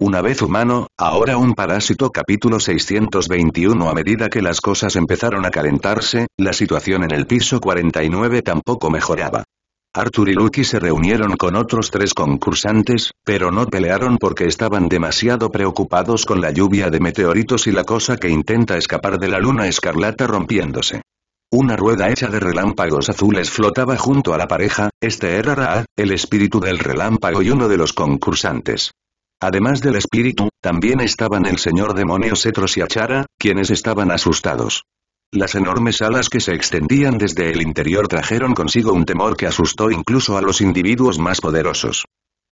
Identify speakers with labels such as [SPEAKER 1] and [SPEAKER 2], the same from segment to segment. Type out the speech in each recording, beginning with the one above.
[SPEAKER 1] Una vez humano, ahora un parásito capítulo 621 A medida que las cosas empezaron a calentarse, la situación en el piso 49 tampoco mejoraba. Arthur y Lucky se reunieron con otros tres concursantes, pero no pelearon porque estaban demasiado preocupados con la lluvia de meteoritos y la cosa que intenta escapar de la luna escarlata rompiéndose. Una rueda hecha de relámpagos azules flotaba junto a la pareja, este era Ra, el espíritu del relámpago y uno de los concursantes. Además del espíritu, también estaban el señor demonio Cetros y Achara, quienes estaban asustados. Las enormes alas que se extendían desde el interior trajeron consigo un temor que asustó incluso a los individuos más poderosos.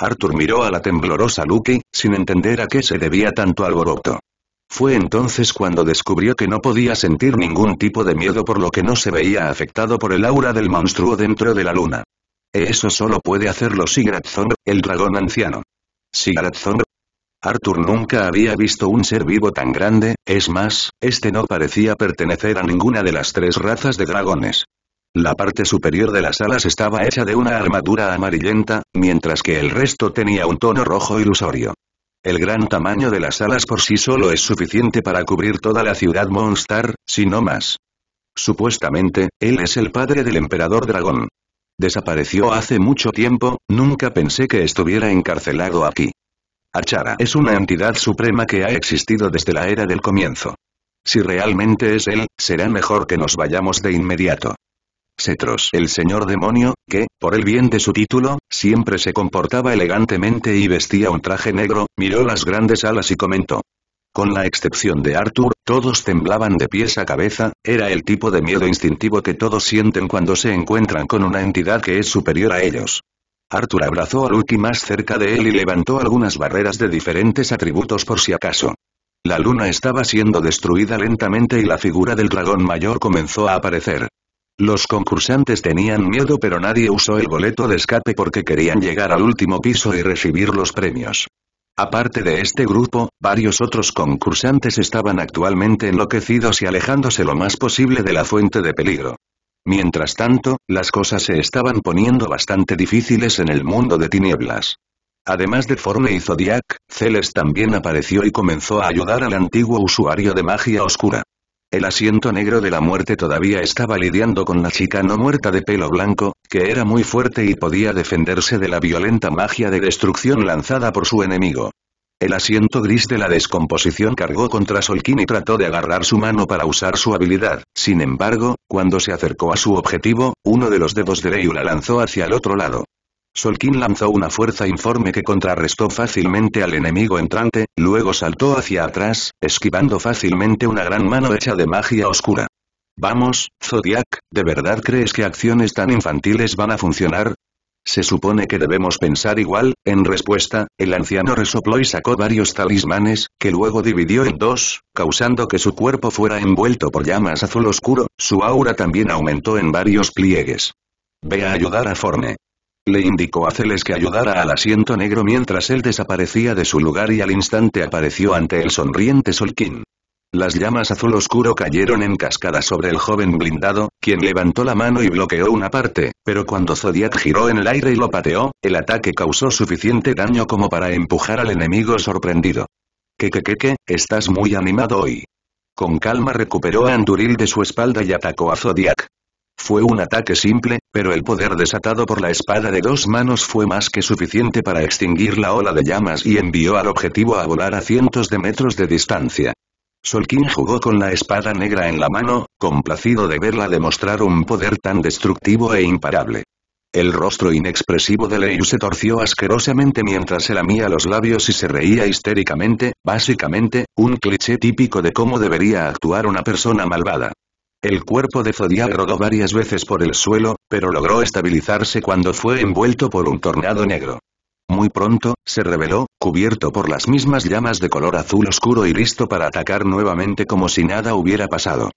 [SPEAKER 1] Arthur miró a la temblorosa Luke, sin entender a qué se debía tanto alboroto. Fue entonces cuando descubrió que no podía sentir ningún tipo de miedo por lo que no se veía afectado por el aura del monstruo dentro de la luna. E eso solo puede hacerlo Sigrazor, el dragón anciano. Sigurdsson Arthur nunca había visto un ser vivo tan grande, es más, este no parecía pertenecer a ninguna de las tres razas de dragones. La parte superior de las alas estaba hecha de una armadura amarillenta, mientras que el resto tenía un tono rojo ilusorio. El gran tamaño de las alas por sí solo es suficiente para cubrir toda la ciudad Monstar, si no más. Supuestamente, él es el padre del emperador dragón. Desapareció hace mucho tiempo, nunca pensé que estuviera encarcelado aquí. Achara es una entidad suprema que ha existido desde la era del comienzo. Si realmente es él, será mejor que nos vayamos de inmediato. Cetros, el señor demonio, que, por el bien de su título, siempre se comportaba elegantemente y vestía un traje negro, miró las grandes alas y comentó. Con la excepción de Arthur, todos temblaban de pies a cabeza, era el tipo de miedo instintivo que todos sienten cuando se encuentran con una entidad que es superior a ellos. Arthur abrazó a Lucky más cerca de él y levantó algunas barreras de diferentes atributos por si acaso. La luna estaba siendo destruida lentamente y la figura del dragón mayor comenzó a aparecer. Los concursantes tenían miedo pero nadie usó el boleto de escape porque querían llegar al último piso y recibir los premios. Aparte de este grupo, varios otros concursantes estaban actualmente enloquecidos y alejándose lo más posible de la fuente de peligro. Mientras tanto, las cosas se estaban poniendo bastante difíciles en el mundo de tinieblas. Además de Forne y Zodiac, Celes también apareció y comenzó a ayudar al antiguo usuario de magia oscura. El asiento negro de la muerte todavía estaba lidiando con la chica no muerta de pelo blanco, que era muy fuerte y podía defenderse de la violenta magia de destrucción lanzada por su enemigo. El asiento gris de la descomposición cargó contra Solkin y trató de agarrar su mano para usar su habilidad, sin embargo, cuando se acercó a su objetivo, uno de los dedos de Reyu la lanzó hacia el otro lado. Solkin lanzó una fuerza informe que contrarrestó fácilmente al enemigo entrante, luego saltó hacia atrás, esquivando fácilmente una gran mano hecha de magia oscura. Vamos, Zodiac, ¿de verdad crees que acciones tan infantiles van a funcionar? Se supone que debemos pensar igual, en respuesta, el anciano resopló y sacó varios talismanes, que luego dividió en dos, causando que su cuerpo fuera envuelto por llamas azul oscuro, su aura también aumentó en varios pliegues. Ve a ayudar a Forme. Le indicó a Celes que ayudara al asiento negro mientras él desaparecía de su lugar y al instante apareció ante el sonriente Solkin. Las llamas azul oscuro cayeron en cascada sobre el joven blindado, quien levantó la mano y bloqueó una parte, pero cuando Zodiac giró en el aire y lo pateó, el ataque causó suficiente daño como para empujar al enemigo sorprendido. Que que estás muy animado hoy. Con calma recuperó a Anduril de su espalda y atacó a Zodiac. Fue un ataque simple, pero el poder desatado por la espada de dos manos fue más que suficiente para extinguir la ola de llamas y envió al objetivo a volar a cientos de metros de distancia. Solkin jugó con la espada negra en la mano, complacido de verla demostrar un poder tan destructivo e imparable. El rostro inexpresivo de Leiu se torció asquerosamente mientras se lamía los labios y se reía histéricamente, básicamente, un cliché típico de cómo debería actuar una persona malvada. El cuerpo de Zodiac rodó varias veces por el suelo, pero logró estabilizarse cuando fue envuelto por un tornado negro. Muy pronto, se reveló, cubierto por las mismas llamas de color azul oscuro y listo para atacar nuevamente como si nada hubiera pasado.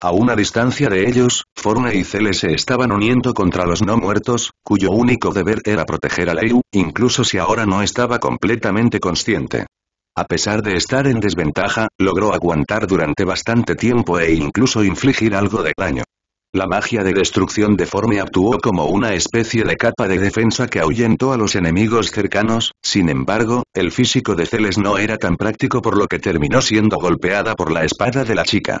[SPEAKER 1] A una distancia de ellos, Forna y Cele se estaban uniendo contra los no muertos, cuyo único deber era proteger a Leu, incluso si ahora no estaba completamente consciente. A pesar de estar en desventaja, logró aguantar durante bastante tiempo e incluso infligir algo de daño. La magia de destrucción deforme actuó como una especie de capa de defensa que ahuyentó a los enemigos cercanos, sin embargo, el físico de Celes no era tan práctico por lo que terminó siendo golpeada por la espada de la chica.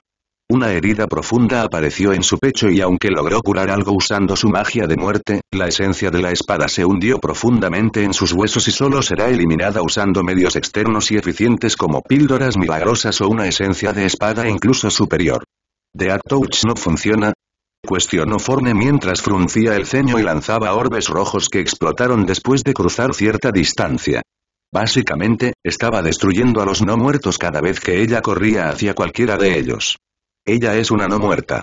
[SPEAKER 1] Una herida profunda apareció en su pecho y aunque logró curar algo usando su magia de muerte, la esencia de la espada se hundió profundamente en sus huesos y solo será eliminada usando medios externos y eficientes como píldoras milagrosas o una esencia de espada incluso superior. ¿The Touch no funciona? Cuestionó Forne mientras fruncía el ceño y lanzaba orbes rojos que explotaron después de cruzar cierta distancia. Básicamente, estaba destruyendo a los no muertos cada vez que ella corría hacia cualquiera de ellos. Ella es una no muerta.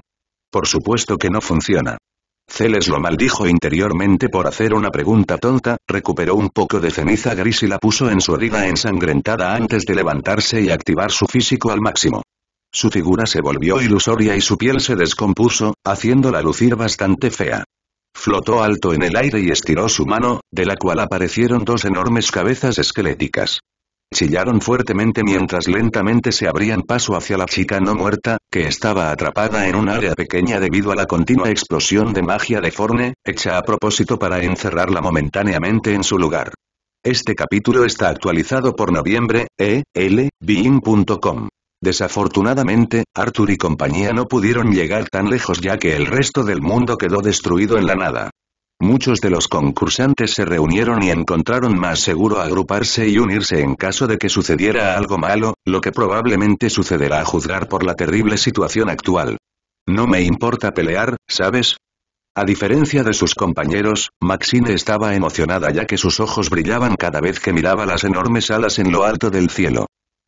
[SPEAKER 1] Por supuesto que no funciona. Celes lo maldijo interiormente por hacer una pregunta tonta, recuperó un poco de ceniza gris y la puso en su herida ensangrentada antes de levantarse y activar su físico al máximo. Su figura se volvió ilusoria y su piel se descompuso, haciéndola lucir bastante fea. Flotó alto en el aire y estiró su mano, de la cual aparecieron dos enormes cabezas esqueléticas. Chillaron fuertemente mientras lentamente se abrían paso hacia la chica no muerta, que estaba atrapada en un área pequeña debido a la continua explosión de magia de Forne, hecha a propósito para encerrarla momentáneamente en su lugar. Este capítulo está actualizado por noviembre, e, Desafortunadamente, Arthur y compañía no pudieron llegar tan lejos ya que el resto del mundo quedó destruido en la nada. Muchos de los concursantes se reunieron y encontraron más seguro agruparse y unirse en caso de que sucediera algo malo, lo que probablemente sucederá a juzgar por la terrible situación actual. No me importa pelear, ¿sabes? A diferencia de sus compañeros, Maxine estaba emocionada ya que sus ojos brillaban cada vez que miraba las enormes alas en lo alto del cielo.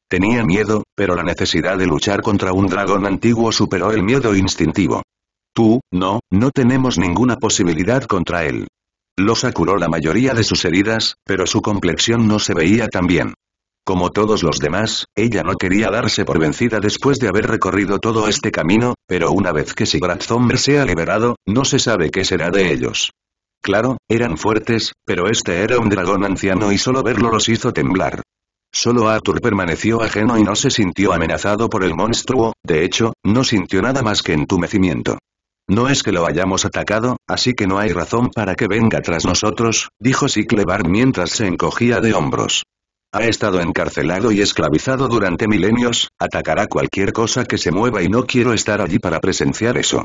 [SPEAKER 1] Tenía miedo, pero la necesidad de luchar contra un dragón antiguo superó el miedo instintivo. Tú, no, no tenemos ninguna posibilidad contra él. Lo sacuró la mayoría de sus heridas, pero su complexión no se veía tan bien. Como todos los demás, ella no quería darse por vencida después de haber recorrido todo este camino, pero una vez que Sigurd se sea liberado, no se sabe qué será de ellos. Claro, eran fuertes, pero este era un dragón anciano y solo verlo los hizo temblar. Solo Arthur permaneció ajeno y no se sintió amenazado por el monstruo, de hecho, no sintió nada más que entumecimiento. No es que lo hayamos atacado, así que no hay razón para que venga tras nosotros, dijo Siclebar mientras se encogía de hombros. Ha estado encarcelado y esclavizado durante milenios, atacará cualquier cosa que se mueva y no quiero estar allí para presenciar eso.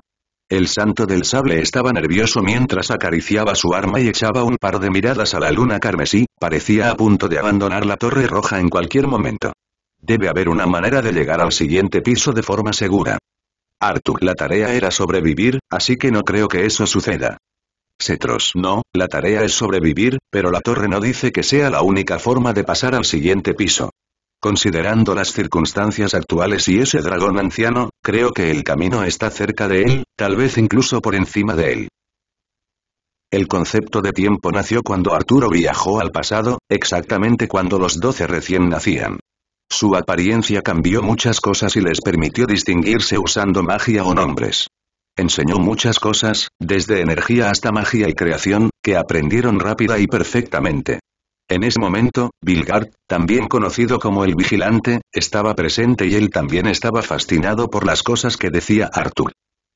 [SPEAKER 1] El santo del sable estaba nervioso mientras acariciaba su arma y echaba un par de miradas a la luna carmesí, parecía a punto de abandonar la torre roja en cualquier momento. Debe haber una manera de llegar al siguiente piso de forma segura. Artur la tarea era sobrevivir, así que no creo que eso suceda. Cetros no, la tarea es sobrevivir, pero la torre no dice que sea la única forma de pasar al siguiente piso. Considerando las circunstancias actuales y ese dragón anciano, creo que el camino está cerca de él, tal vez incluso por encima de él. El concepto de tiempo nació cuando Arturo viajó al pasado, exactamente cuando los doce recién nacían. Su apariencia cambió muchas cosas y les permitió distinguirse usando magia o nombres. Enseñó muchas cosas, desde energía hasta magia y creación, que aprendieron rápida y perfectamente. En ese momento, Vilgard, también conocido como el Vigilante, estaba presente y él también estaba fascinado por las cosas que decía Arthur.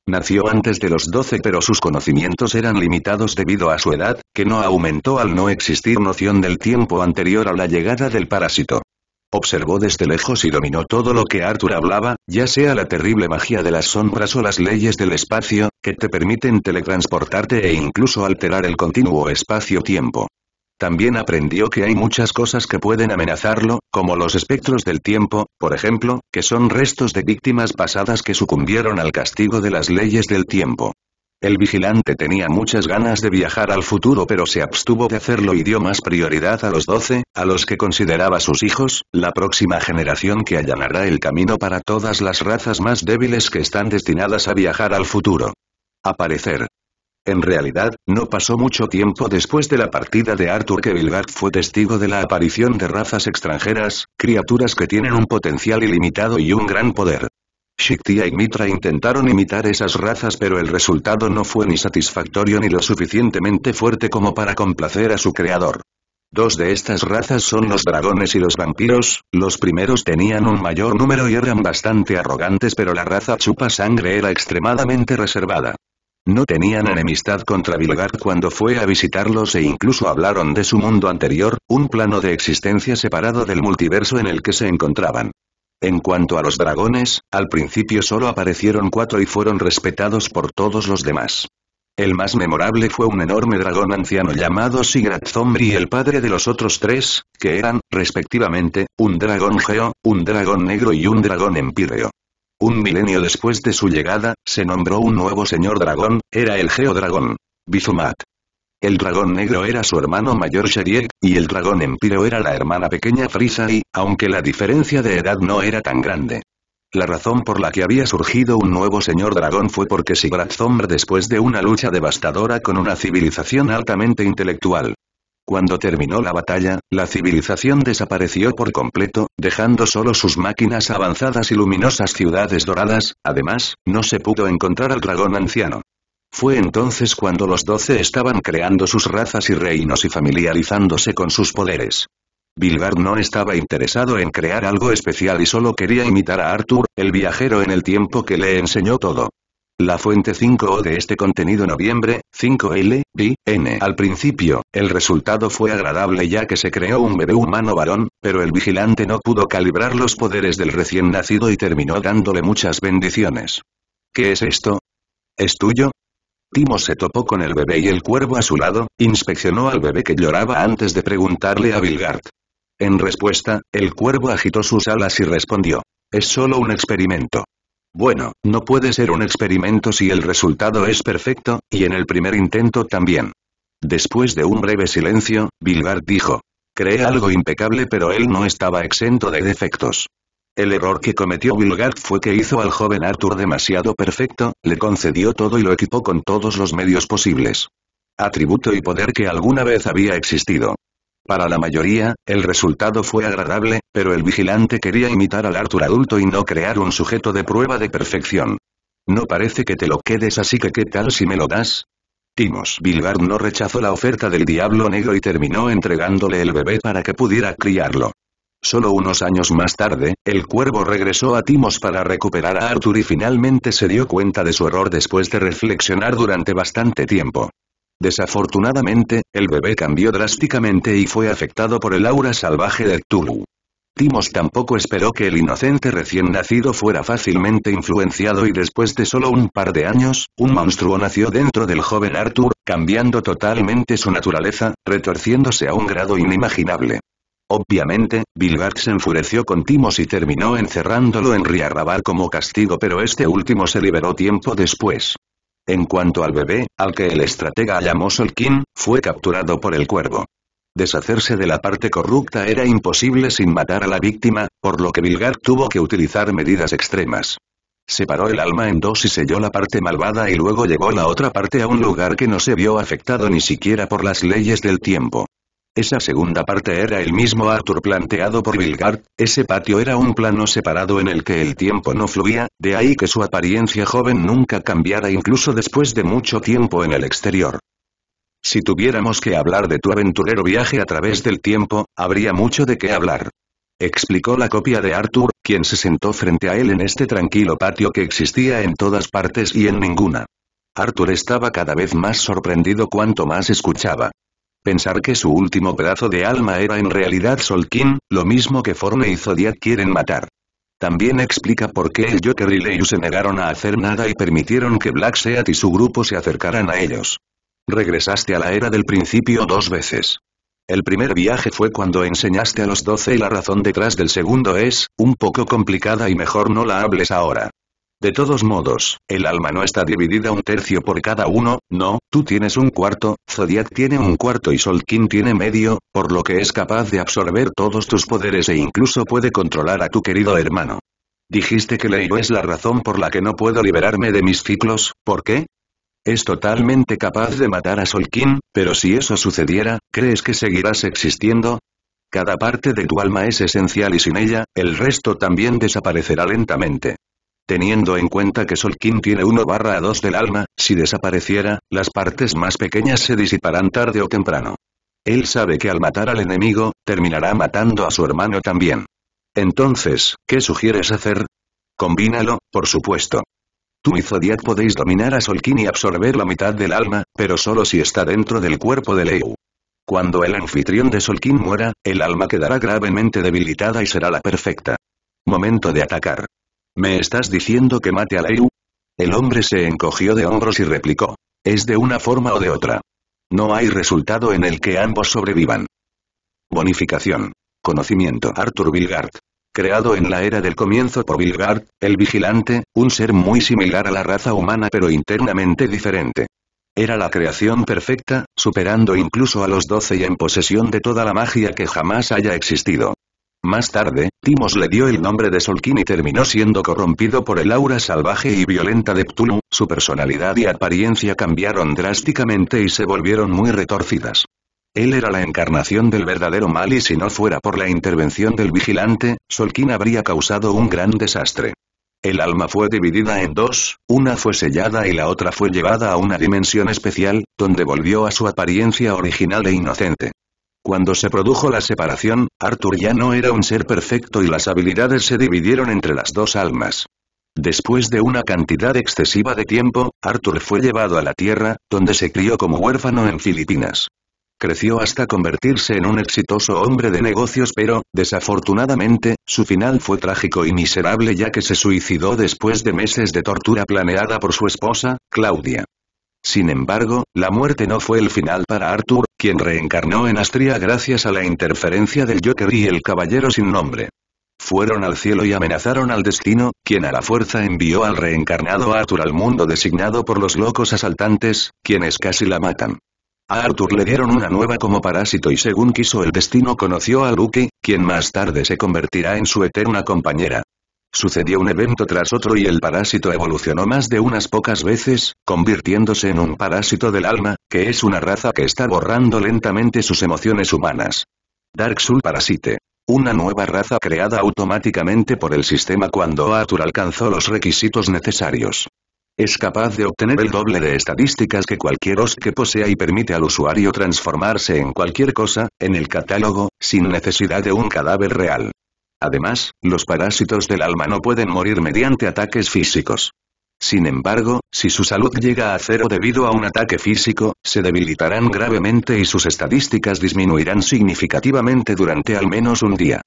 [SPEAKER 1] Nació antes de los 12 pero sus conocimientos eran limitados debido a su edad, que no aumentó al no existir noción del tiempo anterior a la llegada del parásito. Observó desde lejos y dominó todo lo que Arthur hablaba, ya sea la terrible magia de las sombras o las leyes del espacio, que te permiten teletransportarte e incluso alterar el continuo espacio-tiempo. También aprendió que hay muchas cosas que pueden amenazarlo, como los espectros del tiempo, por ejemplo, que son restos de víctimas pasadas que sucumbieron al castigo de las leyes del tiempo. El vigilante tenía muchas ganas de viajar al futuro pero se abstuvo de hacerlo y dio más prioridad a los doce, a los que consideraba sus hijos, la próxima generación que allanará el camino para todas las razas más débiles que están destinadas a viajar al futuro. Aparecer. En realidad, no pasó mucho tiempo después de la partida de Arthur que fue testigo de la aparición de razas extranjeras, criaturas que tienen un potencial ilimitado y un gran poder. Shiktia y Mitra intentaron imitar esas razas pero el resultado no fue ni satisfactorio ni lo suficientemente fuerte como para complacer a su creador. Dos de estas razas son los dragones y los vampiros, los primeros tenían un mayor número y eran bastante arrogantes pero la raza chupa sangre era extremadamente reservada. No tenían enemistad contra Vilgar cuando fue a visitarlos e incluso hablaron de su mundo anterior, un plano de existencia separado del multiverso en el que se encontraban. En cuanto a los dragones, al principio solo aparecieron cuatro y fueron respetados por todos los demás. El más memorable fue un enorme dragón anciano llamado Sigrat y el padre de los otros tres, que eran, respectivamente, un dragón geo, un dragón negro y un dragón empíreo. Un milenio después de su llegada, se nombró un nuevo señor dragón, era el Geo Dragón. Bizumat. El dragón negro era su hermano mayor Sheriek, y el dragón empiro era la hermana pequeña Frisa y, aunque la diferencia de edad no era tan grande. La razón por la que había surgido un nuevo señor dragón fue porque Sigurd Zombr después de una lucha devastadora con una civilización altamente intelectual, cuando terminó la batalla, la civilización desapareció por completo, dejando solo sus máquinas avanzadas y luminosas ciudades doradas, además, no se pudo encontrar al dragón anciano. Fue entonces cuando los doce estaban creando sus razas y reinos y familiarizándose con sus poderes. Bilgar no estaba interesado en crear algo especial y solo quería imitar a Arthur, el viajero en el tiempo que le enseñó todo. La fuente 5O de este contenido noviembre, 5L, B, N. Al principio, el resultado fue agradable ya que se creó un bebé humano varón, pero el vigilante no pudo calibrar los poderes del recién nacido y terminó dándole muchas bendiciones. ¿Qué es esto? ¿Es tuyo? Timo se topó con el bebé y el cuervo a su lado, inspeccionó al bebé que lloraba antes de preguntarle a Vilgard. En respuesta, el cuervo agitó sus alas y respondió. Es solo un experimento. Bueno, no puede ser un experimento si el resultado es perfecto, y en el primer intento también. Después de un breve silencio, Vilgard dijo. «Creé algo impecable pero él no estaba exento de defectos. El error que cometió Bilgard fue que hizo al joven Arthur demasiado perfecto, le concedió todo y lo equipó con todos los medios posibles. Atributo y poder que alguna vez había existido. Para la mayoría, el resultado fue agradable, pero el vigilante quería imitar al Arthur adulto y no crear un sujeto de prueba de perfección. No parece que te lo quedes así que qué tal si me lo das, Timos Vilgard no rechazó la oferta del Diablo Negro y terminó entregándole el bebé para que pudiera criarlo. Solo unos años más tarde, el cuervo regresó a Timos para recuperar a Arthur y finalmente se dio cuenta de su error después de reflexionar durante bastante tiempo. Desafortunadamente, el bebé cambió drásticamente y fue afectado por el aura salvaje de Tulu. Timos tampoco esperó que el inocente recién nacido fuera fácilmente influenciado y después de solo un par de años, un monstruo nació dentro del joven Arthur, cambiando totalmente su naturaleza, retorciéndose a un grado inimaginable. Obviamente, Bilgar se enfureció con Timos y terminó encerrándolo en Riarrabar como castigo pero este último se liberó tiempo después. En cuanto al bebé, al que el estratega llamó Solkin, fue capturado por el cuervo. Deshacerse de la parte corrupta era imposible sin matar a la víctima, por lo que Bilgar tuvo que utilizar medidas extremas. Separó el alma en dos y selló la parte malvada y luego llevó la otra parte a un lugar que no se vio afectado ni siquiera por las leyes del tiempo. Esa segunda parte era el mismo Arthur planteado por Vilgard, ese patio era un plano separado en el que el tiempo no fluía, de ahí que su apariencia joven nunca cambiara incluso después de mucho tiempo en el exterior. Si tuviéramos que hablar de tu aventurero viaje a través del tiempo, habría mucho de qué hablar. Explicó la copia de Arthur, quien se sentó frente a él en este tranquilo patio que existía en todas partes y en ninguna. Arthur estaba cada vez más sorprendido cuanto más escuchaba. Pensar que su último pedazo de alma era en realidad Solkin, lo mismo que Forne y Zodiac quieren matar. También explica por qué el Joker y Leyu se negaron a hacer nada y permitieron que Black Seat y su grupo se acercaran a ellos. Regresaste a la era del principio dos veces. El primer viaje fue cuando enseñaste a los doce y la razón detrás del segundo es, un poco complicada y mejor no la hables ahora. De todos modos, el alma no está dividida un tercio por cada uno, no, tú tienes un cuarto, Zodiac tiene un cuarto y Solkin tiene medio, por lo que es capaz de absorber todos tus poderes e incluso puede controlar a tu querido hermano. Dijiste que Leiro es la razón por la que no puedo liberarme de mis ciclos, ¿por qué? Es totalmente capaz de matar a Solkin, pero si eso sucediera, ¿crees que seguirás existiendo? Cada parte de tu alma es esencial y sin ella, el resto también desaparecerá lentamente. Teniendo en cuenta que Solkin tiene 1 barra a 2 del alma, si desapareciera, las partes más pequeñas se disiparán tarde o temprano. Él sabe que al matar al enemigo, terminará matando a su hermano también. Entonces, ¿qué sugieres hacer? Combínalo, por supuesto. Tú y Zodiac podéis dominar a Solkin y absorber la mitad del alma, pero solo si está dentro del cuerpo de Leu. Cuando el anfitrión de Solkin muera, el alma quedará gravemente debilitada y será la perfecta. Momento de atacar. ¿Me estás diciendo que mate a Leiu? El hombre se encogió de hombros y replicó. Es de una forma o de otra. No hay resultado en el que ambos sobrevivan. Bonificación. Conocimiento. Arthur Vilgard. Creado en la era del comienzo por Vilgard, el vigilante, un ser muy similar a la raza humana pero internamente diferente. Era la creación perfecta, superando incluso a los doce y en posesión de toda la magia que jamás haya existido. Más tarde, Timos le dio el nombre de Solkin y terminó siendo corrompido por el aura salvaje y violenta de Ptulum, su personalidad y apariencia cambiaron drásticamente y se volvieron muy retorcidas. Él era la encarnación del verdadero mal y si no fuera por la intervención del vigilante, Solkin habría causado un gran desastre. El alma fue dividida en dos, una fue sellada y la otra fue llevada a una dimensión especial, donde volvió a su apariencia original e inocente. Cuando se produjo la separación, Arthur ya no era un ser perfecto y las habilidades se dividieron entre las dos almas. Después de una cantidad excesiva de tiempo, Arthur fue llevado a la Tierra, donde se crió como huérfano en Filipinas. Creció hasta convertirse en un exitoso hombre de negocios pero, desafortunadamente, su final fue trágico y miserable ya que se suicidó después de meses de tortura planeada por su esposa, Claudia. Sin embargo, la muerte no fue el final para Arthur, quien reencarnó en Astria gracias a la interferencia del Joker y el Caballero sin nombre. Fueron al cielo y amenazaron al destino, quien a la fuerza envió al reencarnado Arthur al mundo designado por los locos asaltantes, quienes casi la matan. A Arthur le dieron una nueva como parásito y según quiso el destino conoció a Luke, quien más tarde se convertirá en su eterna compañera. Sucedió un evento tras otro y el parásito evolucionó más de unas pocas veces, convirtiéndose en un parásito del alma, que es una raza que está borrando lentamente sus emociones humanas. Dark Soul Parasite. Una nueva raza creada automáticamente por el sistema cuando Atur alcanzó los requisitos necesarios. Es capaz de obtener el doble de estadísticas que cualquier OS que posea y permite al usuario transformarse en cualquier cosa, en el catálogo, sin necesidad de un cadáver real. Además, los parásitos del alma no pueden morir mediante ataques físicos. Sin embargo, si su salud llega a cero debido a un ataque físico, se debilitarán gravemente y sus estadísticas disminuirán significativamente durante al menos un día.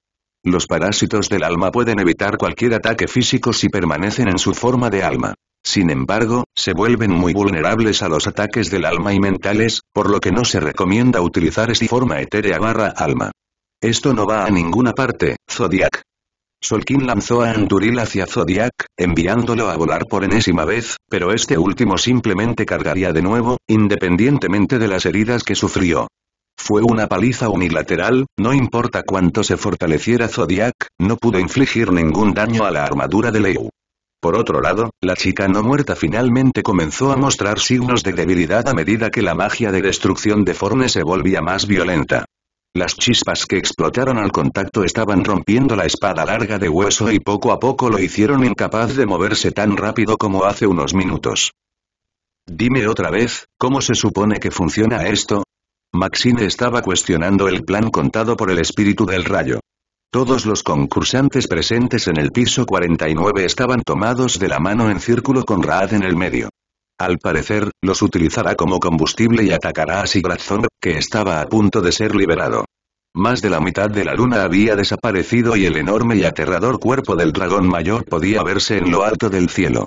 [SPEAKER 1] Los parásitos del alma pueden evitar cualquier ataque físico si permanecen en su forma de alma. Sin embargo, se vuelven muy vulnerables a los ataques del alma y mentales, por lo que no se recomienda utilizar esta forma etérea barra alma. Esto no va a ninguna parte, Zodiac. Solkin lanzó a Anturil hacia Zodiac, enviándolo a volar por enésima vez, pero este último simplemente cargaría de nuevo, independientemente de las heridas que sufrió. Fue una paliza unilateral, no importa cuánto se fortaleciera Zodiac, no pudo infligir ningún daño a la armadura de Leu. Por otro lado, la chica no muerta finalmente comenzó a mostrar signos de debilidad a medida que la magia de destrucción de Forne se volvía más violenta. Las chispas que explotaron al contacto estaban rompiendo la espada larga de hueso y poco a poco lo hicieron incapaz de moverse tan rápido como hace unos minutos. Dime otra vez, ¿cómo se supone que funciona esto? Maxine estaba cuestionando el plan contado por el espíritu del rayo. Todos los concursantes presentes en el piso 49 estaban tomados de la mano en círculo con Raad en el medio. Al parecer, los utilizará como combustible y atacará a Sigratzon, que estaba a punto de ser liberado. Más de la mitad de la luna había desaparecido y el enorme y aterrador cuerpo del dragón mayor podía verse en lo alto del cielo.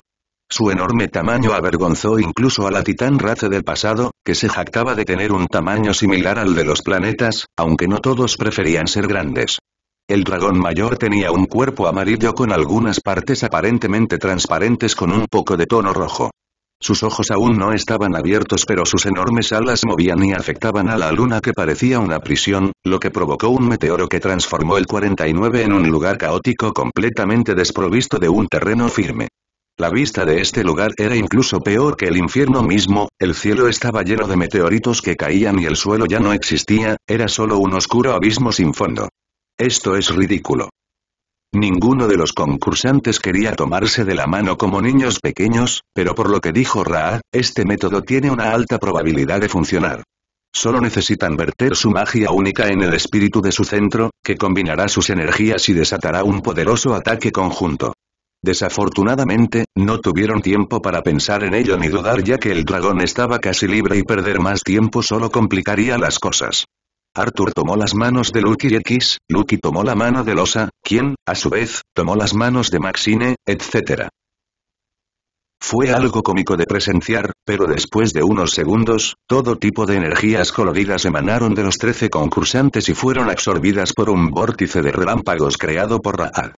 [SPEAKER 1] Su enorme tamaño avergonzó incluso a la titán raza del pasado, que se jactaba de tener un tamaño similar al de los planetas, aunque no todos preferían ser grandes. El dragón mayor tenía un cuerpo amarillo con algunas partes aparentemente transparentes con un poco de tono rojo. Sus ojos aún no estaban abiertos pero sus enormes alas movían y afectaban a la luna que parecía una prisión, lo que provocó un meteoro que transformó el 49 en un lugar caótico completamente desprovisto de un terreno firme. La vista de este lugar era incluso peor que el infierno mismo, el cielo estaba lleno de meteoritos que caían y el suelo ya no existía, era solo un oscuro abismo sin fondo. Esto es ridículo. Ninguno de los concursantes quería tomarse de la mano como niños pequeños, pero por lo que dijo Ra, este método tiene una alta probabilidad de funcionar. Solo necesitan verter su magia única en el espíritu de su centro, que combinará sus energías y desatará un poderoso ataque conjunto. Desafortunadamente, no tuvieron tiempo para pensar en ello ni dudar ya que el dragón estaba casi libre y perder más tiempo solo complicaría las cosas. Arthur tomó las manos de Lucky X, Lucky tomó la mano de Losa, quien, a su vez, tomó las manos de Maxine, etc. Fue algo cómico de presenciar, pero después de unos segundos, todo tipo de energías coloridas emanaron de los trece concursantes y fueron absorbidas por un vórtice de relámpagos creado por Raal.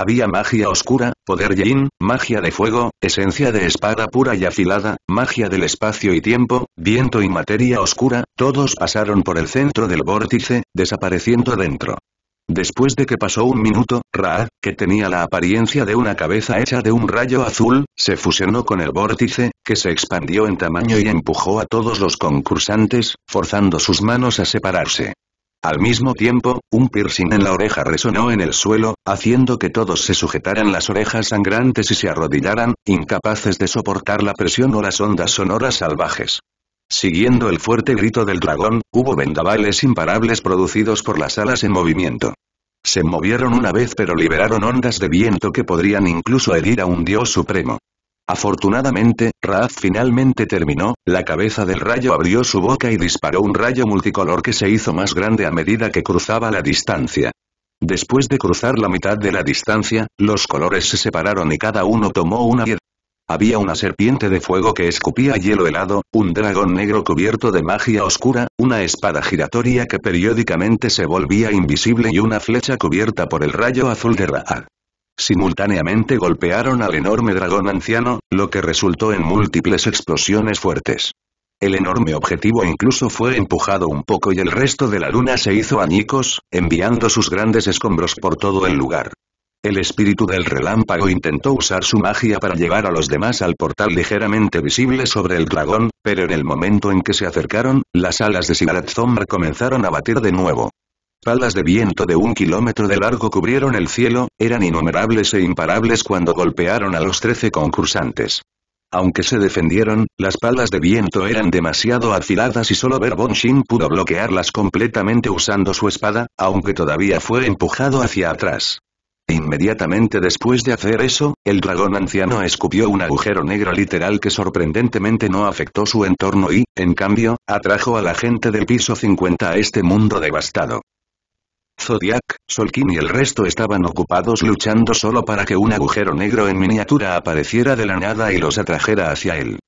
[SPEAKER 1] Había magia oscura, poder yin, magia de fuego, esencia de espada pura y afilada, magia del espacio y tiempo, viento y materia oscura, todos pasaron por el centro del vórtice, desapareciendo dentro. Después de que pasó un minuto, Raad, que tenía la apariencia de una cabeza hecha de un rayo azul, se fusionó con el vórtice, que se expandió en tamaño y empujó a todos los concursantes, forzando sus manos a separarse. Al mismo tiempo, un piercing en la oreja resonó en el suelo, haciendo que todos se sujetaran las orejas sangrantes y se arrodillaran, incapaces de soportar la presión o las ondas sonoras salvajes. Siguiendo el fuerte grito del dragón, hubo vendavales imparables producidos por las alas en movimiento. Se movieron una vez pero liberaron ondas de viento que podrían incluso herir a un dios supremo. Afortunadamente, Raaz finalmente terminó, la cabeza del rayo abrió su boca y disparó un rayo multicolor que se hizo más grande a medida que cruzaba la distancia. Después de cruzar la mitad de la distancia, los colores se separaron y cada uno tomó una piedra. Había una serpiente de fuego que escupía hielo helado, un dragón negro cubierto de magia oscura, una espada giratoria que periódicamente se volvía invisible y una flecha cubierta por el rayo azul de Raaz. Simultáneamente golpearon al enorme dragón anciano, lo que resultó en múltiples explosiones fuertes. El enorme objetivo incluso fue empujado un poco y el resto de la luna se hizo añicos, enviando sus grandes escombros por todo el lugar. El espíritu del relámpago intentó usar su magia para llevar a los demás al portal ligeramente visible sobre el dragón, pero en el momento en que se acercaron, las alas de Zomar comenzaron a batir de nuevo. Palas de viento de un kilómetro de largo cubrieron el cielo, eran innumerables e imparables cuando golpearon a los trece concursantes. Aunque se defendieron, las palas de viento eran demasiado afiladas y solo Bon Shin pudo bloquearlas completamente usando su espada, aunque todavía fue empujado hacia atrás. Inmediatamente después de hacer eso, el dragón anciano escupió un agujero negro literal que sorprendentemente no afectó su entorno y, en cambio, atrajo a la gente del piso 50 a este mundo devastado. Zodiac, Solkin y el resto estaban ocupados luchando solo para que un agujero negro en miniatura apareciera de la nada y los atrajera hacia él.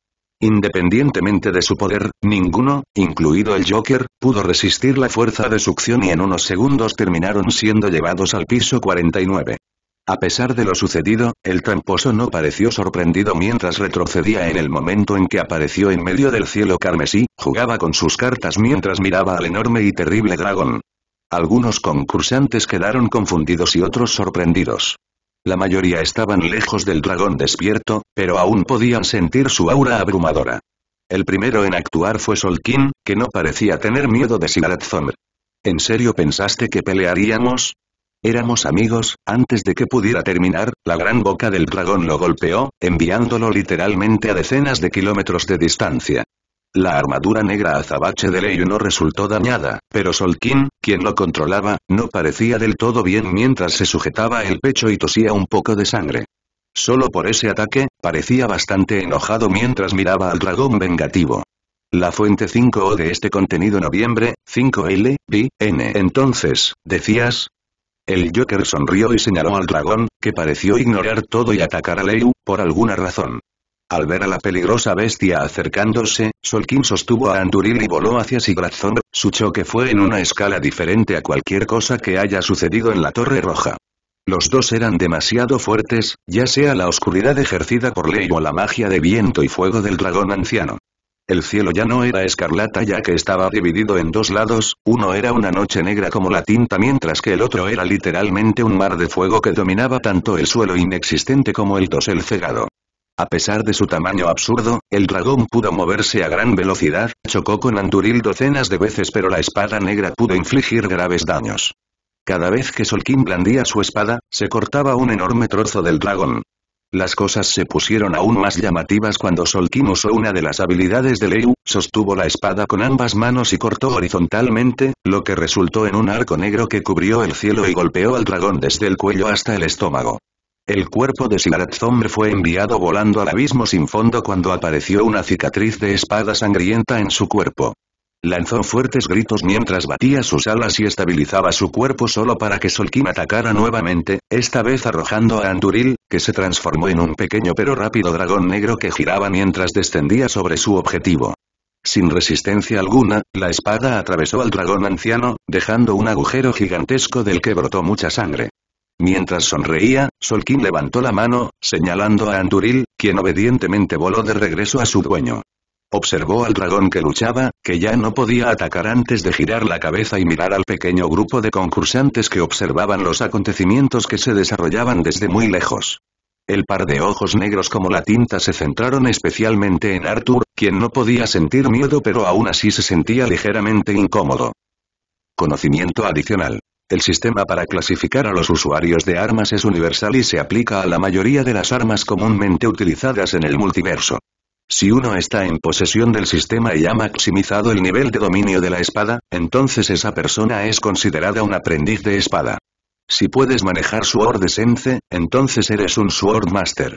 [SPEAKER 1] Independientemente de su poder, ninguno, incluido el Joker, pudo resistir la fuerza de succión y en unos segundos terminaron siendo llevados al piso 49. A pesar de lo sucedido, el tramposo no pareció sorprendido mientras retrocedía en el momento en que apareció en medio del cielo carmesí, jugaba con sus cartas mientras miraba al enorme y terrible dragón. Algunos concursantes quedaron confundidos y otros sorprendidos. La mayoría estaban lejos del dragón despierto, pero aún podían sentir su aura abrumadora. El primero en actuar fue Solkin, que no parecía tener miedo de Sigarat ¿En serio pensaste que pelearíamos? Éramos amigos, antes de que pudiera terminar, la gran boca del dragón lo golpeó, enviándolo literalmente a decenas de kilómetros de distancia. La armadura negra azabache de Leiu no resultó dañada, pero Solkin, quien lo controlaba, no parecía del todo bien mientras se sujetaba el pecho y tosía un poco de sangre. Solo por ese ataque, parecía bastante enojado mientras miraba al dragón vengativo. La fuente 5O de este contenido noviembre, 5L, B, N. Entonces, decías, el Joker sonrió y señaló al dragón, que pareció ignorar todo y atacar a Leiu, por alguna razón. Al ver a la peligrosa bestia acercándose, Solkin sostuvo a Anturil y voló hacia Sigrazón, su choque fue en una escala diferente a cualquier cosa que haya sucedido en la Torre Roja. Los dos eran demasiado fuertes, ya sea la oscuridad ejercida por Ley o la magia de viento y fuego del dragón anciano. El cielo ya no era escarlata ya que estaba dividido en dos lados, uno era una noche negra como la tinta mientras que el otro era literalmente un mar de fuego que dominaba tanto el suelo inexistente como el dosel cegado. A pesar de su tamaño absurdo, el dragón pudo moverse a gran velocidad, chocó con Anturil docenas de veces pero la espada negra pudo infligir graves daños. Cada vez que Solkin blandía su espada, se cortaba un enorme trozo del dragón. Las cosas se pusieron aún más llamativas cuando Solkin usó una de las habilidades de Leiu, sostuvo la espada con ambas manos y cortó horizontalmente, lo que resultó en un arco negro que cubrió el cielo y golpeó al dragón desde el cuello hasta el estómago. El cuerpo de Silaratzomer fue enviado volando al abismo sin fondo cuando apareció una cicatriz de espada sangrienta en su cuerpo. Lanzó fuertes gritos mientras batía sus alas y estabilizaba su cuerpo solo para que Solkin atacara nuevamente, esta vez arrojando a Anduril, que se transformó en un pequeño pero rápido dragón negro que giraba mientras descendía sobre su objetivo. Sin resistencia alguna, la espada atravesó al dragón anciano, dejando un agujero gigantesco del que brotó mucha sangre. Mientras sonreía, Solkin levantó la mano, señalando a Anduril, quien obedientemente voló de regreso a su dueño. Observó al dragón que luchaba, que ya no podía atacar antes de girar la cabeza y mirar al pequeño grupo de concursantes que observaban los acontecimientos que se desarrollaban desde muy lejos. El par de ojos negros como la tinta se centraron especialmente en Arthur, quien no podía sentir miedo pero aún así se sentía ligeramente incómodo. Conocimiento adicional. El sistema para clasificar a los usuarios de armas es universal y se aplica a la mayoría de las armas comúnmente utilizadas en el multiverso. Si uno está en posesión del sistema y ha maximizado el nivel de dominio de la espada, entonces esa persona es considerada un aprendiz de espada. Si puedes manejar Sword Sense, entonces eres un Sword Master.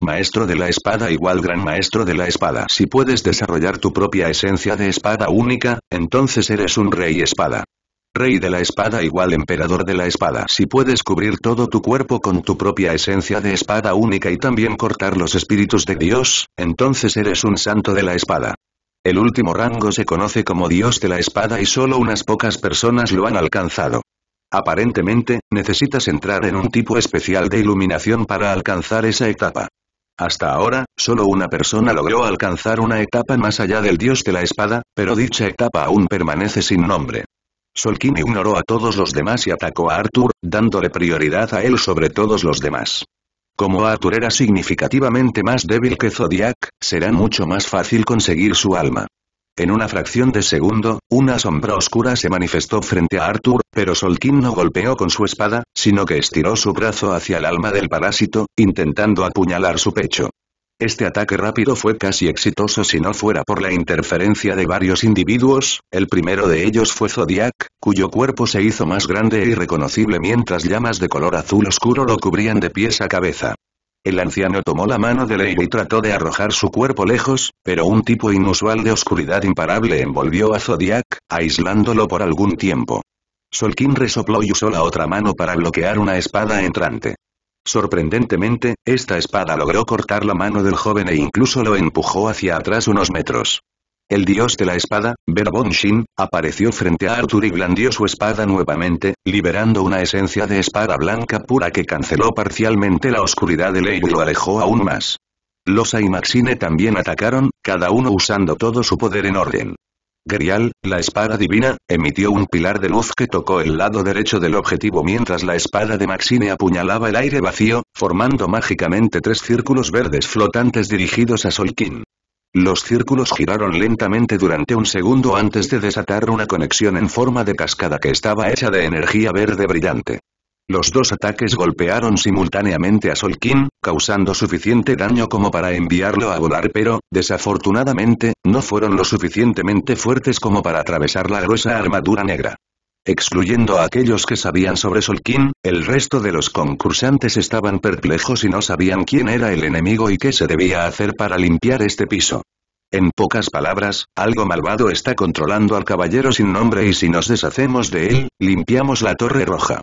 [SPEAKER 1] Maestro de la espada igual gran maestro de la espada. Si puedes desarrollar tu propia esencia de espada única, entonces eres un rey espada. Rey de la espada igual emperador de la espada. Si puedes cubrir todo tu cuerpo con tu propia esencia de espada única y también cortar los espíritus de Dios, entonces eres un santo de la espada. El último rango se conoce como Dios de la espada y solo unas pocas personas lo han alcanzado. Aparentemente, necesitas entrar en un tipo especial de iluminación para alcanzar esa etapa. Hasta ahora, solo una persona logró alcanzar una etapa más allá del dios de la espada, pero dicha etapa aún permanece sin nombre. Solkin ignoró a todos los demás y atacó a Arthur, dándole prioridad a él sobre todos los demás. Como Arthur era significativamente más débil que Zodiac, será mucho más fácil conseguir su alma. En una fracción de segundo, una sombra oscura se manifestó frente a Arthur, pero Solkin no golpeó con su espada, sino que estiró su brazo hacia el alma del parásito, intentando apuñalar su pecho. Este ataque rápido fue casi exitoso si no fuera por la interferencia de varios individuos, el primero de ellos fue Zodiac, cuyo cuerpo se hizo más grande e reconocible mientras llamas de color azul oscuro lo cubrían de pies a cabeza. El anciano tomó la mano de ley y trató de arrojar su cuerpo lejos, pero un tipo inusual de oscuridad imparable envolvió a Zodiac, aislándolo por algún tiempo. Solkin resopló y usó la otra mano para bloquear una espada entrante. Sorprendentemente, esta espada logró cortar la mano del joven e incluso lo empujó hacia atrás unos metros. El dios de la espada, Verbonshin, apareció frente a Arthur y blandió su espada nuevamente, liberando una esencia de espada blanca pura que canceló parcialmente la oscuridad de Ley y lo alejó aún más. Losa y Maxine también atacaron, cada uno usando todo su poder en orden. Grial, la espada divina, emitió un pilar de luz que tocó el lado derecho del objetivo mientras la espada de Maxine apuñalaba el aire vacío, formando mágicamente tres círculos verdes flotantes dirigidos a Solkin. Los círculos giraron lentamente durante un segundo antes de desatar una conexión en forma de cascada que estaba hecha de energía verde brillante. Los dos ataques golpearon simultáneamente a Solkin, causando suficiente daño como para enviarlo a volar pero, desafortunadamente, no fueron lo suficientemente fuertes como para atravesar la gruesa armadura negra. Excluyendo a aquellos que sabían sobre Solkin, el resto de los concursantes estaban perplejos y no sabían quién era el enemigo y qué se debía hacer para limpiar este piso. En pocas palabras, algo malvado está controlando al caballero sin nombre y si nos deshacemos de él, limpiamos la torre roja.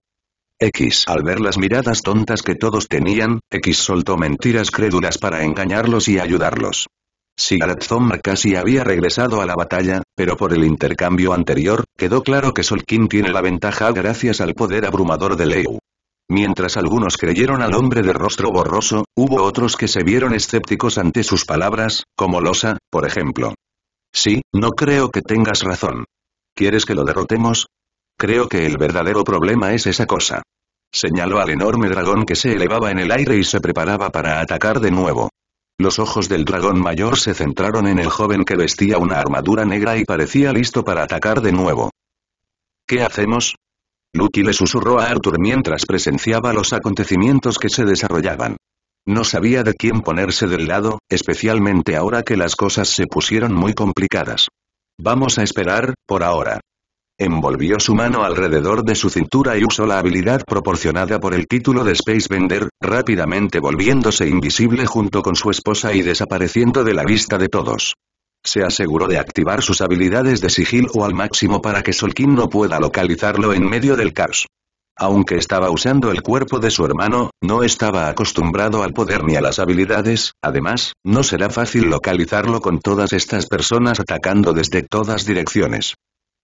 [SPEAKER 1] X al ver las miradas tontas que todos tenían, X soltó mentiras crédulas para engañarlos y ayudarlos. Sigaratzoma casi había regresado a la batalla, pero por el intercambio anterior, quedó claro que Solkin tiene la ventaja gracias al poder abrumador de Leu. Mientras algunos creyeron al hombre de rostro borroso, hubo otros que se vieron escépticos ante sus palabras, como Losa, por ejemplo. Sí, no creo que tengas razón. ¿Quieres que lo derrotemos? Creo que el verdadero problema es esa cosa. Señaló al enorme dragón que se elevaba en el aire y se preparaba para atacar de nuevo. Los ojos del dragón mayor se centraron en el joven que vestía una armadura negra y parecía listo para atacar de nuevo. ¿Qué hacemos? Lucky le susurró a Arthur mientras presenciaba los acontecimientos que se desarrollaban. No sabía de quién ponerse del lado, especialmente ahora que las cosas se pusieron muy complicadas. Vamos a esperar, por ahora. Envolvió su mano alrededor de su cintura y usó la habilidad proporcionada por el título de Space Bender, rápidamente volviéndose invisible junto con su esposa y desapareciendo de la vista de todos. Se aseguró de activar sus habilidades de o al máximo para que Solkin no pueda localizarlo en medio del caos. Aunque estaba usando el cuerpo de su hermano, no estaba acostumbrado al poder ni a las habilidades, además, no será fácil localizarlo con todas estas personas atacando desde todas direcciones.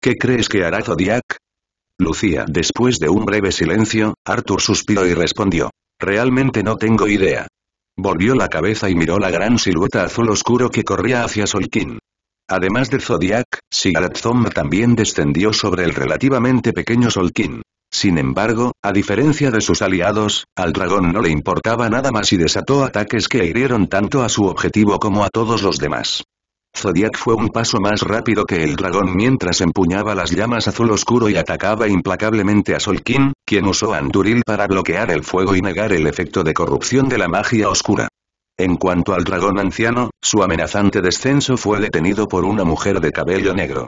[SPEAKER 1] ¿Qué crees que hará Zodiac? Lucía. Después de un breve silencio, Arthur suspiró y respondió. Realmente no tengo idea. Volvió la cabeza y miró la gran silueta azul oscuro que corría hacia Solkin. Además de Zodiac, Sigaratzom también descendió sobre el relativamente pequeño Solkin. Sin embargo, a diferencia de sus aliados, al dragón no le importaba nada más y desató ataques que hirieron tanto a su objetivo como a todos los demás. Zodiac fue un paso más rápido que el dragón mientras empuñaba las llamas azul oscuro y atacaba implacablemente a Solkin, quien usó Anduril para bloquear el fuego y negar el efecto de corrupción de la magia oscura. En cuanto al dragón anciano, su amenazante descenso fue detenido por una mujer de cabello negro.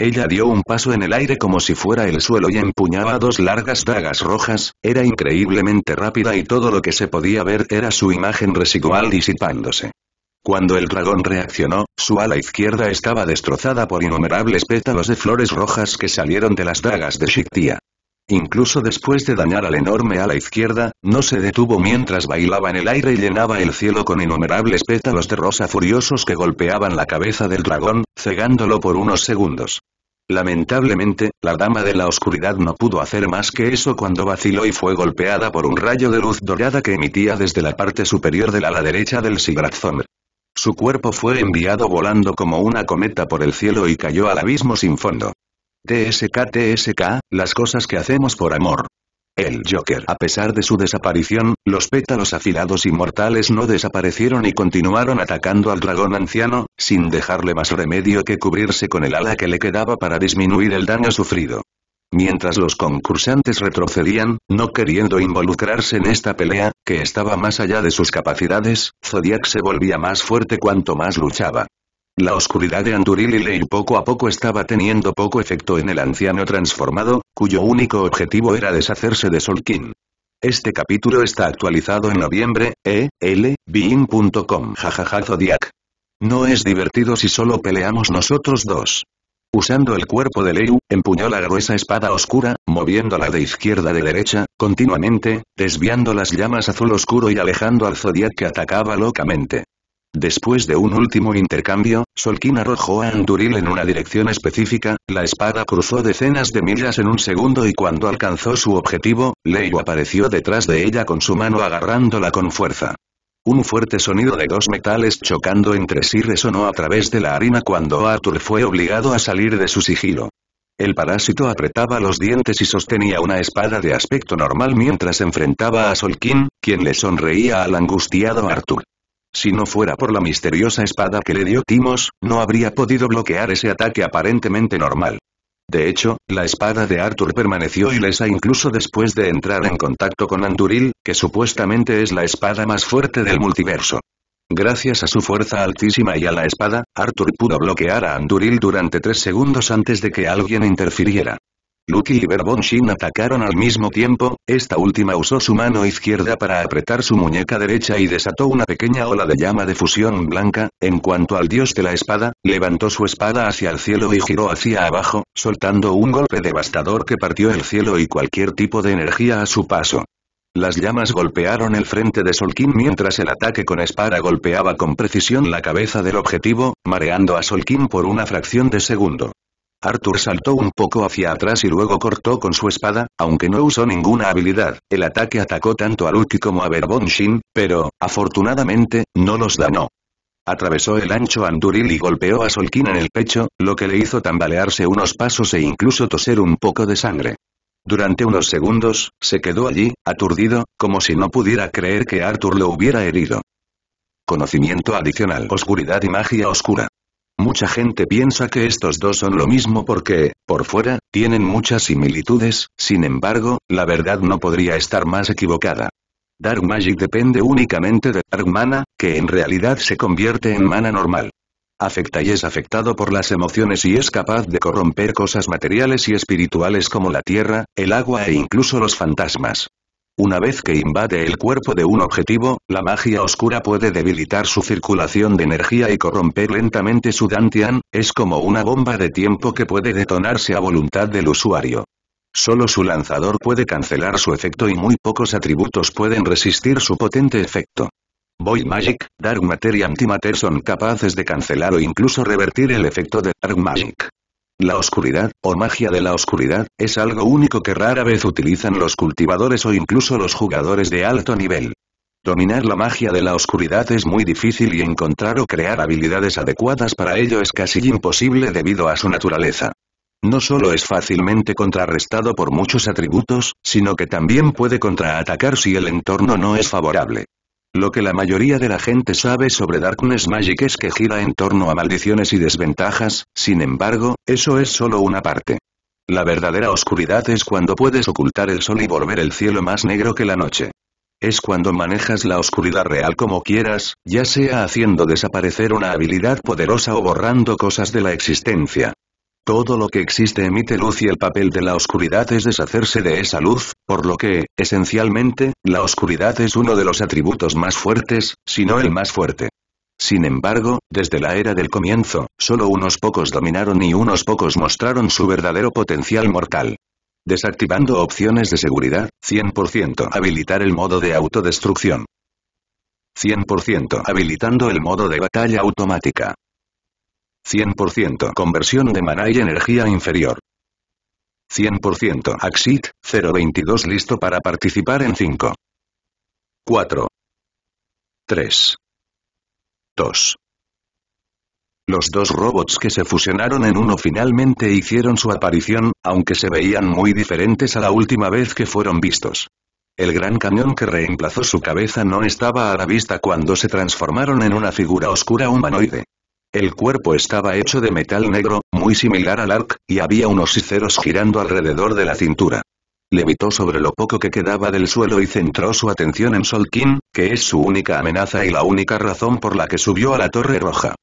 [SPEAKER 1] Ella dio un paso en el aire como si fuera el suelo y empuñaba dos largas dagas rojas, era increíblemente rápida y todo lo que se podía ver era su imagen residual disipándose. Cuando el dragón reaccionó, su ala izquierda estaba destrozada por innumerables pétalos de flores rojas que salieron de las dagas de Shiktia. Incluso después de dañar al enorme ala izquierda, no se detuvo mientras bailaba en el aire y llenaba el cielo con innumerables pétalos de rosa furiosos que golpeaban la cabeza del dragón, cegándolo por unos segundos. Lamentablemente, la dama de la oscuridad no pudo hacer más que eso cuando vaciló y fue golpeada por un rayo de luz dorada que emitía desde la parte superior del ala derecha del Sigratzomer. Su cuerpo fue enviado volando como una cometa por el cielo y cayó al abismo sin fondo. TSK TSK, las cosas que hacemos por amor. El Joker A pesar de su desaparición, los pétalos afilados y mortales no desaparecieron y continuaron atacando al dragón anciano, sin dejarle más remedio que cubrirse con el ala que le quedaba para disminuir el daño sufrido. Mientras los concursantes retrocedían, no queriendo involucrarse en esta pelea, que estaba más allá de sus capacidades, Zodiac se volvía más fuerte cuanto más luchaba. La oscuridad de Anduril y poco a poco estaba teniendo poco efecto en el anciano transformado, cuyo único objetivo era deshacerse de Solkin. Este capítulo está actualizado en noviembre, e, l, jajaja Zodiac. No es divertido si solo peleamos nosotros dos. Usando el cuerpo de Leiu, empuñó la gruesa espada oscura, moviéndola de izquierda de derecha, continuamente, desviando las llamas azul oscuro y alejando al Zodiac que atacaba locamente. Después de un último intercambio, Solkin arrojó a Anduril en una dirección específica, la espada cruzó decenas de millas en un segundo y cuando alcanzó su objetivo, Leiu apareció detrás de ella con su mano agarrándola con fuerza. Un fuerte sonido de dos metales chocando entre sí resonó a través de la harina cuando Arthur fue obligado a salir de su sigilo. El parásito apretaba los dientes y sostenía una espada de aspecto normal mientras enfrentaba a Solkin, quien le sonreía al angustiado Arthur. Si no fuera por la misteriosa espada que le dio Timos, no habría podido bloquear ese ataque aparentemente normal. De hecho, la espada de Arthur permaneció ilesa incluso después de entrar en contacto con Anduril, que supuestamente es la espada más fuerte del multiverso. Gracias a su fuerza altísima y a la espada, Arthur pudo bloquear a Anduril durante tres segundos antes de que alguien interfiriera. Lucky y Verbon Shin atacaron al mismo tiempo, esta última usó su mano izquierda para apretar su muñeca derecha y desató una pequeña ola de llama de fusión blanca, en cuanto al dios de la espada, levantó su espada hacia el cielo y giró hacia abajo, soltando un golpe devastador que partió el cielo y cualquier tipo de energía a su paso. Las llamas golpearon el frente de Solkin mientras el ataque con espada golpeaba con precisión la cabeza del objetivo, mareando a Solkin por una fracción de segundo. Arthur saltó un poco hacia atrás y luego cortó con su espada, aunque no usó ninguna habilidad. El ataque atacó tanto a Lucky como a Verbonshin, pero, afortunadamente, no los danó. Atravesó el ancho anduril y golpeó a Solkin en el pecho, lo que le hizo tambalearse unos pasos e incluso toser un poco de sangre. Durante unos segundos, se quedó allí, aturdido, como si no pudiera creer que Arthur lo hubiera herido. Conocimiento adicional. Oscuridad y magia oscura. Mucha gente piensa que estos dos son lo mismo porque, por fuera, tienen muchas similitudes, sin embargo, la verdad no podría estar más equivocada. Dark Magic depende únicamente de Dark Mana, que en realidad se convierte en mana normal. Afecta y es afectado por las emociones y es capaz de corromper cosas materiales y espirituales como la tierra, el agua e incluso los fantasmas. Una vez que invade el cuerpo de un objetivo, la magia oscura puede debilitar su circulación de energía y corromper lentamente su Dantian, es como una bomba de tiempo que puede detonarse a voluntad del usuario. Solo su lanzador puede cancelar su efecto y muy pocos atributos pueden resistir su potente efecto. Void Magic, Dark Matter y Antimatter son capaces de cancelar o incluso revertir el efecto de Dark Magic. La oscuridad, o magia de la oscuridad, es algo único que rara vez utilizan los cultivadores o incluso los jugadores de alto nivel. Dominar la magia de la oscuridad es muy difícil y encontrar o crear habilidades adecuadas para ello es casi imposible debido a su naturaleza. No solo es fácilmente contrarrestado por muchos atributos, sino que también puede contraatacar si el entorno no es favorable. Lo que la mayoría de la gente sabe sobre Darkness Magic es que gira en torno a maldiciones y desventajas, sin embargo, eso es solo una parte. La verdadera oscuridad es cuando puedes ocultar el sol y volver el cielo más negro que la noche. Es cuando manejas la oscuridad real como quieras, ya sea haciendo desaparecer una habilidad poderosa o borrando cosas de la existencia. Todo lo que existe emite luz y el papel de la oscuridad es deshacerse de esa luz, por lo que, esencialmente, la oscuridad es uno de los atributos más fuertes, si no el más fuerte. Sin embargo, desde la era del comienzo, solo unos pocos dominaron y unos pocos mostraron su verdadero potencial mortal. Desactivando opciones de seguridad, 100% habilitar el modo de autodestrucción. 100% habilitando el modo de batalla automática. 100% conversión de maná y energía inferior. 100% Axit, 022 listo para participar en 5. 4. 3. 2. Los dos robots que se fusionaron en uno finalmente hicieron su aparición, aunque se veían muy diferentes a la última vez que fueron vistos. El gran cañón que reemplazó su cabeza no estaba a la vista cuando se transformaron en una figura oscura humanoide. El cuerpo estaba hecho de metal negro, muy similar al arc, y había unos ciceros girando alrededor de la cintura. Levitó sobre lo poco que quedaba del suelo y centró su atención en Solkin, que es su única amenaza y la única razón por la que subió a la Torre Roja.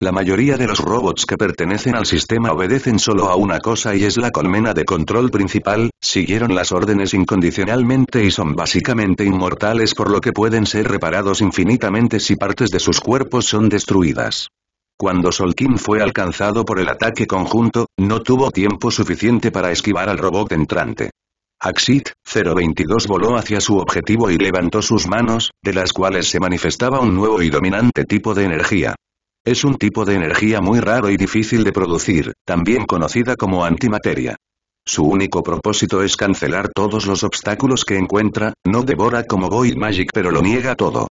[SPEAKER 1] La mayoría de los robots que pertenecen al sistema obedecen solo a una cosa y es la colmena de control principal, siguieron las órdenes incondicionalmente y son básicamente inmortales por lo que pueden ser reparados infinitamente si partes de sus cuerpos son destruidas. Cuando Solkin fue alcanzado por el ataque conjunto, no tuvo tiempo suficiente para esquivar al robot entrante. Axit 022 voló hacia su objetivo y levantó sus manos, de las cuales se manifestaba un nuevo y dominante tipo de energía. Es un tipo de energía muy raro y difícil de producir, también conocida como antimateria. Su único propósito es cancelar todos los obstáculos que encuentra, no devora como Void Magic pero lo niega todo.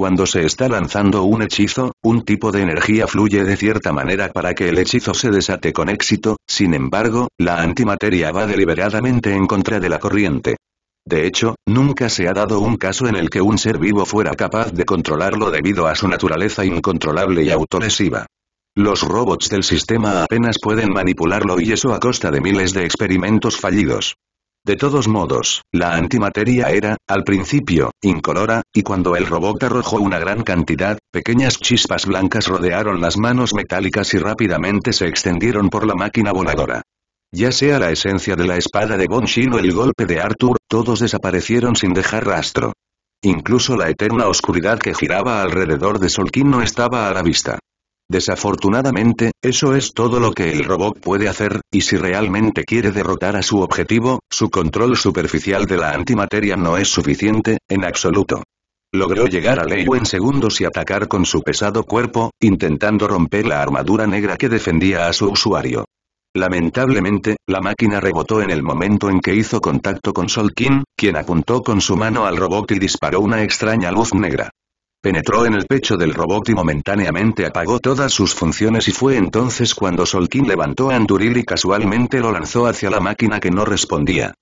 [SPEAKER 1] Cuando se está lanzando un hechizo, un tipo de energía fluye de cierta manera para que el hechizo se desate con éxito, sin embargo, la antimateria va deliberadamente en contra de la corriente. De hecho, nunca se ha dado un caso en el que un ser vivo fuera capaz de controlarlo debido a su naturaleza incontrolable y autolesiva. Los robots del sistema apenas pueden manipularlo y eso a costa de miles de experimentos fallidos. De todos modos, la antimateria era, al principio, incolora, y cuando el robot arrojó una gran cantidad, pequeñas chispas blancas rodearon las manos metálicas y rápidamente se extendieron por la máquina voladora. Ya sea la esencia de la espada de Bonshin o el golpe de Arthur, todos desaparecieron sin dejar rastro. Incluso la eterna oscuridad que giraba alrededor de Solkin no estaba a la vista. Desafortunadamente, eso es todo lo que el robot puede hacer, y si realmente quiere derrotar a su objetivo, su control superficial de la antimateria no es suficiente, en absoluto. Logró llegar a ley en segundos y atacar con su pesado cuerpo, intentando romper la armadura negra que defendía a su usuario. Lamentablemente, la máquina rebotó en el momento en que hizo contacto con Solkin, quien apuntó con su mano al robot y disparó una extraña luz negra. Penetró en el pecho del robot y momentáneamente apagó todas sus funciones y fue entonces cuando Solkin levantó a Anduril y casualmente lo lanzó hacia la máquina que no respondía.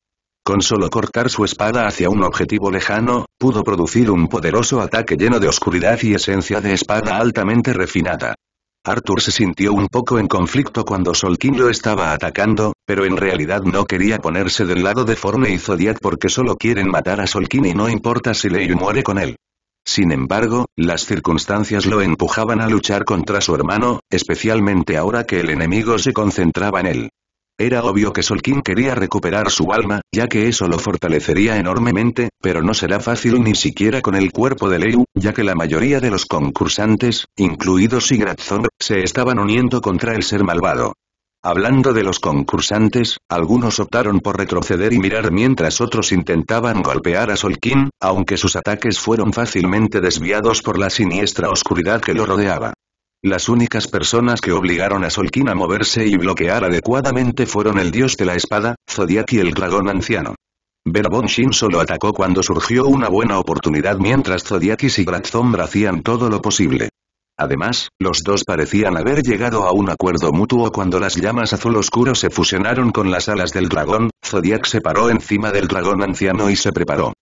[SPEAKER 1] Con solo cortar su espada hacia un objetivo lejano, pudo producir un poderoso ataque lleno de oscuridad y esencia de espada altamente refinada. Arthur se sintió un poco en conflicto cuando Solkin lo estaba atacando, pero en realidad no quería ponerse del lado de Forne y Zodiac porque solo quieren matar a Solkin y no importa si Leyu muere con él. Sin embargo, las circunstancias lo empujaban a luchar contra su hermano, especialmente ahora que el enemigo se concentraba en él. Era obvio que Solkin quería recuperar su alma, ya que eso lo fortalecería enormemente, pero no será fácil ni siquiera con el cuerpo de Leu, ya que la mayoría de los concursantes, incluidos Sigratzong, se estaban uniendo contra el ser malvado. Hablando de los concursantes, algunos optaron por retroceder y mirar mientras otros intentaban golpear a Solkin, aunque sus ataques fueron fácilmente desviados por la siniestra oscuridad que lo rodeaba. Las únicas personas que obligaron a Solkin a moverse y bloquear adecuadamente fueron el dios de la espada, Zodiac y el dragón anciano. Verbonshin solo atacó cuando surgió una buena oportunidad mientras Zodiac y Sigrazzombra hacían todo lo posible. Además, los dos parecían haber llegado a un acuerdo mutuo cuando las llamas azul oscuro se fusionaron con las alas del dragón, Zodiac se paró encima del dragón anciano y se preparó.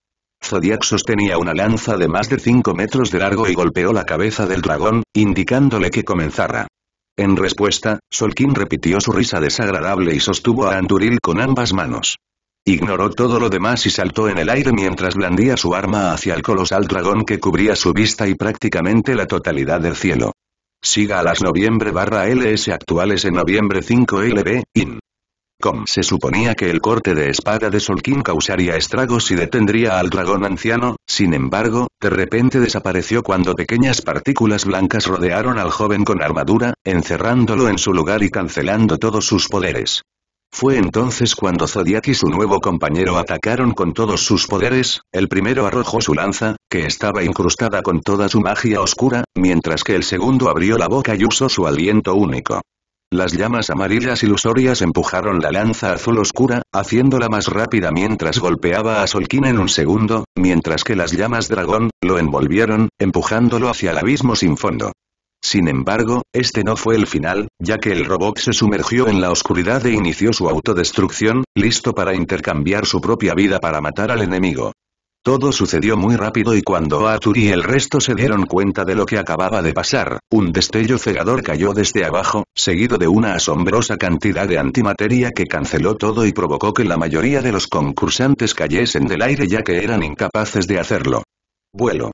[SPEAKER 1] Zodiac sostenía una lanza de más de 5 metros de largo y golpeó la cabeza del dragón, indicándole que comenzara. En respuesta, Solkin repitió su risa desagradable y sostuvo a Anturil con ambas manos. Ignoró todo lo demás y saltó en el aire mientras blandía su arma hacia el colosal dragón que cubría su vista y prácticamente la totalidad del cielo. Siga a las noviembre barra LS actuales en noviembre 5 LB, in. Com se suponía que el corte de espada de Solkin causaría estragos y detendría al dragón anciano, sin embargo, de repente desapareció cuando pequeñas partículas blancas rodearon al joven con armadura, encerrándolo en su lugar y cancelando todos sus poderes. Fue entonces cuando Zodiac y su nuevo compañero atacaron con todos sus poderes, el primero arrojó su lanza, que estaba incrustada con toda su magia oscura, mientras que el segundo abrió la boca y usó su aliento único. Las llamas amarillas ilusorias empujaron la lanza azul oscura, haciéndola más rápida mientras golpeaba a Solkin en un segundo, mientras que las llamas dragón, lo envolvieron, empujándolo hacia el abismo sin fondo. Sin embargo, este no fue el final, ya que el robot se sumergió en la oscuridad e inició su autodestrucción, listo para intercambiar su propia vida para matar al enemigo. Todo sucedió muy rápido y cuando Arthur y el resto se dieron cuenta de lo que acababa de pasar, un destello cegador cayó desde abajo, seguido de una asombrosa cantidad de antimateria que canceló todo y provocó que la mayoría de los concursantes cayesen del aire ya que eran incapaces de hacerlo. Vuelo.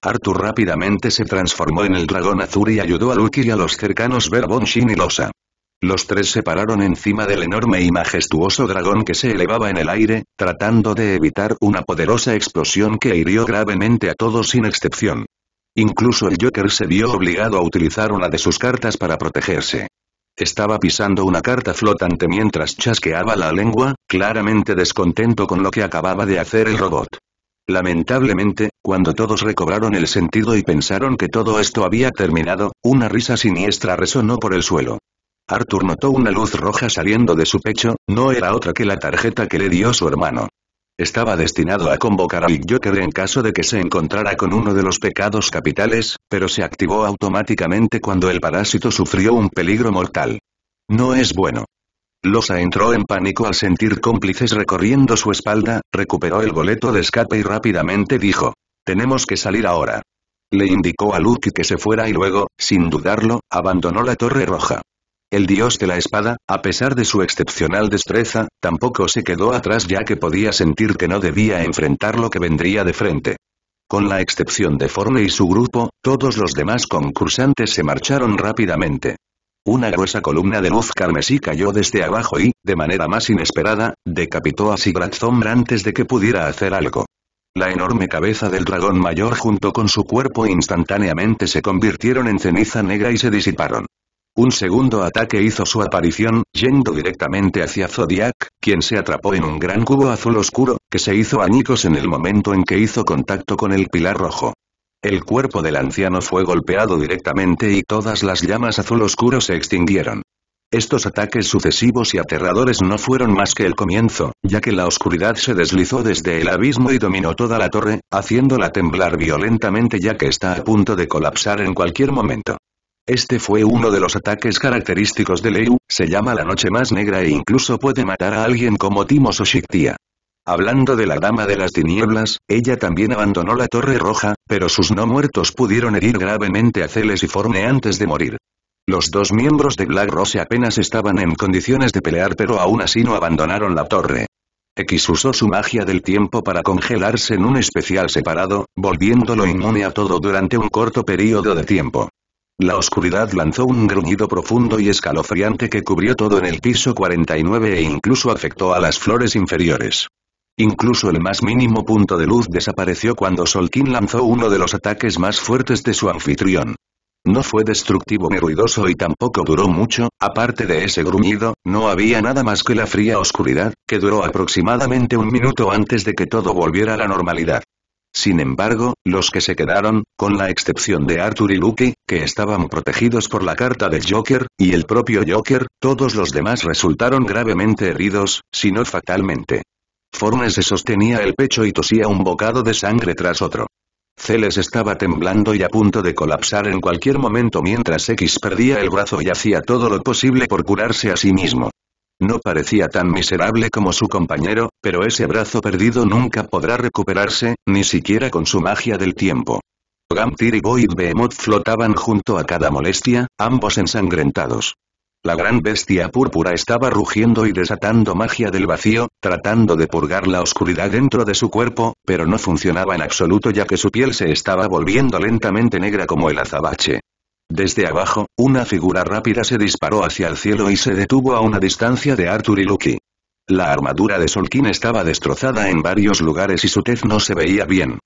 [SPEAKER 1] Arthur rápidamente se transformó en el dragón azul y ayudó a Lucky y a los cercanos a Bonshin y Losa. Los tres se pararon encima del enorme y majestuoso dragón que se elevaba en el aire, tratando de evitar una poderosa explosión que hirió gravemente a todos sin excepción. Incluso el Joker se vio obligado a utilizar una de sus cartas para protegerse. Estaba pisando una carta flotante mientras chasqueaba la lengua, claramente descontento con lo que acababa de hacer el robot. Lamentablemente, cuando todos recobraron el sentido y pensaron que todo esto había terminado, una risa siniestra resonó por el suelo. Arthur notó una luz roja saliendo de su pecho, no era otra que la tarjeta que le dio su hermano. Estaba destinado a convocar al Joker en caso de que se encontrara con uno de los pecados capitales, pero se activó automáticamente cuando el parásito sufrió un peligro mortal. No es bueno. Losa entró en pánico al sentir cómplices recorriendo su espalda, recuperó el boleto de escape y rápidamente dijo. Tenemos que salir ahora. Le indicó a Luke que se fuera y luego, sin dudarlo, abandonó la Torre Roja. El dios de la espada, a pesar de su excepcional destreza, tampoco se quedó atrás ya que podía sentir que no debía enfrentar lo que vendría de frente. Con la excepción de Forne y su grupo, todos los demás concursantes se marcharon rápidamente. Una gruesa columna de luz carmesí cayó desde abajo y, de manera más inesperada, decapitó a Sigrat antes de que pudiera hacer algo. La enorme cabeza del dragón mayor junto con su cuerpo instantáneamente se convirtieron en ceniza negra y se disiparon. Un segundo ataque hizo su aparición, yendo directamente hacia Zodiac, quien se atrapó en un gran cubo azul oscuro, que se hizo añicos en el momento en que hizo contacto con el pilar rojo. El cuerpo del anciano fue golpeado directamente y todas las llamas azul oscuro se extinguieron. Estos ataques sucesivos y aterradores no fueron más que el comienzo, ya que la oscuridad se deslizó desde el abismo y dominó toda la torre, haciéndola temblar violentamente ya que está a punto de colapsar en cualquier momento. Este fue uno de los ataques característicos de Leyu. se llama la noche más negra e incluso puede matar a alguien como Timos o Shiktia. Hablando de la Dama de las Tinieblas, ella también abandonó la Torre Roja, pero sus no muertos pudieron herir gravemente a Celes y Forne antes de morir. Los dos miembros de Black Rose apenas estaban en condiciones de pelear pero aún así no abandonaron la torre. X usó su magia del tiempo para congelarse en un especial separado, volviéndolo inmune a todo durante un corto periodo de tiempo. La oscuridad lanzó un gruñido profundo y escalofriante que cubrió todo en el piso 49 e incluso afectó a las flores inferiores. Incluso el más mínimo punto de luz desapareció cuando Solkin lanzó uno de los ataques más fuertes de su anfitrión. No fue destructivo ni ruidoso y tampoco duró mucho, aparte de ese gruñido, no había nada más que la fría oscuridad, que duró aproximadamente un minuto antes de que todo volviera a la normalidad. Sin embargo, los que se quedaron, con la excepción de Arthur y Luke, que estaban protegidos por la carta del Joker, y el propio Joker, todos los demás resultaron gravemente heridos, si no fatalmente. Forme se sostenía el pecho y tosía un bocado de sangre tras otro. Celes estaba temblando y a punto de colapsar en cualquier momento mientras X perdía el brazo y hacía todo lo posible por curarse a sí mismo. No parecía tan miserable como su compañero, pero ese brazo perdido nunca podrá recuperarse, ni siquiera con su magia del tiempo. Gamtir y Void Behemoth flotaban junto a cada molestia, ambos ensangrentados. La gran bestia púrpura estaba rugiendo y desatando magia del vacío, tratando de purgar la oscuridad dentro de su cuerpo, pero no funcionaba en absoluto ya que su piel se estaba volviendo lentamente negra como el azabache. Desde abajo, una figura rápida se disparó hacia el cielo y se detuvo a una distancia de Arthur y Lucky. La armadura de Solkin estaba destrozada en varios lugares y su tez no se veía bien.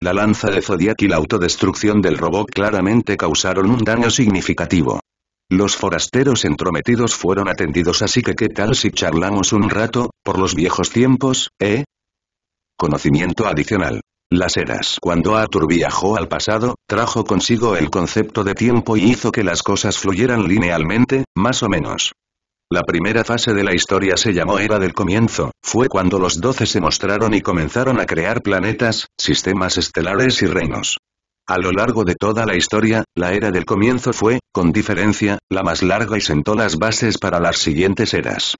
[SPEAKER 1] La lanza de Zodiac y la autodestrucción del robot claramente causaron un daño significativo. Los forasteros entrometidos fueron atendidos así que qué tal si charlamos un rato, por los viejos tiempos, ¿eh? Conocimiento adicional. Las eras. Cuando Arthur viajó al pasado, trajo consigo el concepto de tiempo y hizo que las cosas fluyeran linealmente, más o menos. La primera fase de la historia se llamó Era del Comienzo, fue cuando los doce se mostraron y comenzaron a crear planetas, sistemas estelares y reinos. A lo largo de toda la historia, la era del comienzo fue, con diferencia, la más larga y sentó las bases para las siguientes eras.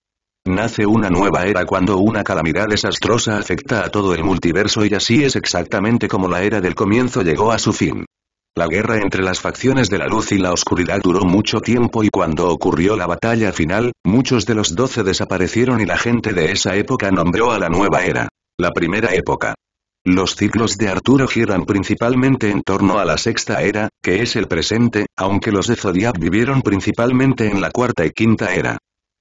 [SPEAKER 1] Nace una nueva era cuando una calamidad desastrosa afecta a todo el multiverso y así es exactamente como la era del comienzo llegó a su fin. La guerra entre las facciones de la luz y la oscuridad duró mucho tiempo y cuando ocurrió la batalla final, muchos de los doce desaparecieron y la gente de esa época nombró a la nueva era. La primera época. Los ciclos de Arturo giran principalmente en torno a la sexta era, que es el presente, aunque los de Zodiac vivieron principalmente en la cuarta y quinta era.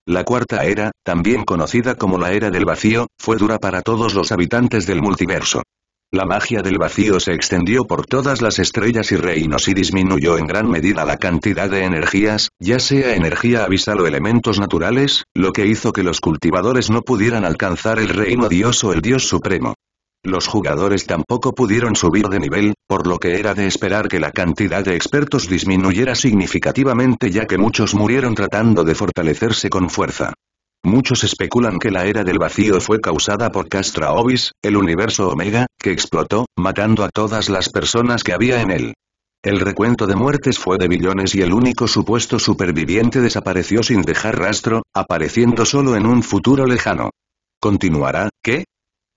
[SPEAKER 1] La cuarta era, también conocida como la era del vacío, fue dura para todos los habitantes del multiverso. La magia del vacío se extendió por todas las estrellas y reinos y disminuyó en gran medida la cantidad de energías, ya sea energía abisal o elementos naturales, lo que hizo que los cultivadores no pudieran alcanzar el reino dios o el dios supremo. Los jugadores tampoco pudieron subir de nivel, por lo que era de esperar que la cantidad de expertos disminuyera significativamente ya que muchos murieron tratando de fortalecerse con fuerza. Muchos especulan que la era del vacío fue causada por Castra Obis, el universo Omega, que explotó, matando a todas las personas que había en él. El recuento de muertes fue de billones y el único supuesto superviviente desapareció sin dejar rastro, apareciendo solo en un futuro lejano. ¿Continuará, qué?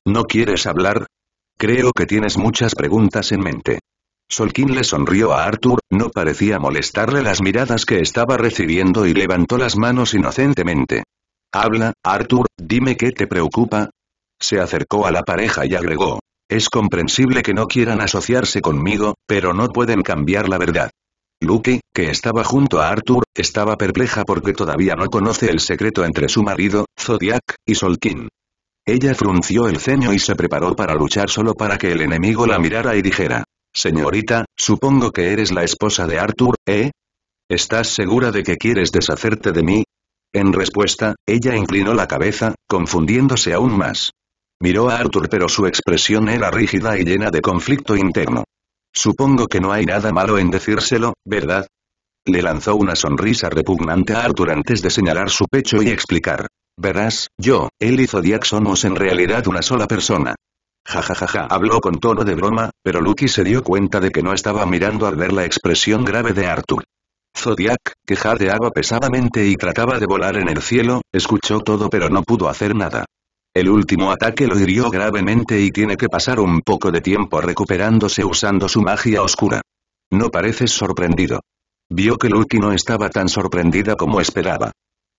[SPEAKER 1] ¿No quieres hablar? Creo que tienes muchas preguntas en mente. Solkin le sonrió a Arthur, no parecía molestarle las miradas que estaba recibiendo y levantó las manos inocentemente. Habla, Arthur, dime qué te preocupa. Se acercó a la pareja y agregó. Es comprensible que no quieran asociarse conmigo, pero no pueden cambiar la verdad. Luke, que estaba junto a Arthur, estaba perpleja porque todavía no conoce el secreto entre su marido, Zodiac, y Solkin. Ella frunció el ceño y se preparó para luchar solo para que el enemigo la mirara y dijera, Señorita, supongo que eres la esposa de Arthur, ¿eh? ¿Estás segura de que quieres deshacerte de mí? En respuesta, ella inclinó la cabeza, confundiéndose aún más. Miró a Arthur pero su expresión era rígida y llena de conflicto interno. Supongo que no hay nada malo en decírselo, ¿verdad? Le lanzó una sonrisa repugnante a Arthur antes de señalar su pecho y explicar. Verás, yo, él y Zodiac somos en realidad una sola persona. Jajajaja, habló con tono de broma, pero Lucky se dio cuenta de que no estaba mirando al ver la expresión grave de Arthur. Zodiac, que jadeaba pesadamente y trataba de volar en el cielo, escuchó todo pero no pudo hacer nada. El último ataque lo hirió gravemente y tiene que pasar un poco de tiempo recuperándose usando su magia oscura. No pareces sorprendido. Vio que Lucky no estaba tan sorprendida como esperaba.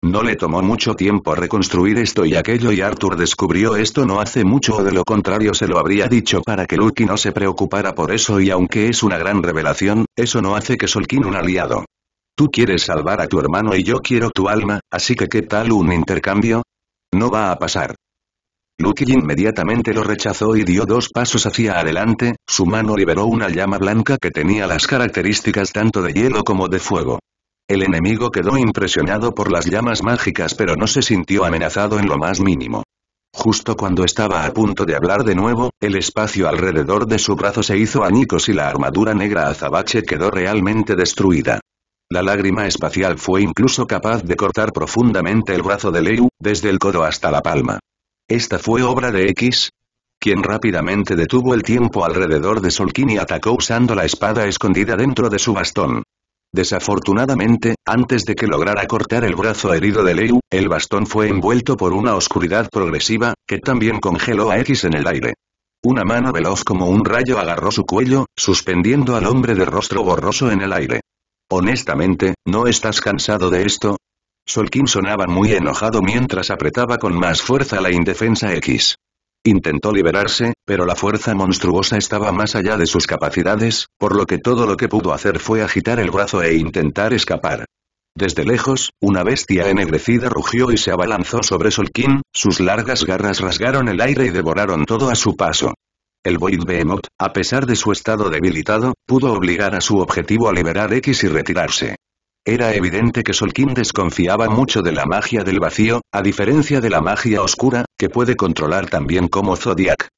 [SPEAKER 1] No le tomó mucho tiempo reconstruir esto y aquello y Arthur descubrió esto no hace mucho o de lo contrario se lo habría dicho para que Lucky no se preocupara por eso y aunque es una gran revelación, eso no hace que Solkin un aliado. Tú quieres salvar a tu hermano y yo quiero tu alma, así que ¿qué tal un intercambio? No va a pasar. Lucky inmediatamente lo rechazó y dio dos pasos hacia adelante, su mano liberó una llama blanca que tenía las características tanto de hielo como de fuego. El enemigo quedó impresionado por las llamas mágicas pero no se sintió amenazado en lo más mínimo. Justo cuando estaba a punto de hablar de nuevo, el espacio alrededor de su brazo se hizo añicos y la armadura negra azabache quedó realmente destruida. La lágrima espacial fue incluso capaz de cortar profundamente el brazo de Leiu, desde el codo hasta la palma. ¿Esta fue obra de X? Quien rápidamente detuvo el tiempo alrededor de Solkin y atacó usando la espada escondida dentro de su bastón. Desafortunadamente, antes de que lograra cortar el brazo herido de Leu, el bastón fue envuelto por una oscuridad progresiva, que también congeló a X en el aire. Una mano veloz como un rayo agarró su cuello, suspendiendo al hombre de rostro borroso en el aire. Honestamente, ¿no estás cansado de esto? Solkin sonaba muy enojado mientras apretaba con más fuerza la indefensa X. Intentó liberarse, pero la fuerza monstruosa estaba más allá de sus capacidades, por lo que todo lo que pudo hacer fue agitar el brazo e intentar escapar. Desde lejos, una bestia ennegrecida rugió y se abalanzó sobre Solkin, sus largas garras rasgaron el aire y devoraron todo a su paso. El Void Behemoth, a pesar de su estado debilitado, pudo obligar a su objetivo a liberar X y retirarse. Era evidente que Solkin desconfiaba mucho de la magia del vacío, a diferencia de la magia oscura, que puede controlar también como Zodiac.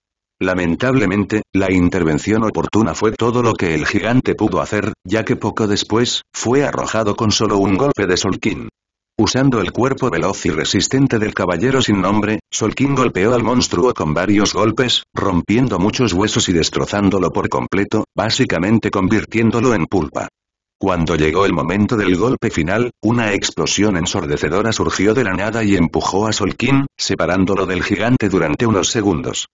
[SPEAKER 1] Lamentablemente, la intervención oportuna fue todo lo que el gigante pudo hacer, ya que poco después, fue arrojado con solo un golpe de Solkin. Usando el cuerpo veloz y resistente del caballero sin nombre, Solkin golpeó al monstruo con varios golpes, rompiendo muchos huesos y destrozándolo por completo, básicamente convirtiéndolo en pulpa. Cuando llegó el momento del golpe final, una explosión ensordecedora surgió de la nada y empujó a Solkin, separándolo del gigante durante unos segundos.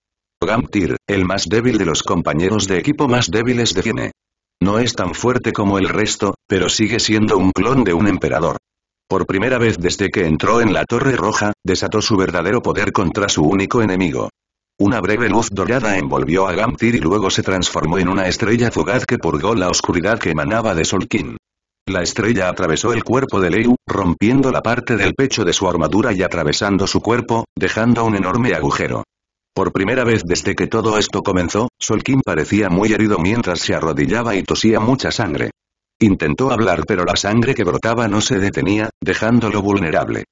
[SPEAKER 1] Gamtir, el más débil de los compañeros de equipo más débiles de Gene. No es tan fuerte como el resto, pero sigue siendo un clon de un emperador. Por primera vez desde que entró en la Torre Roja, desató su verdadero poder contra su único enemigo. Una breve luz dorada envolvió a Gamtir y luego se transformó en una estrella fugaz que purgó la oscuridad que emanaba de Solkin. La estrella atravesó el cuerpo de Leu, rompiendo la parte del pecho de su armadura y atravesando su cuerpo, dejando un enorme agujero. Por primera vez desde que todo esto comenzó, Solkin parecía muy herido mientras se arrodillaba y tosía mucha sangre. Intentó hablar pero la sangre que brotaba no se detenía, dejándolo vulnerable.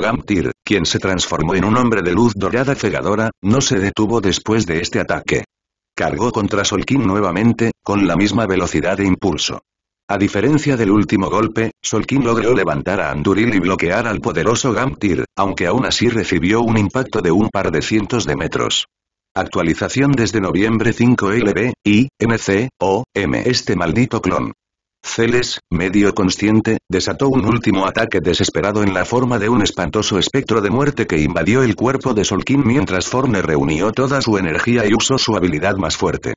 [SPEAKER 1] Gamtir, quien se transformó en un hombre de luz dorada cegadora, no se detuvo después de este ataque. Cargó contra Solkin nuevamente, con la misma velocidad e impulso. A diferencia del último golpe, Solkin logró levantar a Anduril y bloquear al poderoso Gamtir, aunque aún así recibió un impacto de un par de cientos de metros. Actualización desde noviembre 5 LB, I, MC, o, M. Este maldito clon. Celes, medio consciente, desató un último ataque desesperado en la forma de un espantoso espectro de muerte que invadió el cuerpo de Solkin mientras Forne reunió toda su energía y usó su habilidad más fuerte.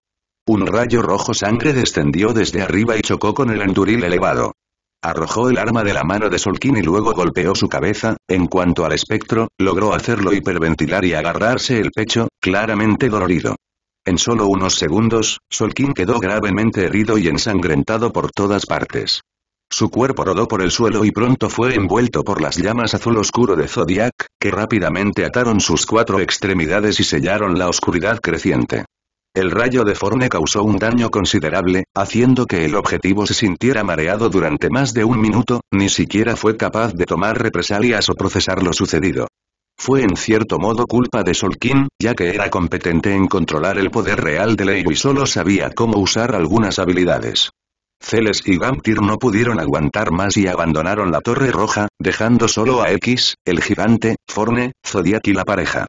[SPEAKER 1] Un rayo rojo sangre descendió desde arriba y chocó con el anduril elevado. Arrojó el arma de la mano de Solkin y luego golpeó su cabeza, en cuanto al espectro, logró hacerlo hiperventilar y agarrarse el pecho, claramente dolorido. En solo unos segundos, Solkin quedó gravemente herido y ensangrentado por todas partes. Su cuerpo rodó por el suelo y pronto fue envuelto por las llamas azul oscuro de Zodiac, que rápidamente ataron sus cuatro extremidades y sellaron la oscuridad creciente. El rayo de Forne causó un daño considerable, haciendo que el objetivo se sintiera mareado durante más de un minuto, ni siquiera fue capaz de tomar represalias o procesar lo sucedido. Fue en cierto modo culpa de Solkin, ya que era competente en controlar el poder real de ley y solo sabía cómo usar algunas habilidades. Celes y Gamtir no pudieron aguantar más y abandonaron la Torre Roja, dejando solo a X, el gigante, Forne, Zodiac y la pareja.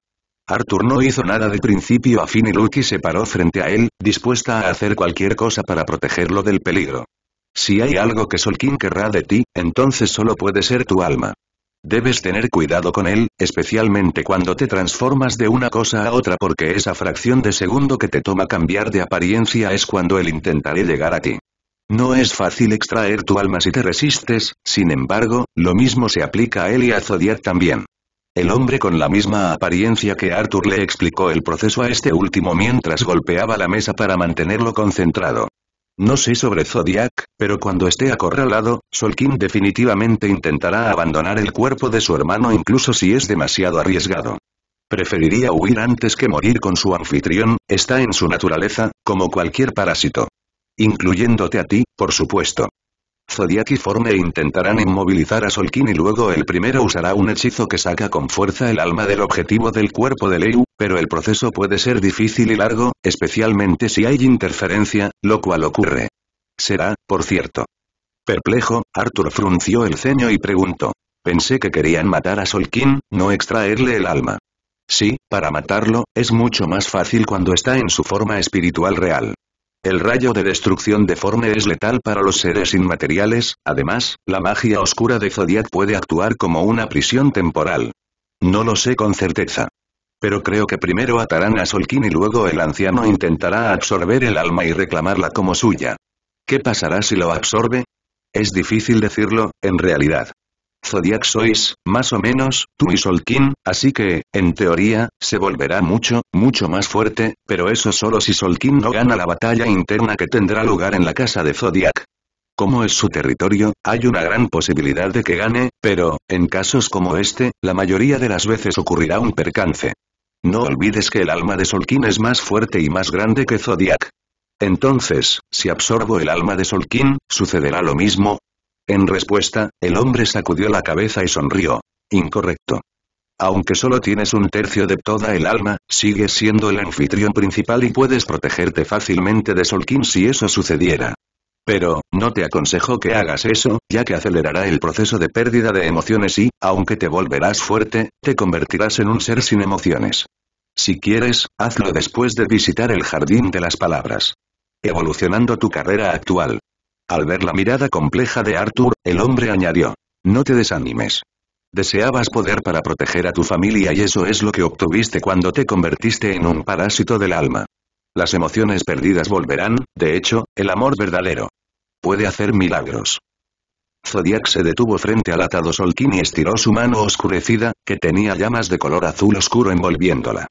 [SPEAKER 1] Arthur no hizo nada de principio a fin y Loki se paró frente a él, dispuesta a hacer cualquier cosa para protegerlo del peligro. Si hay algo que Solkin querrá de ti, entonces solo puede ser tu alma. Debes tener cuidado con él, especialmente cuando te transformas de una cosa a otra porque esa fracción de segundo que te toma cambiar de apariencia es cuando él intentará llegar a ti. No es fácil extraer tu alma si te resistes, sin embargo, lo mismo se aplica a él y a Zodiac también. El hombre con la misma apariencia que Arthur le explicó el proceso a este último mientras golpeaba la mesa para mantenerlo concentrado. No sé sobre Zodiac, pero cuando esté acorralado, Solkin definitivamente intentará abandonar el cuerpo de su hermano incluso si es demasiado arriesgado. Preferiría huir antes que morir con su anfitrión, está en su naturaleza, como cualquier parásito. Incluyéndote a ti, por supuesto. Zodiac y Forme intentarán inmovilizar a Solkin y luego el primero usará un hechizo que saca con fuerza el alma del objetivo del cuerpo de Leu, pero el proceso puede ser difícil y largo, especialmente si hay interferencia, lo cual ocurre. Será, por cierto. Perplejo, Arthur frunció el ceño y preguntó. Pensé que querían matar a Solkin, no extraerle el alma. Sí, para matarlo, es mucho más fácil cuando está en su forma espiritual real. El rayo de destrucción deforme es letal para los seres inmateriales, además, la magia oscura de Zodiac puede actuar como una prisión temporal. No lo sé con certeza. Pero creo que primero atarán a Solkin y luego el anciano intentará absorber el alma y reclamarla como suya. ¿Qué pasará si lo absorbe? Es difícil decirlo, en realidad. Zodiac sois, más o menos, tú y Solkin, así que, en teoría, se volverá mucho, mucho más fuerte, pero eso solo si Solkin no gana la batalla interna que tendrá lugar en la casa de Zodiac. Como es su territorio, hay una gran posibilidad de que gane, pero, en casos como este, la mayoría de las veces ocurrirá un percance. No olvides que el alma de Solkin es más fuerte y más grande que Zodiac. Entonces, si absorbo el alma de Solkin, ¿sucederá lo mismo? En respuesta, el hombre sacudió la cabeza y sonrió. Incorrecto. Aunque solo tienes un tercio de toda el alma, sigues siendo el anfitrión principal y puedes protegerte fácilmente de Solkin si eso sucediera. Pero, no te aconsejo que hagas eso, ya que acelerará el proceso de pérdida de emociones y, aunque te volverás fuerte, te convertirás en un ser sin emociones. Si quieres, hazlo después de visitar el jardín de las palabras. Evolucionando tu carrera actual, al ver la mirada compleja de Arthur, el hombre añadió. No te desanimes. Deseabas poder para proteger a tu familia y eso es lo que obtuviste cuando te convertiste en un parásito del alma. Las emociones perdidas volverán, de hecho, el amor verdadero. Puede hacer milagros. Zodiac se detuvo frente al atado solquín y estiró su mano oscurecida, que tenía llamas de color azul oscuro envolviéndola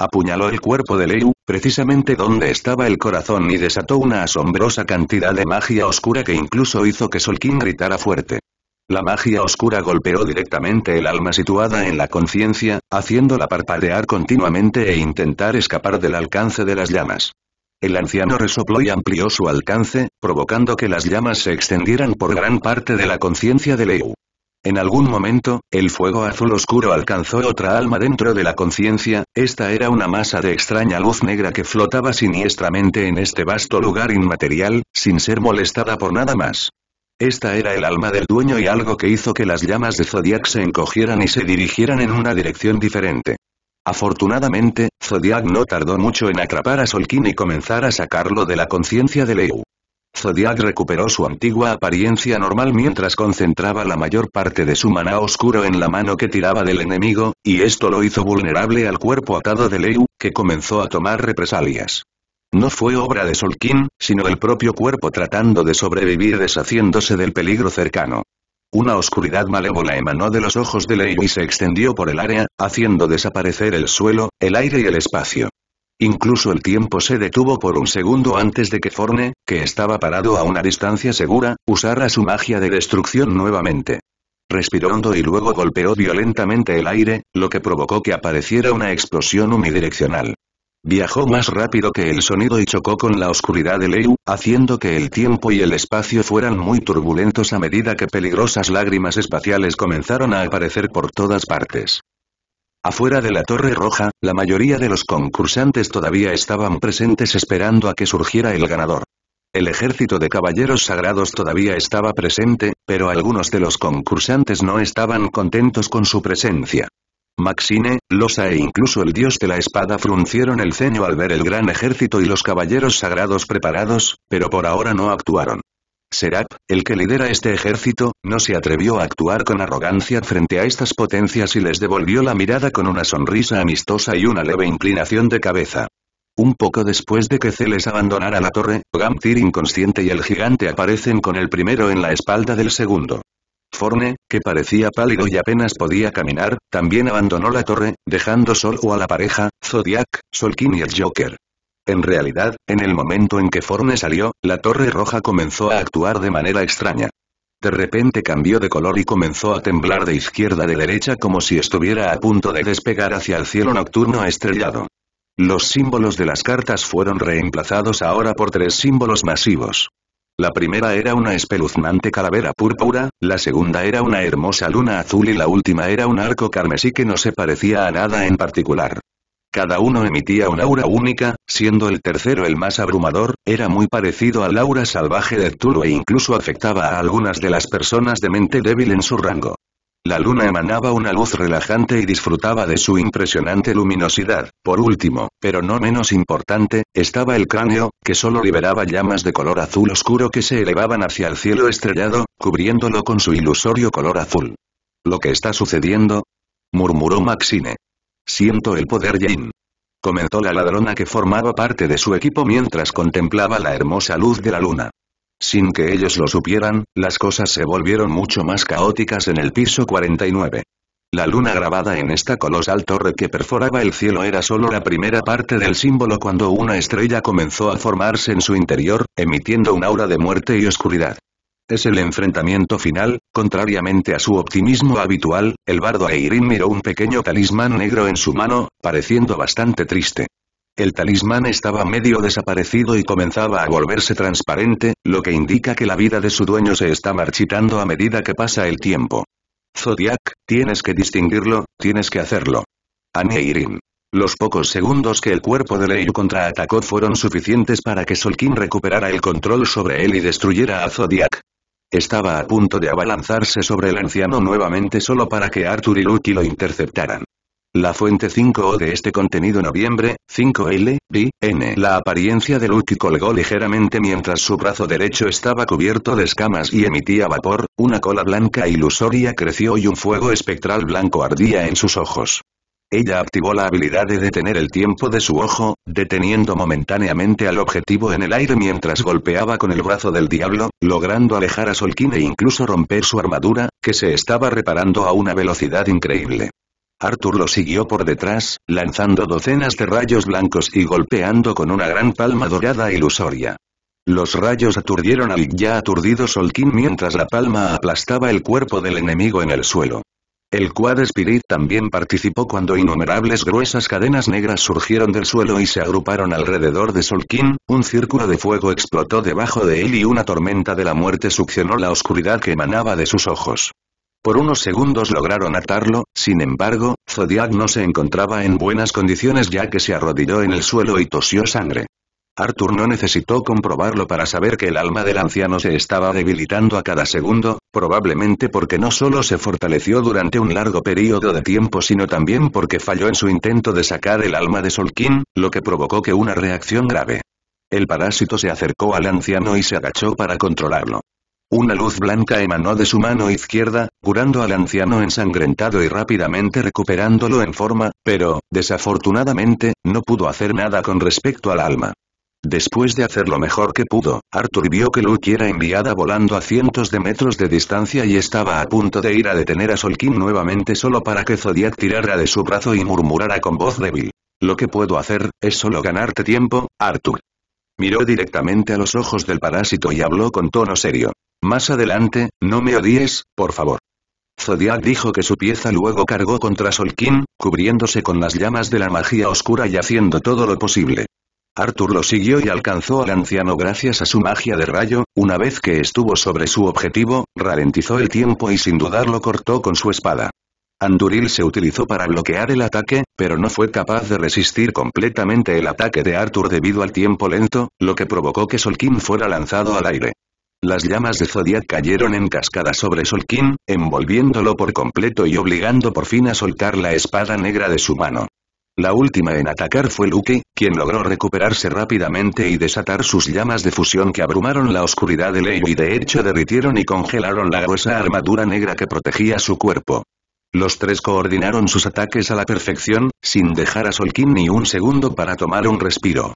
[SPEAKER 1] apuñaló el cuerpo de Leu, precisamente donde estaba el corazón y desató una asombrosa cantidad de magia oscura que incluso hizo que Solkin gritara fuerte. La magia oscura golpeó directamente el alma situada en la conciencia, haciéndola parpadear continuamente e intentar escapar del alcance de las llamas. El anciano resopló y amplió su alcance, provocando que las llamas se extendieran por gran parte de la conciencia de Leu. En algún momento, el fuego azul oscuro alcanzó otra alma dentro de la conciencia, esta era una masa de extraña luz negra que flotaba siniestramente en este vasto lugar inmaterial, sin ser molestada por nada más. Esta era el alma del dueño y algo que hizo que las llamas de Zodiac se encogieran y se dirigieran en una dirección diferente. Afortunadamente, Zodiac no tardó mucho en atrapar a Solkin y comenzar a sacarlo de la conciencia de Leu. Zodiac recuperó su antigua apariencia normal mientras concentraba la mayor parte de su maná oscuro en la mano que tiraba del enemigo, y esto lo hizo vulnerable al cuerpo atado de Leu, que comenzó a tomar represalias. No fue obra de Solkin, sino el propio cuerpo tratando de sobrevivir deshaciéndose del peligro cercano. Una oscuridad malévola emanó de los ojos de Leiu y se extendió por el área, haciendo desaparecer el suelo, el aire y el espacio. Incluso el tiempo se detuvo por un segundo antes de que Forne, que estaba parado a una distancia segura, usara su magia de destrucción nuevamente. Respiró hondo y luego golpeó violentamente el aire, lo que provocó que apareciera una explosión unidireccional. Viajó más rápido que el sonido y chocó con la oscuridad de Leu, haciendo que el tiempo y el espacio fueran muy turbulentos a medida que peligrosas lágrimas espaciales comenzaron a aparecer por todas partes. Afuera de la Torre Roja, la mayoría de los concursantes todavía estaban presentes esperando a que surgiera el ganador. El ejército de caballeros sagrados todavía estaba presente, pero algunos de los concursantes no estaban contentos con su presencia. Maxine, Losa e incluso el dios de la espada fruncieron el ceño al ver el gran ejército y los caballeros sagrados preparados, pero por ahora no actuaron. Serap, el que lidera este ejército, no se atrevió a actuar con arrogancia frente a estas potencias y les devolvió la mirada con una sonrisa amistosa y una leve inclinación de cabeza. Un poco después de que Celes abandonara la torre, Gamtir inconsciente y el gigante aparecen con el primero en la espalda del segundo. Forne, que parecía pálido y apenas podía caminar, también abandonó la torre, dejando solo a la pareja, Zodiac, Solkin y el Joker. En realidad, en el momento en que Forne salió, la Torre Roja comenzó a actuar de manera extraña. De repente cambió de color y comenzó a temblar de izquierda a de derecha como si estuviera a punto de despegar hacia el cielo nocturno estrellado. Los símbolos de las cartas fueron reemplazados ahora por tres símbolos masivos. La primera era una espeluznante calavera púrpura, la segunda era una hermosa luna azul y la última era un arco carmesí que no se parecía a nada en particular. Cada uno emitía una aura única, siendo el tercero el más abrumador, era muy parecido al aura salvaje de Turo e incluso afectaba a algunas de las personas de mente débil en su rango. La luna emanaba una luz relajante y disfrutaba de su impresionante luminosidad. Por último, pero no menos importante, estaba el cráneo, que solo liberaba llamas de color azul oscuro que se elevaban hacia el cielo estrellado, cubriéndolo con su ilusorio color azul. ¿Lo que está sucediendo? murmuró Maxine. Siento el poder Jane. Comentó la ladrona que formaba parte de su equipo mientras contemplaba la hermosa luz de la luna. Sin que ellos lo supieran, las cosas se volvieron mucho más caóticas en el piso 49. La luna grabada en esta colosal torre que perforaba el cielo era solo la primera parte del símbolo cuando una estrella comenzó a formarse en su interior, emitiendo un aura de muerte y oscuridad es el enfrentamiento final, contrariamente a su optimismo habitual, el bardo Eirin miró un pequeño talismán negro en su mano, pareciendo bastante triste. El talismán estaba medio desaparecido y comenzaba a volverse transparente, lo que indica que la vida de su dueño se está marchitando a medida que pasa el tiempo. Zodiac, tienes que distinguirlo, tienes que hacerlo. Aneirin. Los pocos segundos que el cuerpo de Leyu contraatacó fueron suficientes para que Solkin recuperara el control sobre él y destruyera a Zodiac. Estaba a punto de abalanzarse sobre el anciano nuevamente solo para que Arthur y Lucky lo interceptaran. La fuente 5O de este contenido noviembre, 5L, B, N. La apariencia de Lucky colgó ligeramente mientras su brazo derecho estaba cubierto de escamas y emitía vapor, una cola blanca ilusoria creció y un fuego espectral blanco ardía en sus ojos. Ella activó la habilidad de detener el tiempo de su ojo, deteniendo momentáneamente al objetivo en el aire mientras golpeaba con el brazo del diablo, logrando alejar a Solkin e incluso romper su armadura, que se estaba reparando a una velocidad increíble. Arthur lo siguió por detrás, lanzando docenas de rayos blancos y golpeando con una gran palma dorada ilusoria. Los rayos aturdieron al ya aturdido Solkin mientras la palma aplastaba el cuerpo del enemigo en el suelo. El Quad Spirit también participó cuando innumerables gruesas cadenas negras surgieron del suelo y se agruparon alrededor de Solkin, un círculo de fuego explotó debajo de él y una tormenta de la muerte succionó la oscuridad que emanaba de sus ojos. Por unos segundos lograron atarlo, sin embargo, Zodiac no se encontraba en buenas condiciones ya que se arrodilló en el suelo y tosió sangre. Arthur no necesitó comprobarlo para saber que el alma del anciano se estaba debilitando a cada segundo, probablemente porque no solo se fortaleció durante un largo periodo de tiempo sino también porque falló en su intento de sacar el alma de Solkin, lo que provocó que una reacción grave. El parásito se acercó al anciano y se agachó para controlarlo. Una luz blanca emanó de su mano izquierda, curando al anciano ensangrentado y rápidamente recuperándolo en forma, pero, desafortunadamente, no pudo hacer nada con respecto al alma. Después de hacer lo mejor que pudo, Arthur vio que Luke era enviada volando a cientos de metros de distancia y estaba a punto de ir a detener a Solkin nuevamente solo para que Zodiac tirara de su brazo y murmurara con voz débil. Lo que puedo hacer, es solo ganarte tiempo, Arthur. Miró directamente a los ojos del parásito y habló con tono serio. Más adelante, no me odies, por favor. Zodiac dijo que su pieza luego cargó contra Solkin, cubriéndose con las llamas de la magia oscura y haciendo todo lo posible. Arthur lo siguió y alcanzó al anciano gracias a su magia de rayo, una vez que estuvo sobre su objetivo, ralentizó el tiempo y sin dudarlo cortó con su espada. Anduril se utilizó para bloquear el ataque, pero no fue capaz de resistir completamente el ataque de Arthur debido al tiempo lento, lo que provocó que Solkin fuera lanzado al aire. Las llamas de Zodiac cayeron en cascada sobre Solkin, envolviéndolo por completo y obligando por fin a soltar la espada negra de su mano. La última en atacar fue Luke, quien logró recuperarse rápidamente y desatar sus llamas de fusión que abrumaron la oscuridad de Leo y de hecho derritieron y congelaron la gruesa armadura negra que protegía su cuerpo. Los tres coordinaron sus ataques a la perfección, sin dejar a Solkin ni un segundo para tomar un respiro.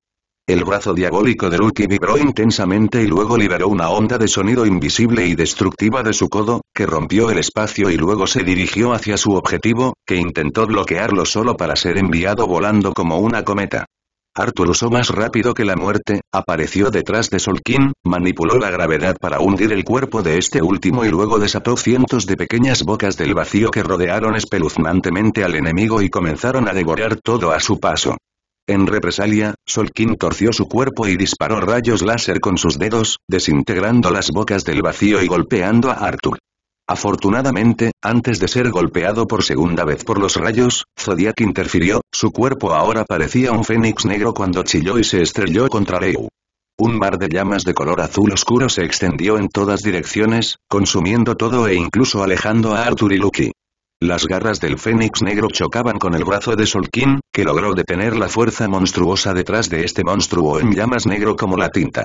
[SPEAKER 1] El brazo diabólico de Lucky vibró intensamente y luego liberó una onda de sonido invisible y destructiva de su codo, que rompió el espacio y luego se dirigió hacia su objetivo, que intentó bloquearlo solo para ser enviado volando como una cometa. Arthur usó más rápido que la muerte, apareció detrás de Solkin, manipuló la gravedad para hundir el cuerpo de este último y luego desató cientos de pequeñas bocas del vacío que rodearon espeluznantemente al enemigo y comenzaron a devorar todo a su paso. En represalia, Solkin torció su cuerpo y disparó rayos láser con sus dedos, desintegrando las bocas del vacío y golpeando a Arthur. Afortunadamente, antes de ser golpeado por segunda vez por los rayos, Zodiac interfirió, su cuerpo ahora parecía un fénix negro cuando chilló y se estrelló contra Reu. Un mar de llamas de color azul oscuro se extendió en todas direcciones, consumiendo todo e incluso alejando a Arthur y Lucky. Las garras del fénix negro chocaban con el brazo de Solkin, que logró detener la fuerza monstruosa detrás de este monstruo en llamas negro como la tinta.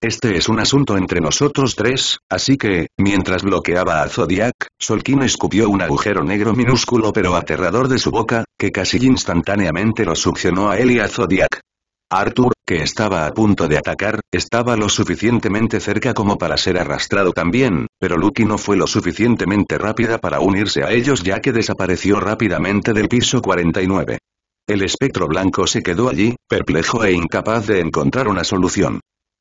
[SPEAKER 1] Este es un asunto entre nosotros tres, así que, mientras bloqueaba a Zodiac, Solkin escupió un agujero negro minúsculo pero aterrador de su boca, que casi instantáneamente lo succionó a él y a Zodiac. Arthur, que estaba a punto de atacar, estaba lo suficientemente cerca como para ser arrastrado también, pero Lucky no fue lo suficientemente rápida para unirse a ellos ya que desapareció rápidamente del piso 49. El espectro blanco se quedó allí, perplejo e incapaz de encontrar una solución.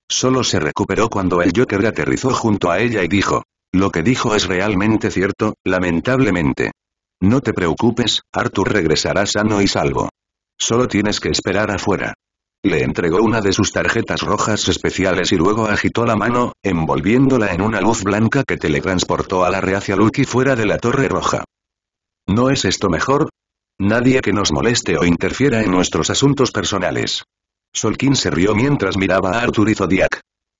[SPEAKER 1] Solo se recuperó cuando el Joker aterrizó junto a ella y dijo, lo que dijo es realmente cierto, lamentablemente. No te preocupes, Arthur regresará sano y salvo. Solo tienes que esperar afuera. Le entregó una de sus tarjetas rojas especiales y luego agitó la mano, envolviéndola en una luz blanca que teletransportó a la reacia Lucky fuera de la torre roja. ¿No es esto mejor? Nadie que nos moleste o interfiera en nuestros asuntos personales. Solkin se rió mientras miraba a Arthur y Zodiac.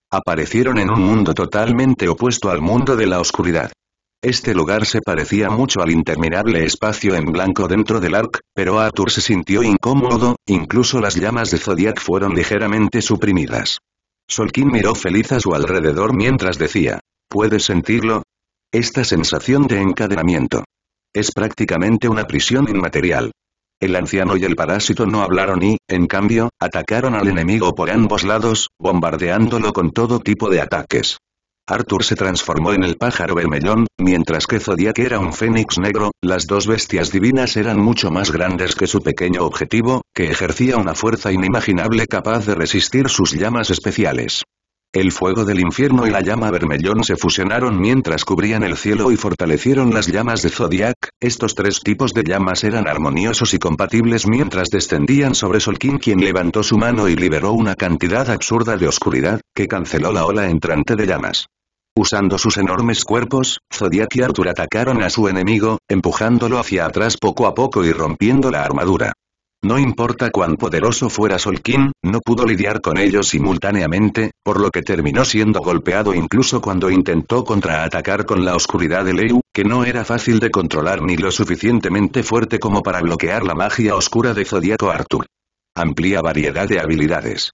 [SPEAKER 1] Aparecieron en un mundo totalmente opuesto al mundo de la oscuridad. Este lugar se parecía mucho al interminable espacio en blanco dentro del Ark, pero Arthur se sintió incómodo, incluso las llamas de Zodiac fueron ligeramente suprimidas. Solkin miró feliz a su alrededor mientras decía, ¿puedes sentirlo? Esta sensación de encadenamiento. Es prácticamente una prisión inmaterial. El anciano y el parásito no hablaron y, en cambio, atacaron al enemigo por ambos lados, bombardeándolo con todo tipo de ataques. Arthur se transformó en el pájaro bermellón, mientras que Zodiac era un fénix negro, las dos bestias divinas eran mucho más grandes que su pequeño objetivo, que ejercía una fuerza inimaginable capaz de resistir sus llamas especiales. El fuego del infierno y la llama bermellón se fusionaron mientras cubrían el cielo y fortalecieron las llamas de Zodiac, estos tres tipos de llamas eran armoniosos y compatibles mientras descendían sobre Solkin quien levantó su mano y liberó una cantidad absurda de oscuridad, que canceló la ola entrante de llamas. Usando sus enormes cuerpos, Zodiac y Arthur atacaron a su enemigo, empujándolo hacia atrás poco a poco y rompiendo la armadura. No importa cuán poderoso fuera Solkin, no pudo lidiar con ellos simultáneamente, por lo que terminó siendo golpeado incluso cuando intentó contraatacar con la oscuridad de Leu, que no era fácil de controlar ni lo suficientemente fuerte como para bloquear la magia oscura de Zodiaco Arthur. Amplía variedad de habilidades.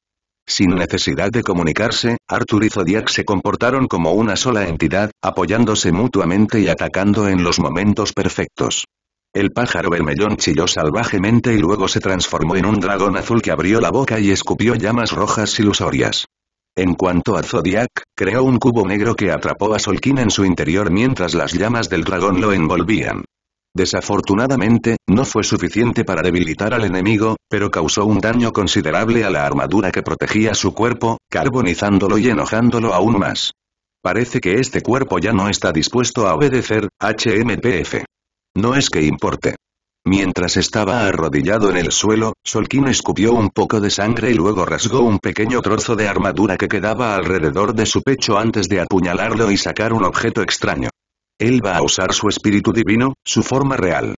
[SPEAKER 1] Sin necesidad de comunicarse, Arthur y Zodiac se comportaron como una sola entidad, apoyándose mutuamente y atacando en los momentos perfectos. El pájaro vermellón chilló salvajemente y luego se transformó en un dragón azul que abrió la boca y escupió llamas rojas ilusorias. En cuanto a Zodiac, creó un cubo negro que atrapó a Solkin en su interior mientras las llamas del dragón lo envolvían. Desafortunadamente, no fue suficiente para debilitar al enemigo, pero causó un daño considerable a la armadura que protegía su cuerpo, carbonizándolo y enojándolo aún más. Parece que este cuerpo ya no está dispuesto a obedecer, HMPF. No es que importe. Mientras estaba arrodillado en el suelo, Solkin escupió un poco de sangre y luego rasgó un pequeño trozo de armadura que quedaba alrededor de su pecho antes de apuñalarlo y sacar un objeto extraño. Él va a usar su espíritu divino, su forma real.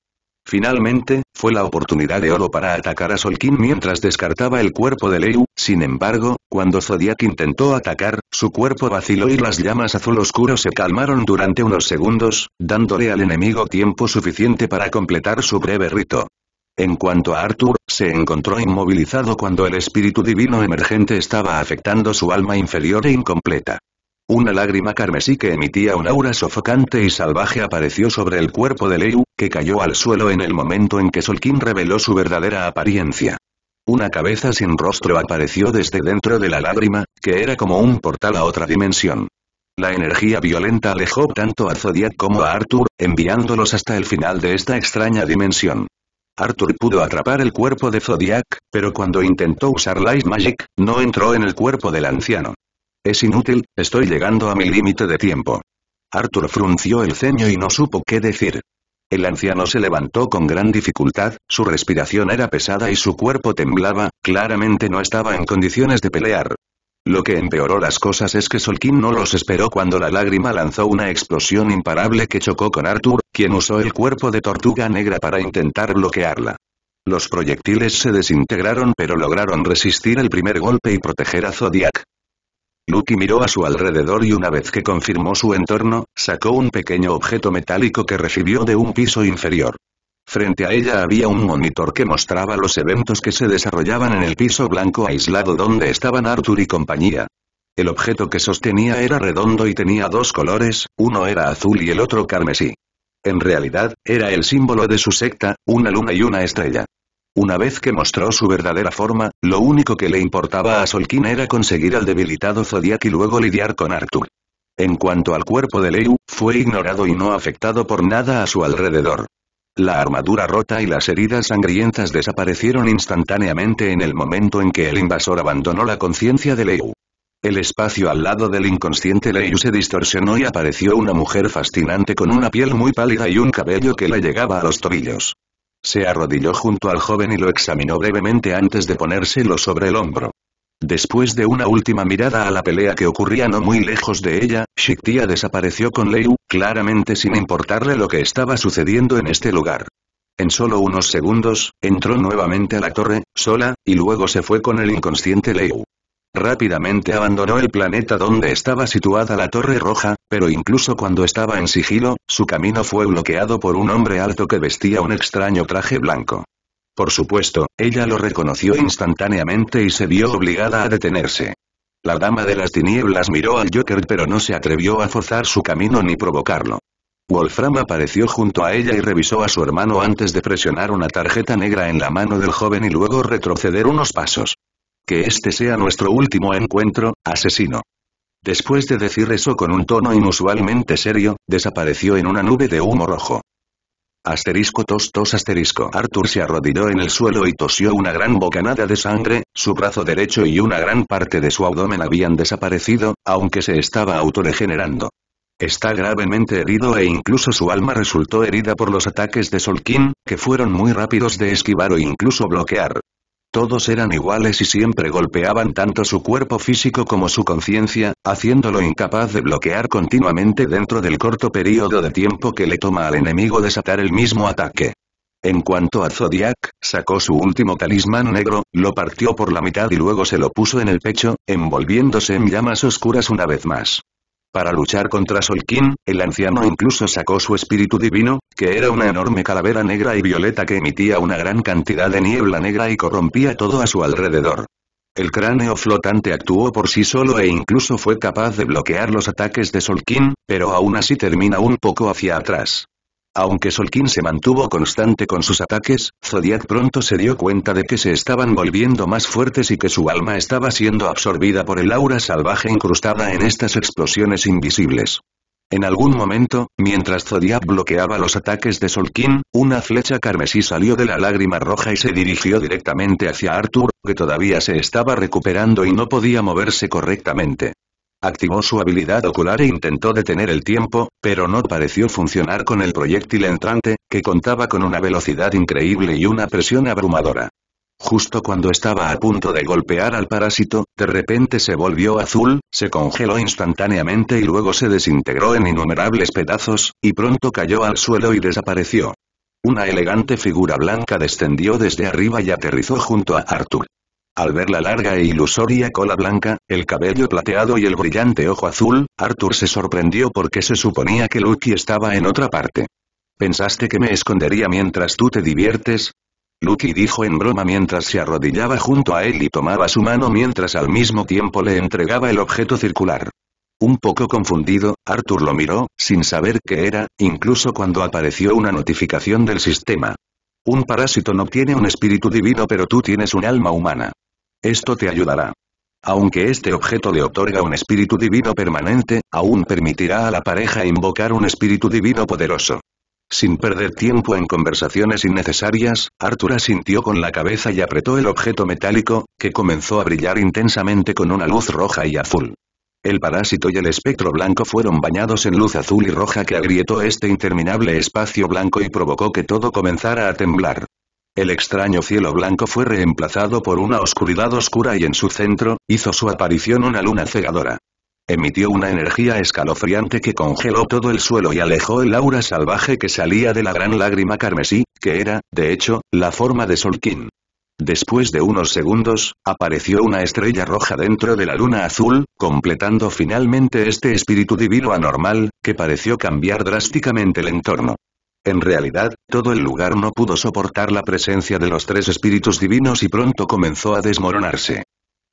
[SPEAKER 1] Finalmente, fue la oportunidad de oro para atacar a Solkin mientras descartaba el cuerpo de Leu, sin embargo, cuando Zodiac intentó atacar, su cuerpo vaciló y las llamas azul oscuro se calmaron durante unos segundos, dándole al enemigo tiempo suficiente para completar su breve rito. En cuanto a Arthur, se encontró inmovilizado cuando el espíritu divino emergente estaba afectando su alma inferior e incompleta. Una lágrima carmesí que emitía un aura sofocante y salvaje apareció sobre el cuerpo de Leu, que cayó al suelo en el momento en que Solkin reveló su verdadera apariencia. Una cabeza sin rostro apareció desde dentro de la lágrima, que era como un portal a otra dimensión. La energía violenta alejó tanto a Zodiac como a Arthur, enviándolos hasta el final de esta extraña dimensión. Arthur pudo atrapar el cuerpo de Zodiac, pero cuando intentó usar Light Magic, no entró en el cuerpo del anciano. Es inútil, estoy llegando a mi límite de tiempo. Arthur frunció el ceño y no supo qué decir. El anciano se levantó con gran dificultad, su respiración era pesada y su cuerpo temblaba, claramente no estaba en condiciones de pelear. Lo que empeoró las cosas es que Solkin no los esperó cuando la lágrima lanzó una explosión imparable que chocó con Arthur, quien usó el cuerpo de tortuga negra para intentar bloquearla. Los proyectiles se desintegraron pero lograron resistir el primer golpe y proteger a Zodiac. Lucky miró a su alrededor y una vez que confirmó su entorno, sacó un pequeño objeto metálico que recibió de un piso inferior. Frente a ella había un monitor que mostraba los eventos que se desarrollaban en el piso blanco aislado donde estaban Arthur y compañía. El objeto que sostenía era redondo y tenía dos colores, uno era azul y el otro carmesí. En realidad, era el símbolo de su secta, una luna y una estrella. Una vez que mostró su verdadera forma, lo único que le importaba a Solkin era conseguir al debilitado Zodiac y luego lidiar con Arthur. En cuanto al cuerpo de Leu, fue ignorado y no afectado por nada a su alrededor. La armadura rota y las heridas sangrientas desaparecieron instantáneamente en el momento en que el invasor abandonó la conciencia de Leu. El espacio al lado del inconsciente Leu se distorsionó y apareció una mujer fascinante con una piel muy pálida y un cabello que le llegaba a los tobillos. Se arrodilló junto al joven y lo examinó brevemente antes de ponérselo sobre el hombro. Después de una última mirada a la pelea que ocurría no muy lejos de ella, Shiktia desapareció con Leiu, claramente sin importarle lo que estaba sucediendo en este lugar. En solo unos segundos, entró nuevamente a la torre, sola, y luego se fue con el inconsciente Leu. Rápidamente abandonó el planeta donde estaba situada la Torre Roja, pero incluso cuando estaba en sigilo, su camino fue bloqueado por un hombre alto que vestía un extraño traje blanco. Por supuesto, ella lo reconoció instantáneamente y se vio obligada a detenerse. La Dama de las Tinieblas miró al Joker pero no se atrevió a forzar su camino ni provocarlo. Wolfram apareció junto a ella y revisó a su hermano antes de presionar una tarjeta negra en la mano del joven y luego retroceder unos pasos. Que este sea nuestro último encuentro, asesino. Después de decir eso con un tono inusualmente serio, desapareció en una nube de humo rojo. Asterisco tos asterisco. Arthur se arrodilló en el suelo y tosió una gran bocanada de sangre, su brazo derecho y una gran parte de su abdomen habían desaparecido, aunque se estaba autoregenerando. Está gravemente herido e incluso su alma resultó herida por los ataques de Solkin, que fueron muy rápidos de esquivar o incluso bloquear. Todos eran iguales y siempre golpeaban tanto su cuerpo físico como su conciencia, haciéndolo incapaz de bloquear continuamente dentro del corto periodo de tiempo que le toma al enemigo desatar el mismo ataque. En cuanto a Zodiac, sacó su último talismán negro, lo partió por la mitad y luego se lo puso en el pecho, envolviéndose en llamas oscuras una vez más. Para luchar contra Solkin, el anciano incluso sacó su espíritu divino, que era una enorme calavera negra y violeta que emitía una gran cantidad de niebla negra y corrompía todo a su alrededor. El cráneo flotante actuó por sí solo e incluso fue capaz de bloquear los ataques de Solkin, pero aún así termina un poco hacia atrás. Aunque Solkin se mantuvo constante con sus ataques, Zodiac pronto se dio cuenta de que se estaban volviendo más fuertes y que su alma estaba siendo absorbida por el aura salvaje incrustada en estas explosiones invisibles. En algún momento, mientras Zodiac bloqueaba los ataques de Solkin, una flecha carmesí salió de la lágrima roja y se dirigió directamente hacia Arthur, que todavía se estaba recuperando y no podía moverse correctamente. Activó su habilidad ocular e intentó detener el tiempo, pero no pareció funcionar con el proyectil entrante, que contaba con una velocidad increíble y una presión abrumadora. Justo cuando estaba a punto de golpear al parásito, de repente se volvió azul, se congeló instantáneamente y luego se desintegró en innumerables pedazos, y pronto cayó al suelo y desapareció. Una elegante figura blanca descendió desde arriba y aterrizó junto a Arthur. Al ver la larga e ilusoria cola blanca, el cabello plateado y el brillante ojo azul, Arthur se sorprendió porque se suponía que Lucky estaba en otra parte. ¿Pensaste que me escondería mientras tú te diviertes? Lucky dijo en broma mientras se arrodillaba junto a él y tomaba su mano mientras al mismo tiempo le entregaba el objeto circular. Un poco confundido, Arthur lo miró, sin saber qué era, incluso cuando apareció una notificación del sistema. Un parásito no tiene un espíritu divino pero tú tienes un alma humana. Esto te ayudará. Aunque este objeto le otorga un espíritu divino permanente, aún permitirá a la pareja invocar un espíritu divino poderoso. Sin perder tiempo en conversaciones innecesarias, Arthur asintió con la cabeza y apretó el objeto metálico, que comenzó a brillar intensamente con una luz roja y azul. El parásito y el espectro blanco fueron bañados en luz azul y roja que agrietó este interminable espacio blanco y provocó que todo comenzara a temblar. El extraño cielo blanco fue reemplazado por una oscuridad oscura y en su centro, hizo su aparición una luna cegadora. Emitió una energía escalofriante que congeló todo el suelo y alejó el aura salvaje que salía de la gran lágrima carmesí, que era, de hecho, la forma de Solkin. Después de unos segundos, apareció una estrella roja dentro de la luna azul, completando finalmente este espíritu divino anormal, que pareció cambiar drásticamente el entorno. En realidad, todo el lugar no pudo soportar la presencia de los tres espíritus divinos y pronto comenzó a desmoronarse.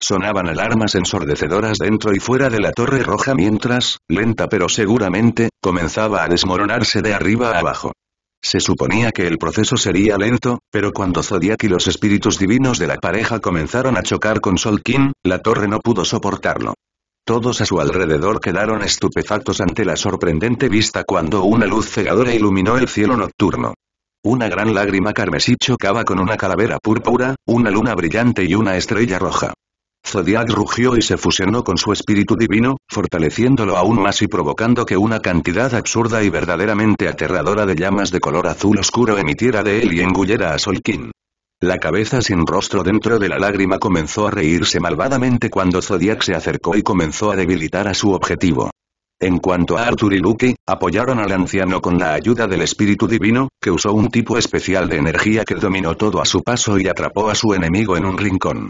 [SPEAKER 1] Sonaban alarmas ensordecedoras dentro y fuera de la torre roja mientras, lenta pero seguramente, comenzaba a desmoronarse de arriba a abajo. Se suponía que el proceso sería lento, pero cuando Zodiac y los espíritus divinos de la pareja comenzaron a chocar con Solkin, la torre no pudo soportarlo. Todos a su alrededor quedaron estupefactos ante la sorprendente vista cuando una luz cegadora iluminó el cielo nocturno. Una gran lágrima carmesí chocaba con una calavera púrpura, una luna brillante y una estrella roja. Zodiac rugió y se fusionó con su espíritu divino, fortaleciéndolo aún más y provocando que una cantidad absurda y verdaderamente aterradora de llamas de color azul oscuro emitiera de él y engullera a Solkin. La cabeza sin rostro dentro de la lágrima comenzó a reírse malvadamente cuando Zodiac se acercó y comenzó a debilitar a su objetivo. En cuanto a Arthur y Luke, apoyaron al anciano con la ayuda del espíritu divino, que usó un tipo especial de energía que dominó todo a su paso y atrapó a su enemigo en un rincón.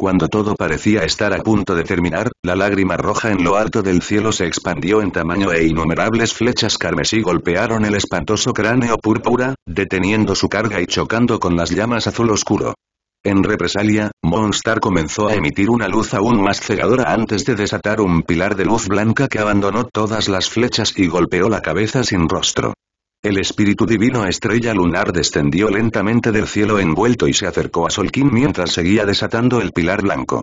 [SPEAKER 1] Cuando todo parecía estar a punto de terminar, la lágrima roja en lo alto del cielo se expandió en tamaño e innumerables flechas carmesí golpearon el espantoso cráneo púrpura, deteniendo su carga y chocando con las llamas azul oscuro. En represalia, Monstar comenzó a emitir una luz aún más cegadora antes de desatar un pilar de luz blanca que abandonó todas las flechas y golpeó la cabeza sin rostro. El espíritu divino estrella lunar descendió lentamente del cielo envuelto y se acercó a Solkin mientras seguía desatando el pilar blanco.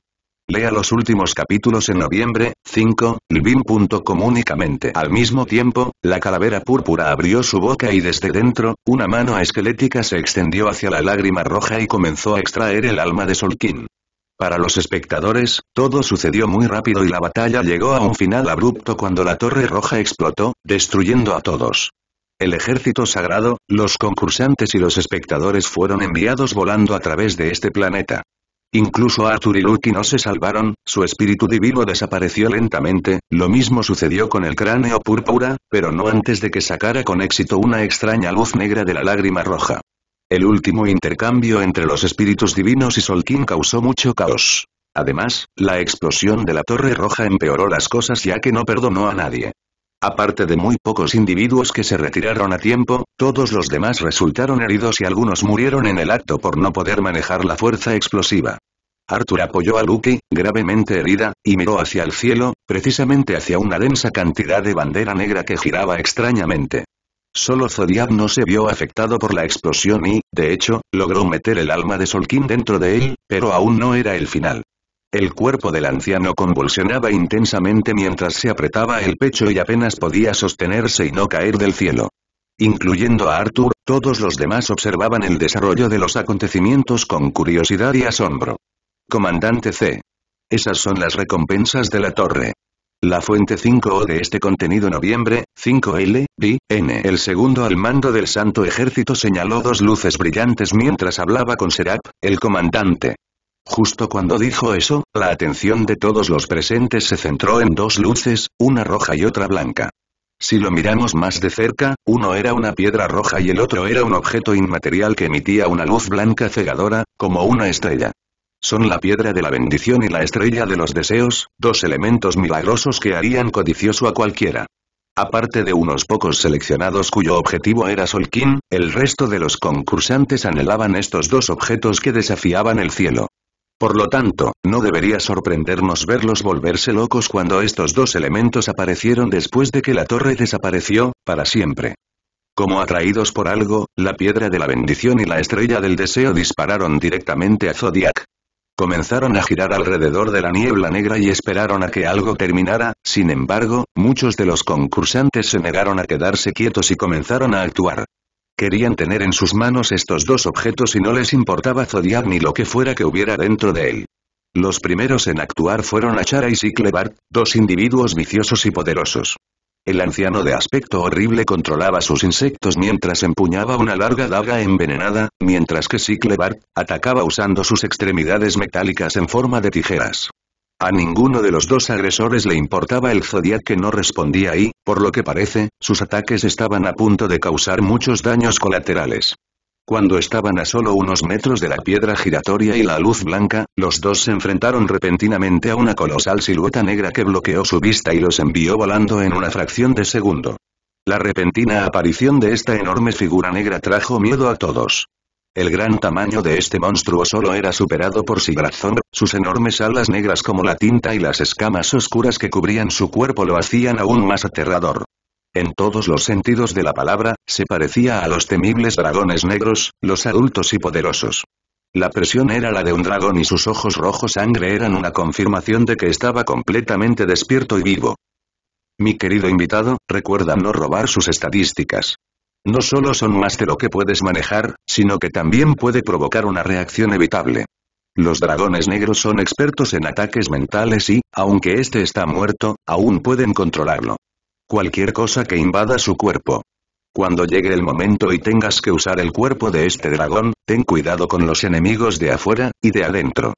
[SPEAKER 1] Lea los últimos capítulos en noviembre, 5, como únicamente. Al mismo tiempo, la calavera púrpura abrió su boca y desde dentro, una mano esquelética se extendió hacia la lágrima roja y comenzó a extraer el alma de Solkin. Para los espectadores, todo sucedió muy rápido y la batalla llegó a un final abrupto cuando la torre roja explotó, destruyendo a todos el ejército sagrado, los concursantes y los espectadores fueron enviados volando a través de este planeta. Incluso Arthur y Lucky no se salvaron, su espíritu divino desapareció lentamente, lo mismo sucedió con el cráneo púrpura, pero no antes de que sacara con éxito una extraña luz negra de la lágrima roja. El último intercambio entre los espíritus divinos y Solkin causó mucho caos. Además, la explosión de la Torre Roja empeoró las cosas ya que no perdonó a nadie. Aparte de muy pocos individuos que se retiraron a tiempo, todos los demás resultaron heridos y algunos murieron en el acto por no poder manejar la fuerza explosiva. Arthur apoyó a Luke, gravemente herida, y miró hacia el cielo, precisamente hacia una densa cantidad de bandera negra que giraba extrañamente. Solo Zodiac no se vio afectado por la explosión y, de hecho, logró meter el alma de Solkin dentro de él, pero aún no era el final. El cuerpo del anciano convulsionaba intensamente mientras se apretaba el pecho y apenas podía sostenerse y no caer del cielo. Incluyendo a Arthur, todos los demás observaban el desarrollo de los acontecimientos con curiosidad y asombro. Comandante C. Esas son las recompensas de la torre. La fuente 5O de este contenido noviembre, 5L, B, N. El segundo al mando del Santo Ejército señaló dos luces brillantes mientras hablaba con Serap, el comandante. Justo cuando dijo eso, la atención de todos los presentes se centró en dos luces, una roja y otra blanca. Si lo miramos más de cerca, uno era una piedra roja y el otro era un objeto inmaterial que emitía una luz blanca cegadora, como una estrella. Son la piedra de la bendición y la estrella de los deseos, dos elementos milagrosos que harían codicioso a cualquiera. Aparte de unos pocos seleccionados cuyo objetivo era Solkin, el resto de los concursantes anhelaban estos dos objetos que desafiaban el cielo. Por lo tanto, no debería sorprendernos verlos volverse locos cuando estos dos elementos aparecieron después de que la torre desapareció, para siempre. Como atraídos por algo, la piedra de la bendición y la estrella del deseo dispararon directamente a Zodiac. Comenzaron a girar alrededor de la niebla negra y esperaron a que algo terminara, sin embargo, muchos de los concursantes se negaron a quedarse quietos y comenzaron a actuar. Querían tener en sus manos estos dos objetos y no les importaba Zodiac ni lo que fuera que hubiera dentro de él. Los primeros en actuar fueron Achara y Siclebar, dos individuos viciosos y poderosos. El anciano de aspecto horrible controlaba sus insectos mientras empuñaba una larga daga envenenada, mientras que Siclebar atacaba usando sus extremidades metálicas en forma de tijeras. A ninguno de los dos agresores le importaba el Zodiac que no respondía y, por lo que parece, sus ataques estaban a punto de causar muchos daños colaterales. Cuando estaban a solo unos metros de la piedra giratoria y la luz blanca, los dos se enfrentaron repentinamente a una colosal silueta negra que bloqueó su vista y los envió volando en una fracción de segundo. La repentina aparición de esta enorme figura negra trajo miedo a todos. El gran tamaño de este monstruo solo era superado por brazón, sus enormes alas negras como la tinta y las escamas oscuras que cubrían su cuerpo lo hacían aún más aterrador. En todos los sentidos de la palabra, se parecía a los temibles dragones negros, los adultos y poderosos. La presión era la de un dragón y sus ojos rojos sangre eran una confirmación de que estaba completamente despierto y vivo. Mi querido invitado, recuerda no robar sus estadísticas. No solo son más de lo que puedes manejar, sino que también puede provocar una reacción evitable. Los dragones negros son expertos en ataques mentales y, aunque este está muerto, aún pueden controlarlo. Cualquier cosa que invada su cuerpo. Cuando llegue el momento y tengas que usar el cuerpo de este dragón, ten cuidado con los enemigos de afuera y de adentro.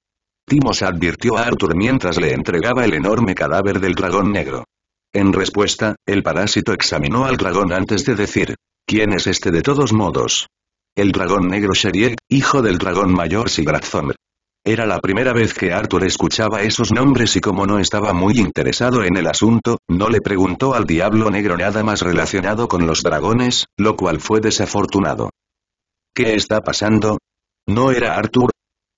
[SPEAKER 1] Timos advirtió a Arthur mientras le entregaba el enorme cadáver del dragón negro. En respuesta, el parásito examinó al dragón antes de decir, ¿Quién es este de todos modos? El dragón negro Sheriek, hijo del dragón mayor Sigrazomr. Era la primera vez que Arthur escuchaba esos nombres y como no estaba muy interesado en el asunto, no le preguntó al diablo negro nada más relacionado con los dragones, lo cual fue desafortunado. ¿Qué está pasando? ¿No era Arthur?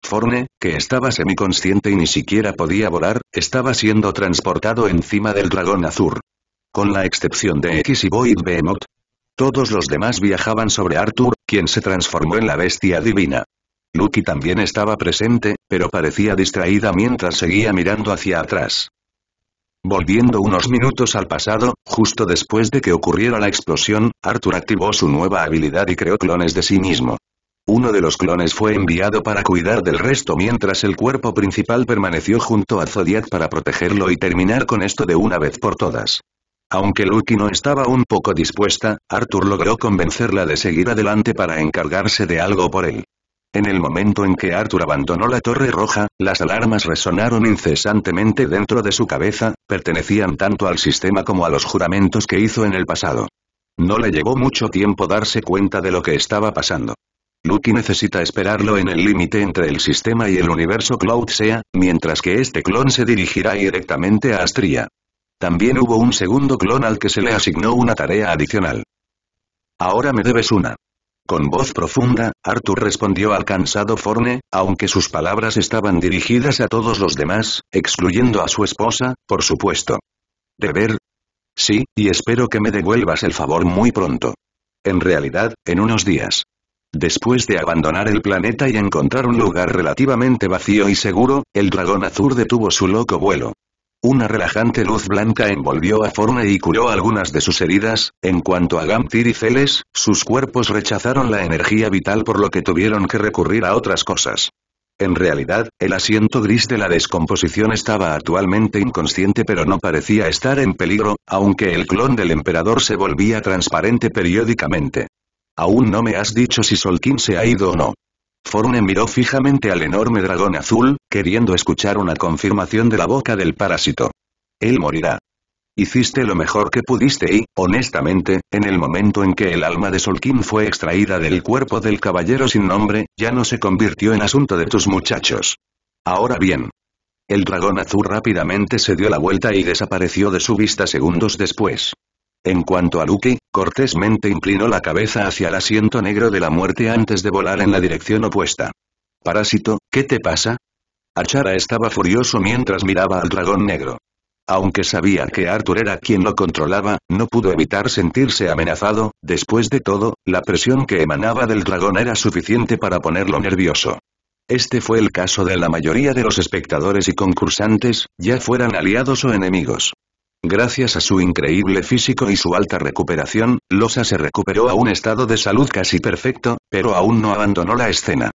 [SPEAKER 1] Forne, que estaba semiconsciente y ni siquiera podía volar, estaba siendo transportado encima del dragón azul. Con la excepción de X y Void Behemoth, todos los demás viajaban sobre Arthur, quien se transformó en la bestia divina. Lucky también estaba presente, pero parecía distraída mientras seguía mirando hacia atrás. Volviendo unos minutos al pasado, justo después de que ocurriera la explosión, Arthur activó su nueva habilidad y creó clones de sí mismo. Uno de los clones fue enviado para cuidar del resto mientras el cuerpo principal permaneció junto a Zodiac para protegerlo y terminar con esto de una vez por todas. Aunque Lucky no estaba un poco dispuesta, Arthur logró convencerla de seguir adelante para encargarse de algo por él. En el momento en que Arthur abandonó la Torre Roja, las alarmas resonaron incesantemente dentro de su cabeza, pertenecían tanto al sistema como a los juramentos que hizo en el pasado. No le llevó mucho tiempo darse cuenta de lo que estaba pasando. Lucky necesita esperarlo en el límite entre el sistema y el universo Cloud Sea, mientras que este clon se dirigirá directamente a Astria. También hubo un segundo clon al que se le asignó una tarea adicional. Ahora me debes una. Con voz profunda, Arthur respondió al cansado Forne, aunque sus palabras estaban dirigidas a todos los demás, excluyendo a su esposa, por supuesto. ¿Deber? Sí, y espero que me devuelvas el favor muy pronto. En realidad, en unos días. Después de abandonar el planeta y encontrar un lugar relativamente vacío y seguro, el dragón azul detuvo su loco vuelo. Una relajante luz blanca envolvió a Forne y curó algunas de sus heridas, en cuanto a Gam y sus cuerpos rechazaron la energía vital por lo que tuvieron que recurrir a otras cosas. En realidad, el asiento gris de la descomposición estaba actualmente inconsciente pero no parecía estar en peligro, aunque el clon del emperador se volvía transparente periódicamente. Aún no me has dicho si Solkin se ha ido o no. Forne miró fijamente al enorme dragón azul, queriendo escuchar una confirmación de la boca del parásito. Él morirá. Hiciste lo mejor que pudiste y, honestamente, en el momento en que el alma de Solkin fue extraída del cuerpo del caballero sin nombre, ya no se convirtió en asunto de tus muchachos. Ahora bien. El dragón azul rápidamente se dio la vuelta y desapareció de su vista segundos después. En cuanto a Luke, cortésmente inclinó la cabeza hacia el asiento negro de la muerte antes de volar en la dirección opuesta. Parásito, ¿qué te pasa? Achara estaba furioso mientras miraba al dragón negro. Aunque sabía que Arthur era quien lo controlaba, no pudo evitar sentirse amenazado, después de todo, la presión que emanaba del dragón era suficiente para ponerlo nervioso. Este fue el caso de la mayoría de los espectadores y concursantes, ya fueran aliados o enemigos. Gracias a su increíble físico y su alta recuperación, Losa se recuperó a un estado de salud casi perfecto, pero aún no abandonó la escena.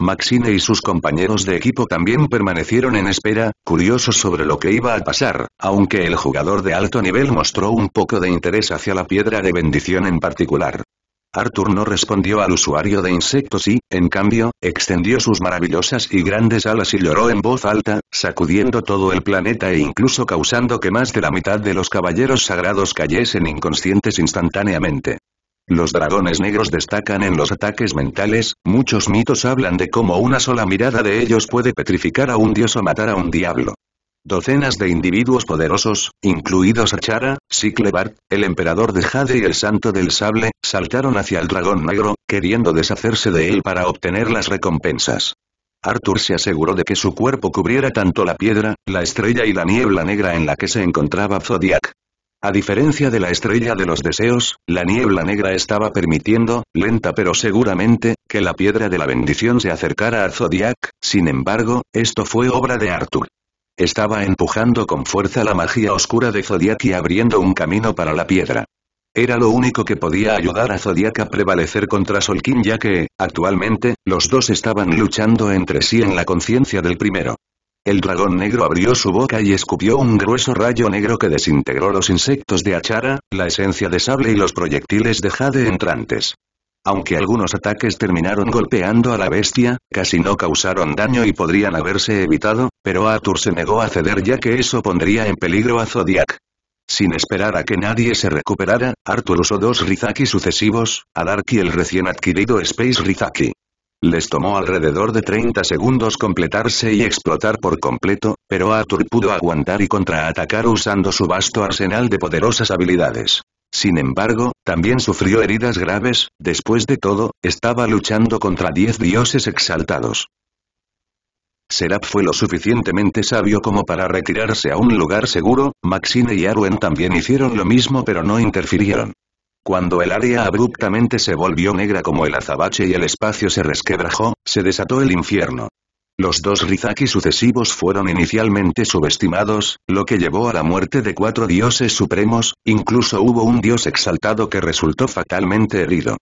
[SPEAKER 1] Maxine y sus compañeros de equipo también permanecieron en espera, curiosos sobre lo que iba a pasar, aunque el jugador de alto nivel mostró un poco de interés hacia la piedra de bendición en particular. Arthur no respondió al usuario de insectos y, en cambio, extendió sus maravillosas y grandes alas y lloró en voz alta, sacudiendo todo el planeta e incluso causando que más de la mitad de los caballeros sagrados cayesen inconscientes instantáneamente. Los dragones negros destacan en los ataques mentales, muchos mitos hablan de cómo una sola mirada de ellos puede petrificar a un dios o matar a un diablo. Docenas de individuos poderosos, incluidos Achara, Siklebart, el emperador de Jade y el santo del sable, saltaron hacia el dragón negro, queriendo deshacerse de él para obtener las recompensas. Arthur se aseguró de que su cuerpo cubriera tanto la piedra, la estrella y la niebla negra en la que se encontraba Zodiac. A diferencia de la estrella de los deseos, la niebla negra estaba permitiendo, lenta pero seguramente, que la piedra de la bendición se acercara a Zodiac, sin embargo, esto fue obra de Arthur. Estaba empujando con fuerza la magia oscura de Zodiac y abriendo un camino para la piedra. Era lo único que podía ayudar a Zodiac a prevalecer contra Solkin ya que, actualmente, los dos estaban luchando entre sí en la conciencia del primero. El dragón negro abrió su boca y escupió un grueso rayo negro que desintegró los insectos de Achara, la esencia de sable y los proyectiles de jade entrantes. Aunque algunos ataques terminaron golpeando a la bestia, casi no causaron daño y podrían haberse evitado, pero Arthur se negó a ceder ya que eso pondría en peligro a Zodiac. Sin esperar a que nadie se recuperara, Arthur usó dos Rizaki sucesivos, a Dark y el recién adquirido Space Rizaki. Les tomó alrededor de 30 segundos completarse y explotar por completo, pero Arthur pudo aguantar y contraatacar usando su vasto arsenal de poderosas habilidades. Sin embargo, también sufrió heridas graves, después de todo, estaba luchando contra 10 dioses exaltados. Serap fue lo suficientemente sabio como para retirarse a un lugar seguro, Maxine y Arwen también hicieron lo mismo pero no interfirieron. Cuando el área abruptamente se volvió negra como el azabache y el espacio se resquebrajó, se desató el infierno. Los dos Rizaki sucesivos fueron inicialmente subestimados, lo que llevó a la muerte de cuatro dioses supremos, incluso hubo un dios exaltado que resultó fatalmente herido.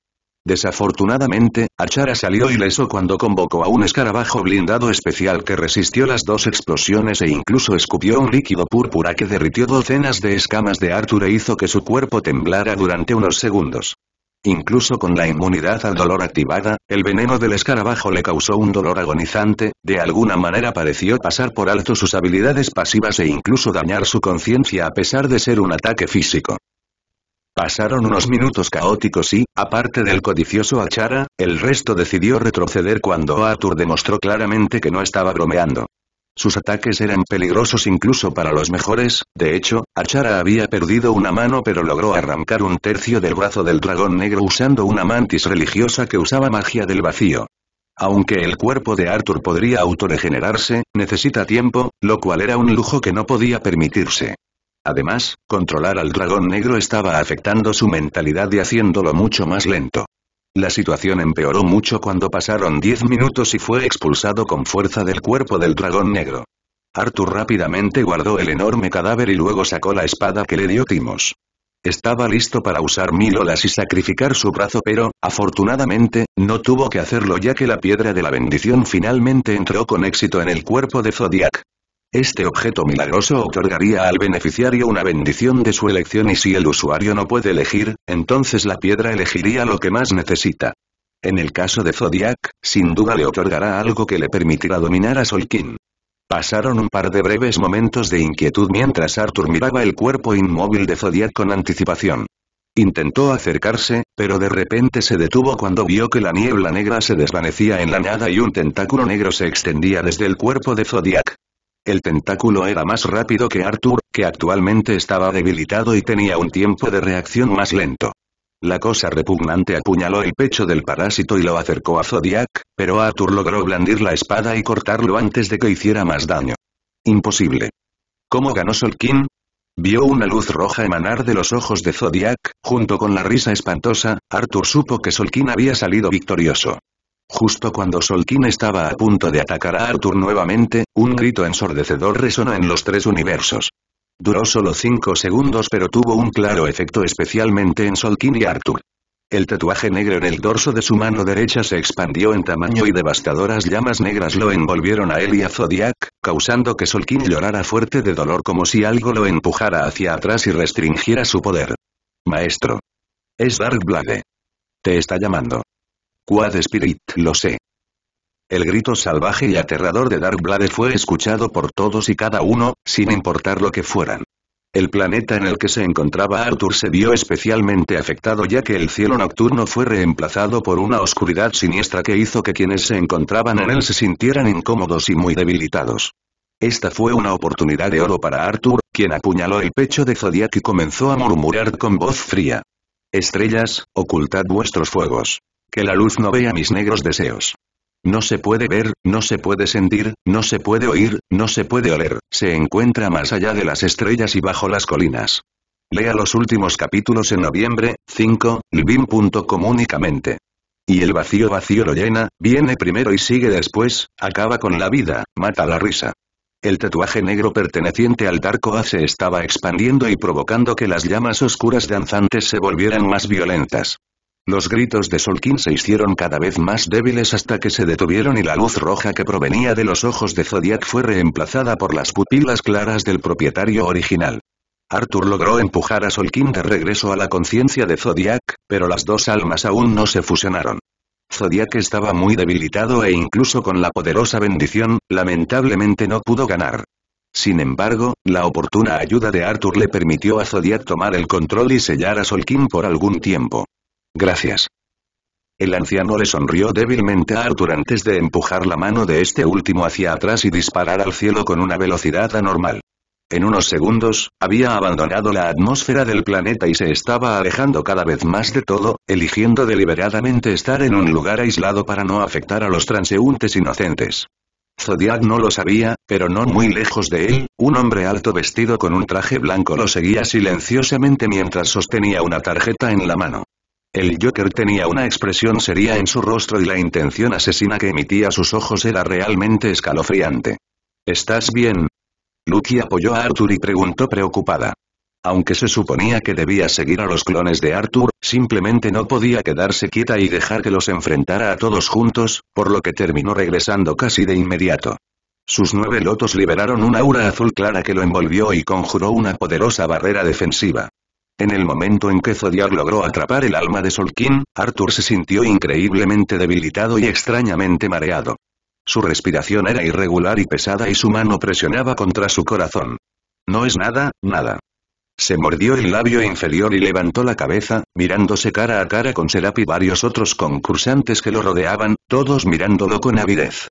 [SPEAKER 1] Desafortunadamente, Achara salió ileso cuando convocó a un escarabajo blindado especial que resistió las dos explosiones e incluso escupió un líquido púrpura que derritió docenas de escamas de Arthur e hizo que su cuerpo temblara durante unos segundos. Incluso con la inmunidad al dolor activada, el veneno del escarabajo le causó un dolor agonizante, de alguna manera pareció pasar por alto sus habilidades pasivas e incluso dañar su conciencia a pesar de ser un ataque físico. Pasaron unos minutos caóticos y, aparte del codicioso Achara, el resto decidió retroceder cuando Arthur demostró claramente que no estaba bromeando. Sus ataques eran peligrosos incluso para los mejores, de hecho, Achara había perdido una mano pero logró arrancar un tercio del brazo del dragón negro usando una mantis religiosa que usaba magia del vacío. Aunque el cuerpo de Arthur podría autoregenerarse, necesita tiempo, lo cual era un lujo que no podía permitirse. Además, controlar al dragón negro estaba afectando su mentalidad y haciéndolo mucho más lento. La situación empeoró mucho cuando pasaron 10 minutos y fue expulsado con fuerza del cuerpo del dragón negro. Arthur rápidamente guardó el enorme cadáver y luego sacó la espada que le dio Timos. Estaba listo para usar mil olas y sacrificar su brazo pero, afortunadamente, no tuvo que hacerlo ya que la piedra de la bendición finalmente entró con éxito en el cuerpo de Zodiac. Este objeto milagroso otorgaría al beneficiario una bendición de su elección y si el usuario no puede elegir, entonces la piedra elegiría lo que más necesita. En el caso de Zodiac, sin duda le otorgará algo que le permitirá dominar a Solkin. Pasaron un par de breves momentos de inquietud mientras Arthur miraba el cuerpo inmóvil de Zodiac con anticipación. Intentó acercarse, pero de repente se detuvo cuando vio que la niebla negra se desvanecía en la nada y un tentáculo negro se extendía desde el cuerpo de Zodiac. El tentáculo era más rápido que Arthur, que actualmente estaba debilitado y tenía un tiempo de reacción más lento. La cosa repugnante apuñaló el pecho del parásito y lo acercó a Zodiac, pero Arthur logró blandir la espada y cortarlo antes de que hiciera más daño. Imposible. ¿Cómo ganó Solkin? Vio una luz roja emanar de los ojos de Zodiac, junto con la risa espantosa, Arthur supo que Solkin había salido victorioso. Justo cuando Solkin estaba a punto de atacar a Arthur nuevamente, un grito ensordecedor resonó en los tres universos. Duró solo cinco segundos pero tuvo un claro efecto especialmente en Solkin y Arthur. El tatuaje negro en el dorso de su mano derecha se expandió en tamaño y devastadoras llamas negras lo envolvieron a él y a Zodiac, causando que Solkin llorara fuerte de dolor como si algo lo empujara hacia atrás y restringiera su poder. Maestro. Es Dark Blade. Te está llamando. Quad Spirit, lo sé. El grito salvaje y aterrador de Blade fue escuchado por todos y cada uno, sin importar lo que fueran. El planeta en el que se encontraba Arthur se vio especialmente afectado ya que el cielo nocturno fue reemplazado por una oscuridad siniestra que hizo que quienes se encontraban en él se sintieran incómodos y muy debilitados. Esta fue una oportunidad de oro para Arthur, quien apuñaló el pecho de Zodiac y comenzó a murmurar con voz fría. Estrellas, ocultad vuestros fuegos. Que la luz no vea mis negros deseos. No se puede ver, no se puede sentir, no se puede oír, no se puede oler, se encuentra más allá de las estrellas y bajo las colinas. Lea los últimos capítulos en noviembre, 5, Lvim.com únicamente. Y el vacío vacío lo llena, viene primero y sigue después, acaba con la vida, mata la risa. El tatuaje negro perteneciente al A se estaba expandiendo y provocando que las llamas oscuras danzantes se volvieran más violentas. Los gritos de Solkin se hicieron cada vez más débiles hasta que se detuvieron y la luz roja que provenía de los ojos de Zodiac fue reemplazada por las pupilas claras del propietario original. Arthur logró empujar a Solkin de regreso a la conciencia de Zodiac, pero las dos almas aún no se fusionaron. Zodiac estaba muy debilitado e incluso con la poderosa bendición, lamentablemente no pudo ganar. Sin embargo, la oportuna ayuda de Arthur le permitió a Zodiac tomar el control y sellar a Solkin por algún tiempo. Gracias. El anciano le sonrió débilmente a Arthur antes de empujar la mano de este último hacia atrás y disparar al cielo con una velocidad anormal. En unos segundos, había abandonado la atmósfera del planeta y se estaba alejando cada vez más de todo, eligiendo deliberadamente estar en un lugar aislado para no afectar a los transeúntes inocentes. Zodiac no lo sabía, pero no muy lejos de él, un hombre alto vestido con un traje blanco lo seguía silenciosamente mientras sostenía una tarjeta en la mano. El Joker tenía una expresión seria en su rostro y la intención asesina que emitía sus ojos era realmente escalofriante. ¿Estás bien? Lucky apoyó a Arthur y preguntó preocupada. Aunque se suponía que debía seguir a los clones de Arthur, simplemente no podía quedarse quieta y dejar que los enfrentara a todos juntos, por lo que terminó regresando casi de inmediato. Sus nueve lotos liberaron un aura azul clara que lo envolvió y conjuró una poderosa barrera defensiva. En el momento en que Zodiar logró atrapar el alma de Solkin, Arthur se sintió increíblemente debilitado y extrañamente mareado. Su respiración era irregular y pesada y su mano presionaba contra su corazón. No es nada, nada. Se mordió el labio inferior y levantó la cabeza, mirándose cara a cara con Serap y varios otros concursantes que lo rodeaban, todos mirándolo con avidez.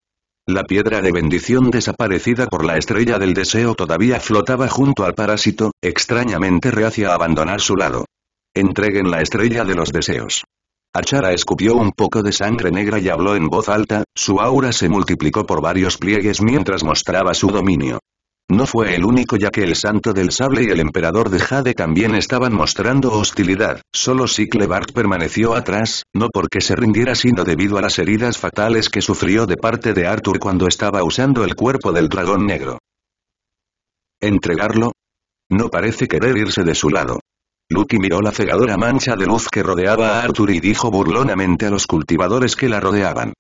[SPEAKER 1] La piedra de bendición desaparecida por la estrella del deseo todavía flotaba junto al parásito, extrañamente reacia a abandonar su lado. Entreguen la estrella de los deseos. Achara escupió un poco de sangre negra y habló en voz alta, su aura se multiplicó por varios pliegues mientras mostraba su dominio. No fue el único ya que el Santo del Sable y el Emperador de Jade también estaban mostrando hostilidad, solo Clebark permaneció atrás, no porque se rindiera sino debido a las heridas fatales que sufrió de parte de Arthur cuando estaba usando el cuerpo del dragón negro. ¿Entregarlo? No parece querer irse de su lado. Lucky miró la cegadora mancha de luz que rodeaba a Arthur y dijo burlonamente a los cultivadores que la rodeaban.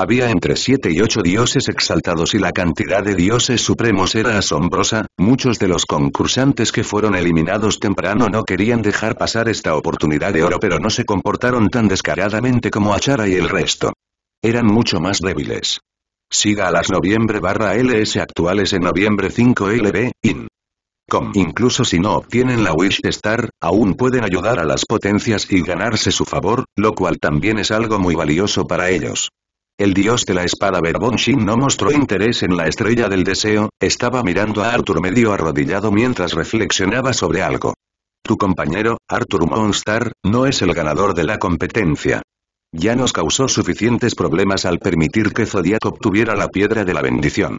[SPEAKER 1] Había entre siete y ocho dioses exaltados y la cantidad de dioses supremos era asombrosa, muchos de los concursantes que fueron eliminados temprano no querían dejar pasar esta oportunidad de oro pero no se comportaron tan descaradamente como Achara y el resto. Eran mucho más débiles. Siga a las noviembre barra LS actuales en noviembre 5 LB, IN. Incluso si no obtienen la Wish Star, aún pueden ayudar a las potencias y ganarse su favor, lo cual también es algo muy valioso para ellos. El dios de la espada Verbonshin no mostró interés en la estrella del deseo, estaba mirando a Arthur medio arrodillado mientras reflexionaba sobre algo. Tu compañero, Arthur Monstar, no es el ganador de la competencia. Ya nos causó suficientes problemas al permitir que Zodiac obtuviera la piedra de la bendición.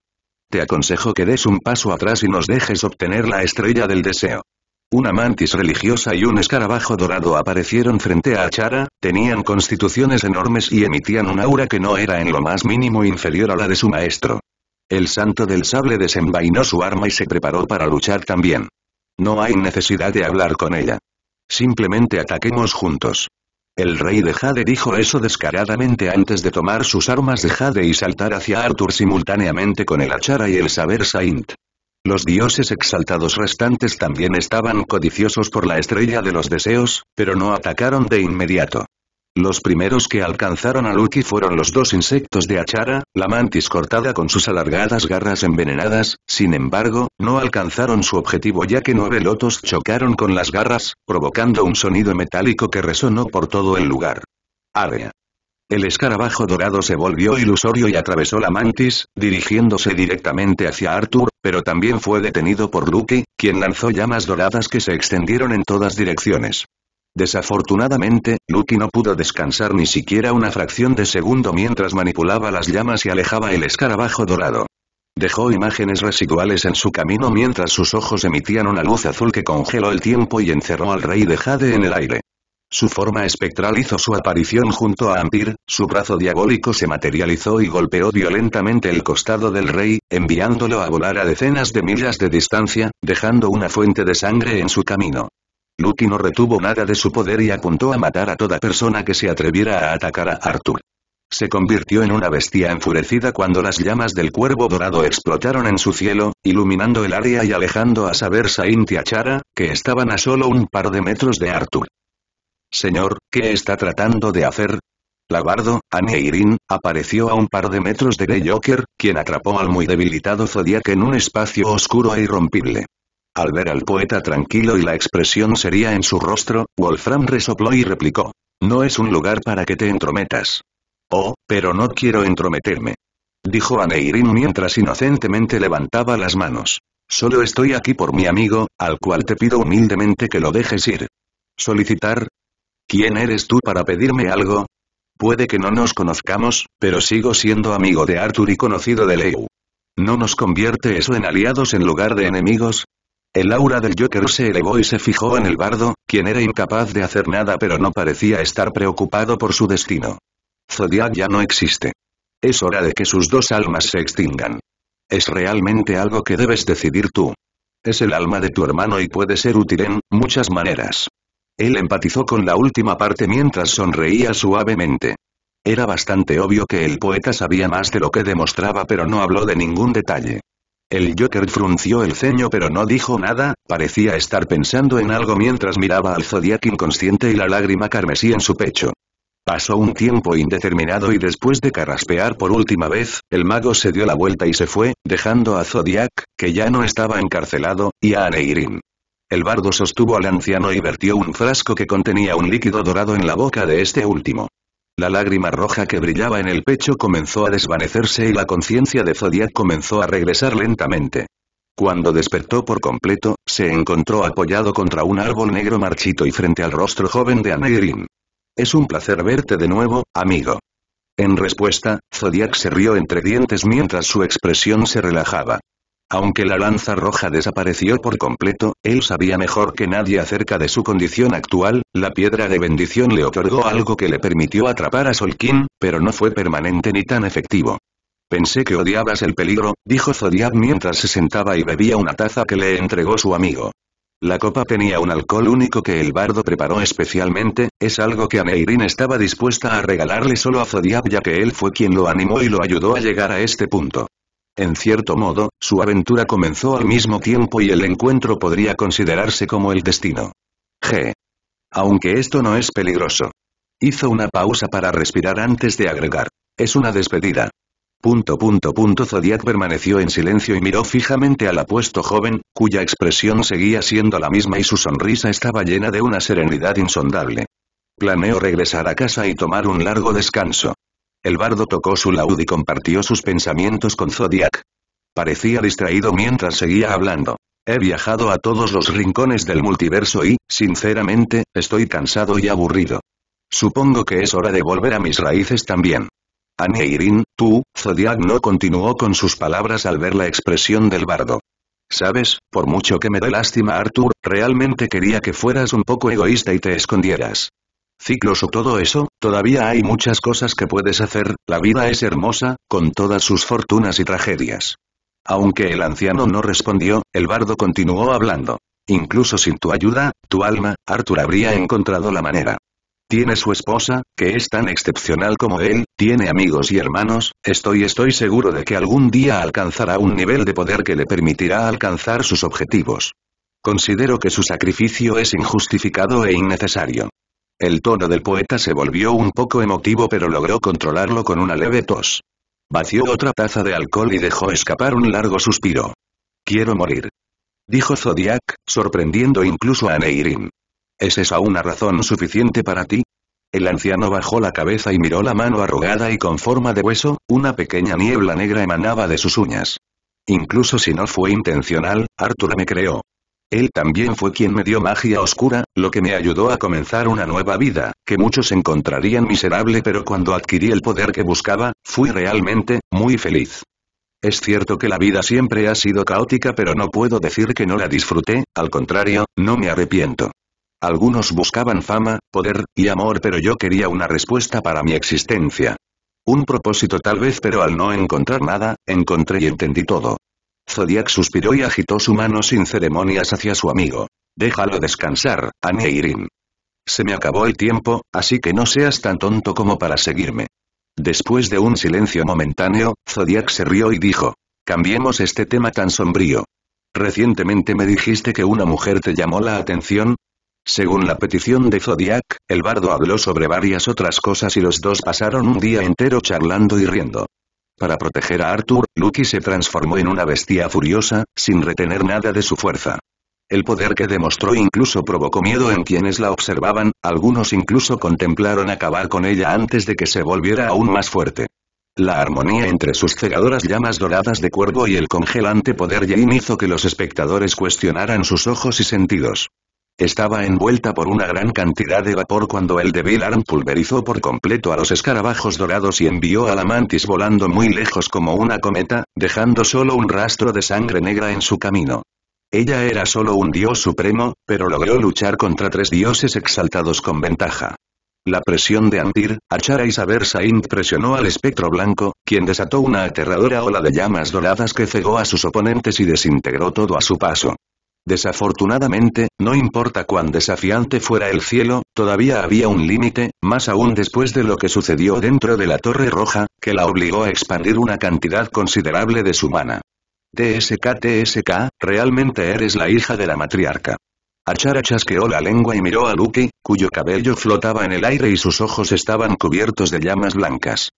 [SPEAKER 1] Te aconsejo que des un paso atrás y nos dejes obtener la estrella del deseo. Una mantis religiosa y un escarabajo dorado aparecieron frente a Achara, tenían constituciones enormes y emitían un aura que no era en lo más mínimo inferior a la de su maestro. El santo del sable desenvainó su arma y se preparó para luchar también. No hay necesidad de hablar con ella. Simplemente ataquemos juntos. El rey de Jade dijo eso descaradamente antes de tomar sus armas de Jade y saltar hacia Arthur simultáneamente con el Achara y el Saber Saint. Los dioses exaltados restantes también estaban codiciosos por la estrella de los deseos, pero no atacaron de inmediato. Los primeros que alcanzaron a Lucky fueron los dos insectos de Achara, la mantis cortada con sus alargadas garras envenenadas, sin embargo, no alcanzaron su objetivo ya que nueve lotos chocaron con las garras, provocando un sonido metálico que resonó por todo el lugar. Área. El escarabajo dorado se volvió ilusorio y atravesó la mantis, dirigiéndose directamente hacia Arthur, pero también fue detenido por Lucky, quien lanzó llamas doradas que se extendieron en todas direcciones. Desafortunadamente, Lucky no pudo descansar ni siquiera una fracción de segundo mientras manipulaba las llamas y alejaba el escarabajo dorado. Dejó imágenes residuales en su camino mientras sus ojos emitían una luz azul que congeló el tiempo y encerró al rey de Jade en el aire. Su forma espectral hizo su aparición junto a Ampir, su brazo diabólico se materializó y golpeó violentamente el costado del rey, enviándolo a volar a decenas de millas de distancia, dejando una fuente de sangre en su camino. Lucky no retuvo nada de su poder y apuntó a matar a toda persona que se atreviera a atacar a Arthur. Se convirtió en una bestia enfurecida cuando las llamas del cuervo dorado explotaron en su cielo, iluminando el área y alejando a saber y Chara, que estaban a solo un par de metros de Arthur. Señor, ¿qué está tratando de hacer? Labardo, Aneirin, apareció a un par de metros de The Joker, quien atrapó al muy debilitado Zodiac en un espacio oscuro e irrompible. Al ver al poeta tranquilo y la expresión seria en su rostro, Wolfram resopló y replicó. No es un lugar para que te entrometas. Oh, pero no quiero entrometerme. Dijo Aneirin mientras inocentemente levantaba las manos. Solo estoy aquí por mi amigo, al cual te pido humildemente que lo dejes ir. Solicitar, ¿Quién eres tú para pedirme algo? Puede que no nos conozcamos, pero sigo siendo amigo de Arthur y conocido de Leu. ¿No nos convierte eso en aliados en lugar de enemigos? El aura del Joker se elevó y se fijó en el bardo, quien era incapaz de hacer nada pero no parecía estar preocupado por su destino. Zodiac ya no existe. Es hora de que sus dos almas se extingan. Es realmente algo que debes decidir tú. Es el alma de tu hermano y puede ser útil en muchas maneras. Él empatizó con la última parte mientras sonreía suavemente. Era bastante obvio que el poeta sabía más de lo que demostraba pero no habló de ningún detalle. El Joker frunció el ceño pero no dijo nada, parecía estar pensando en algo mientras miraba al Zodiac inconsciente y la lágrima carmesí en su pecho. Pasó un tiempo indeterminado y después de carraspear por última vez, el mago se dio la vuelta y se fue, dejando a Zodiac, que ya no estaba encarcelado, y a Aneirin. El bardo sostuvo al anciano y vertió un frasco que contenía un líquido dorado en la boca de este último. La lágrima roja que brillaba en el pecho comenzó a desvanecerse y la conciencia de Zodiac comenzó a regresar lentamente. Cuando despertó por completo, se encontró apoyado contra un árbol negro marchito y frente al rostro joven de Aneirin. Es un placer verte de nuevo, amigo. En respuesta, Zodiac se rió entre dientes mientras su expresión se relajaba. Aunque la lanza roja desapareció por completo, él sabía mejor que nadie acerca de su condición actual, la piedra de bendición le otorgó algo que le permitió atrapar a Solkin, pero no fue permanente ni tan efectivo. Pensé que odiabas el peligro, dijo Zodiac mientras se sentaba y bebía una taza que le entregó su amigo. La copa tenía un alcohol único que el bardo preparó especialmente, es algo que Aneirin estaba dispuesta a regalarle solo a Zodiac ya que él fue quien lo animó y lo ayudó a llegar a este punto. En cierto modo, su aventura comenzó al mismo tiempo y el encuentro podría considerarse como el destino. G. Aunque esto no es peligroso. Hizo una pausa para respirar antes de agregar. Es una despedida. Punto punto punto Zodiac permaneció en silencio y miró fijamente al apuesto joven, cuya expresión seguía siendo la misma y su sonrisa estaba llena de una serenidad insondable. Planeó regresar a casa y tomar un largo descanso. El bardo tocó su laúd y compartió sus pensamientos con Zodiac. Parecía distraído mientras seguía hablando. He viajado a todos los rincones del multiverso y, sinceramente, estoy cansado y aburrido. Supongo que es hora de volver a mis raíces también. Anne Irin, tú, Zodiac no continuó con sus palabras al ver la expresión del bardo. Sabes, por mucho que me dé lástima Arthur, realmente quería que fueras un poco egoísta y te escondieras ciclos o todo eso, todavía hay muchas cosas que puedes hacer, la vida es hermosa, con todas sus fortunas y tragedias. Aunque el anciano no respondió, el bardo continuó hablando. Incluso sin tu ayuda, tu alma, Arthur habría encontrado la manera. Tiene su esposa, que es tan excepcional como él, tiene amigos y hermanos, estoy estoy seguro de que algún día alcanzará un nivel de poder que le permitirá alcanzar sus objetivos. Considero que su sacrificio es injustificado e innecesario. El tono del poeta se volvió un poco emotivo pero logró controlarlo con una leve tos. Vació otra taza de alcohol y dejó escapar un largo suspiro. Quiero morir. Dijo Zodiac, sorprendiendo incluso a Neirin. ¿Es esa una razón suficiente para ti? El anciano bajó la cabeza y miró la mano arrugada y con forma de hueso, una pequeña niebla negra emanaba de sus uñas. Incluso si no fue intencional, Arthur me creó. Él también fue quien me dio magia oscura, lo que me ayudó a comenzar una nueva vida, que muchos encontrarían miserable pero cuando adquirí el poder que buscaba, fui realmente, muy feliz. Es cierto que la vida siempre ha sido caótica pero no puedo decir que no la disfruté, al contrario, no me arrepiento. Algunos buscaban fama, poder, y amor pero yo quería una respuesta para mi existencia. Un propósito tal vez pero al no encontrar nada, encontré y entendí todo. Zodiac suspiró y agitó su mano sin ceremonias hacia su amigo. Déjalo descansar, Aneirin. Se me acabó el tiempo, así que no seas tan tonto como para seguirme. Después de un silencio momentáneo, Zodiac se rió y dijo. Cambiemos este tema tan sombrío. Recientemente me dijiste que una mujer te llamó la atención. Según la petición de Zodiac, el bardo habló sobre varias otras cosas y los dos pasaron un día entero charlando y riendo. Para proteger a Arthur, Lucky se transformó en una bestia furiosa, sin retener nada de su fuerza. El poder que demostró incluso provocó miedo en quienes la observaban, algunos incluso contemplaron acabar con ella antes de que se volviera aún más fuerte. La armonía entre sus cegadoras llamas doradas de cuervo y el congelante poder Jane hizo que los espectadores cuestionaran sus ojos y sentidos. Estaba envuelta por una gran cantidad de vapor cuando el Devil Arm pulverizó por completo a los escarabajos dorados y envió a la mantis volando muy lejos como una cometa, dejando solo un rastro de sangre negra en su camino. Ella era solo un dios supremo, pero logró luchar contra tres dioses exaltados con ventaja. La presión de Antir, Achara y Saber Saint presionó al espectro blanco, quien desató una aterradora ola de llamas doradas que cegó a sus oponentes y desintegró todo a su paso. Desafortunadamente, no importa cuán desafiante fuera el cielo, todavía había un límite, más aún después de lo que sucedió dentro de la Torre Roja, que la obligó a expandir una cantidad considerable de su mana. TSK TSK, realmente eres la hija de la matriarca. Achara chasqueó la lengua y miró a Luki, cuyo cabello flotaba en el aire y sus ojos estaban cubiertos de llamas blancas.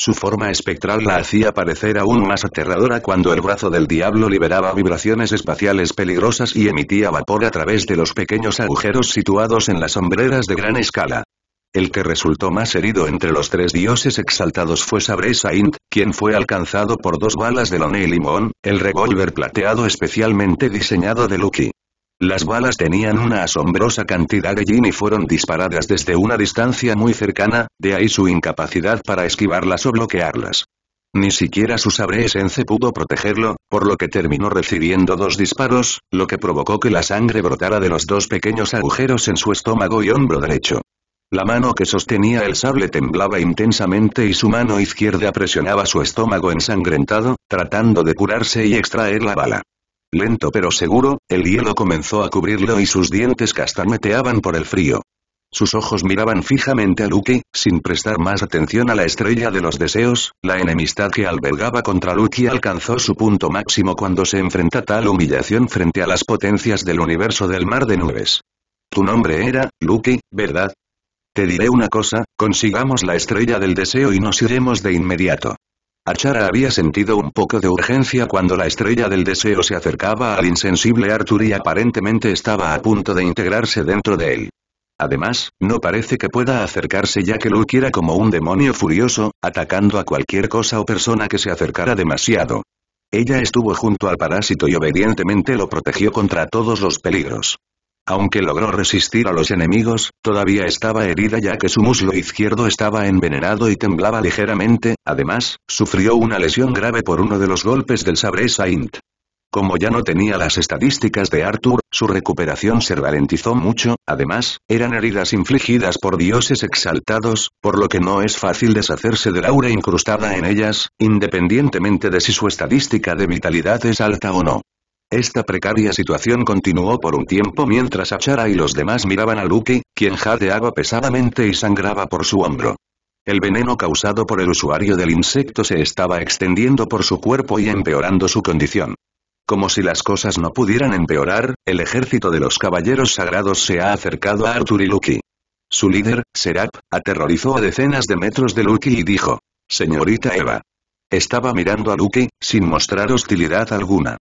[SPEAKER 1] Su forma espectral la hacía parecer aún más aterradora cuando el brazo del diablo liberaba vibraciones espaciales peligrosas y emitía vapor a través de los pequeños agujeros situados en las sombreras de gran escala. El que resultó más herido entre los tres dioses exaltados fue Sabre Saint, quien fue alcanzado por dos balas de Loney Limón, el revólver plateado especialmente diseñado de Lucky. Las balas tenían una asombrosa cantidad de yin y fueron disparadas desde una distancia muy cercana, de ahí su incapacidad para esquivarlas o bloquearlas. Ni siquiera su sabre esence pudo protegerlo, por lo que terminó recibiendo dos disparos, lo que provocó que la sangre brotara de los dos pequeños agujeros en su estómago y hombro derecho. La mano que sostenía el sable temblaba intensamente y su mano izquierda presionaba su estómago ensangrentado, tratando de curarse y extraer la bala. Lento pero seguro, el hielo comenzó a cubrirlo y sus dientes castañeteaban por el frío. Sus ojos miraban fijamente a Luke, sin prestar más atención a la estrella de los deseos, la enemistad que albergaba contra Lucky alcanzó su punto máximo cuando se enfrenta tal humillación frente a las potencias del universo del mar de nubes. Tu nombre era, Luke, ¿verdad? Te diré una cosa, consigamos la estrella del deseo y nos iremos de inmediato. Achara había sentido un poco de urgencia cuando la estrella del deseo se acercaba al insensible Arthur y aparentemente estaba a punto de integrarse dentro de él. Además, no parece que pueda acercarse ya que Luke era como un demonio furioso, atacando a cualquier cosa o persona que se acercara demasiado. Ella estuvo junto al parásito y obedientemente lo protegió contra todos los peligros. Aunque logró resistir a los enemigos, todavía estaba herida ya que su muslo izquierdo estaba envenenado y temblaba ligeramente, además, sufrió una lesión grave por uno de los golpes del sabre Saint. Como ya no tenía las estadísticas de Arthur, su recuperación se ralentizó mucho, además, eran heridas infligidas por dioses exaltados, por lo que no es fácil deshacerse del aura incrustada en ellas, independientemente de si su estadística de vitalidad es alta o no. Esta precaria situación continuó por un tiempo mientras Achara y los demás miraban a Luki, quien jadeaba pesadamente y sangraba por su hombro. El veneno causado por el usuario del insecto se estaba extendiendo por su cuerpo y empeorando su condición. Como si las cosas no pudieran empeorar, el ejército de los caballeros sagrados se ha acercado a Arthur y Luki. Su líder, Serap, aterrorizó a decenas de metros de Luki y dijo, «Señorita Eva». Estaba mirando a Luki, sin mostrar hostilidad alguna.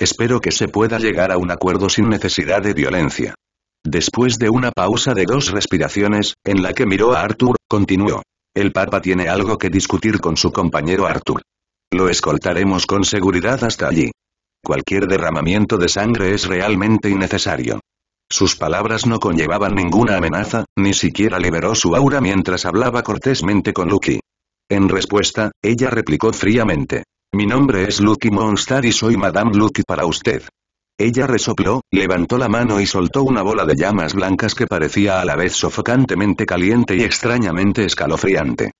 [SPEAKER 1] Espero que se pueda llegar a un acuerdo sin necesidad de violencia. Después de una pausa de dos respiraciones, en la que miró a Arthur, continuó. El Papa tiene algo que discutir con su compañero Arthur. Lo escoltaremos con seguridad hasta allí. Cualquier derramamiento de sangre es realmente innecesario. Sus palabras no conllevaban ninguna amenaza, ni siquiera liberó su aura mientras hablaba cortésmente con Lucky. En respuesta, ella replicó fríamente. Mi nombre es Lucky Monster y soy Madame Lucky para usted. Ella resopló, levantó la mano y soltó una bola de llamas blancas que parecía a la vez sofocantemente caliente y extrañamente escalofriante.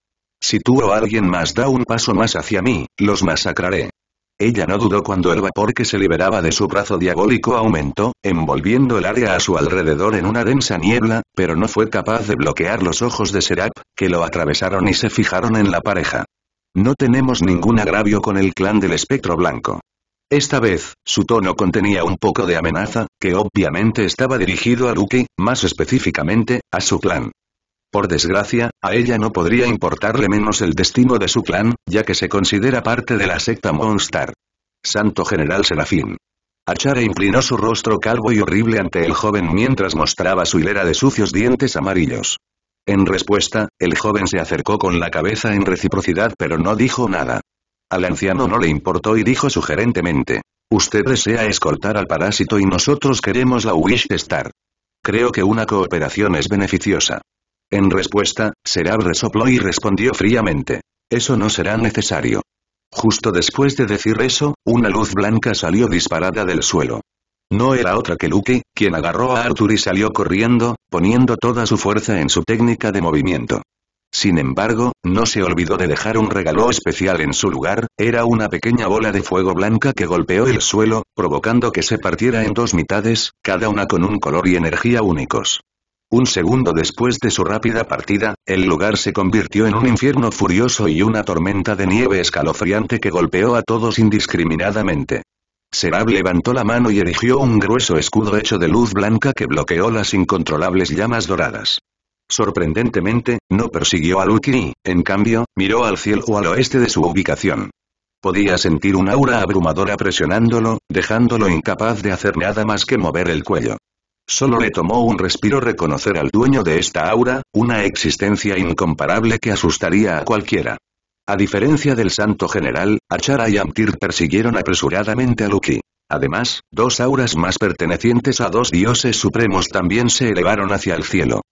[SPEAKER 1] Si tú o alguien más da un paso más hacia mí, los masacraré. Ella no dudó cuando el vapor que se liberaba de su brazo diabólico aumentó, envolviendo el área a su alrededor en una densa niebla, pero no fue capaz de bloquear los ojos de Serap, que lo atravesaron y se fijaron en la pareja. No tenemos ningún agravio con el clan del espectro blanco. Esta vez, su tono contenía un poco de amenaza, que obviamente estaba dirigido a Luke, más específicamente, a su clan. Por desgracia, a ella no podría importarle menos el destino de su clan, ya que se considera parte de la secta Monstar. Santo General Serafín. Achara inclinó su rostro calvo y horrible ante el joven mientras mostraba su hilera de sucios dientes amarillos. En respuesta, el joven se acercó con la cabeza en reciprocidad pero no dijo nada. Al anciano no le importó y dijo sugerentemente. Usted desea escoltar al parásito y nosotros queremos la Wish Star. Creo que una cooperación es beneficiosa. En respuesta, Serab resopló y respondió fríamente. Eso no será necesario. Justo después de decir eso, una luz blanca salió disparada del suelo. No era otra que Luke, quien agarró a Arthur y salió corriendo, poniendo toda su fuerza en su técnica de movimiento. Sin embargo, no se olvidó de dejar un regalo especial en su lugar, era una pequeña bola de fuego blanca que golpeó el suelo, provocando que se partiera en dos mitades, cada una con un color y energía únicos. Un segundo después de su rápida partida, el lugar se convirtió en un infierno furioso y una tormenta de nieve escalofriante que golpeó a todos indiscriminadamente. Serab levantó la mano y erigió un grueso escudo hecho de luz blanca que bloqueó las incontrolables llamas doradas. Sorprendentemente, no persiguió a Lucky, en cambio, miró al cielo o al oeste de su ubicación. Podía sentir un aura abrumadora presionándolo, dejándolo incapaz de hacer nada más que mover el cuello. Solo le tomó un respiro reconocer al dueño de esta aura, una existencia incomparable que asustaría a cualquiera. A diferencia del santo general, Achara y Amtir persiguieron apresuradamente a Luki. Además, dos auras más pertenecientes a dos dioses supremos también se elevaron hacia el cielo.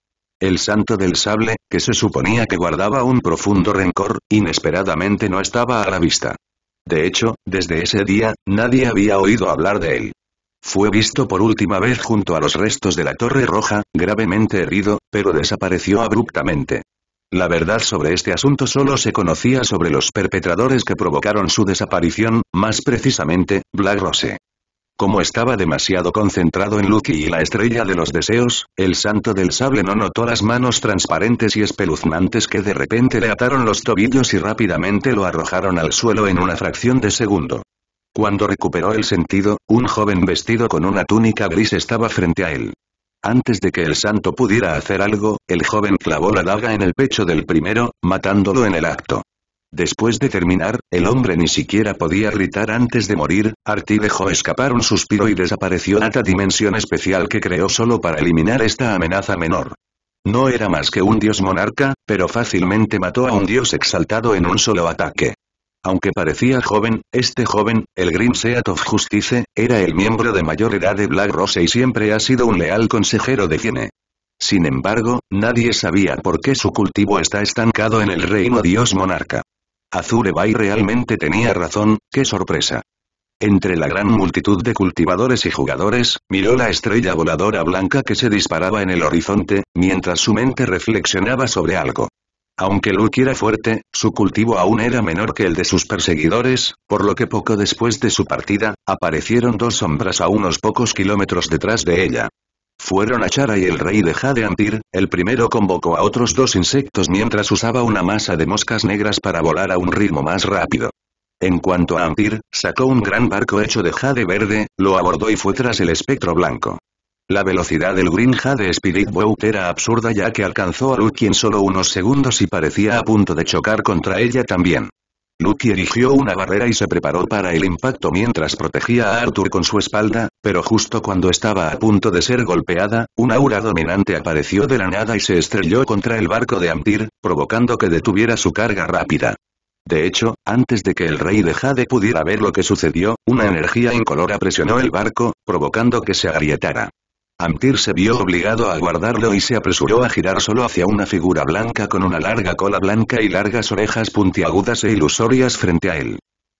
[SPEAKER 1] El santo del sable, que se suponía que guardaba un profundo rencor, inesperadamente no estaba a la vista. De hecho, desde ese día, nadie había oído hablar de él. Fue visto por última vez junto a los restos de la Torre Roja, gravemente herido, pero desapareció abruptamente. La verdad sobre este asunto solo se conocía sobre los perpetradores que provocaron su desaparición, más precisamente, Black Rose. Como estaba demasiado concentrado en Lucky y la estrella de los deseos, el santo del sable no notó las manos transparentes y espeluznantes que de repente le ataron los tobillos y rápidamente lo arrojaron al suelo en una fracción de segundo. Cuando recuperó el sentido, un joven vestido con una túnica gris estaba frente a él. Antes de que el santo pudiera hacer algo, el joven clavó la daga en el pecho del primero, matándolo en el acto. Después de terminar, el hombre ni siquiera podía gritar antes de morir, Arti dejó escapar un suspiro y desapareció en la dimensión especial que creó solo para eliminar esta amenaza menor. No era más que un dios monarca, pero fácilmente mató a un dios exaltado en un solo ataque. Aunque parecía joven, este joven, el Green Seat of Justice, era el miembro de mayor edad de Black Rose y siempre ha sido un leal consejero de cine. Sin embargo, nadie sabía por qué su cultivo está estancado en el reino dios monarca. Azure Bay realmente tenía razón, qué sorpresa. Entre la gran multitud de cultivadores y jugadores, miró la estrella voladora blanca que se disparaba en el horizonte, mientras su mente reflexionaba sobre algo. Aunque Luke era fuerte, su cultivo aún era menor que el de sus perseguidores, por lo que poco después de su partida, aparecieron dos sombras a unos pocos kilómetros detrás de ella. Fueron Chara y el rey de Jade Ampir, el primero convocó a otros dos insectos mientras usaba una masa de moscas negras para volar a un ritmo más rápido. En cuanto a Ampir, sacó un gran barco hecho de jade verde, lo abordó y fue tras el espectro blanco. La velocidad del Grinja de Boat era absurda ya que alcanzó a Lucky en solo unos segundos y parecía a punto de chocar contra ella también. Lucky erigió una barrera y se preparó para el impacto mientras protegía a Arthur con su espalda, pero justo cuando estaba a punto de ser golpeada, un aura dominante apareció de la nada y se estrelló contra el barco de Ampir, provocando que detuviera su carga rápida. De hecho, antes de que el rey de Jade pudiera ver lo que sucedió, una energía incolora presionó el barco, provocando que se agrietara. Amtir se vio obligado a guardarlo y se apresuró a girar solo hacia una figura blanca con una larga cola blanca y largas orejas puntiagudas e ilusorias frente a él.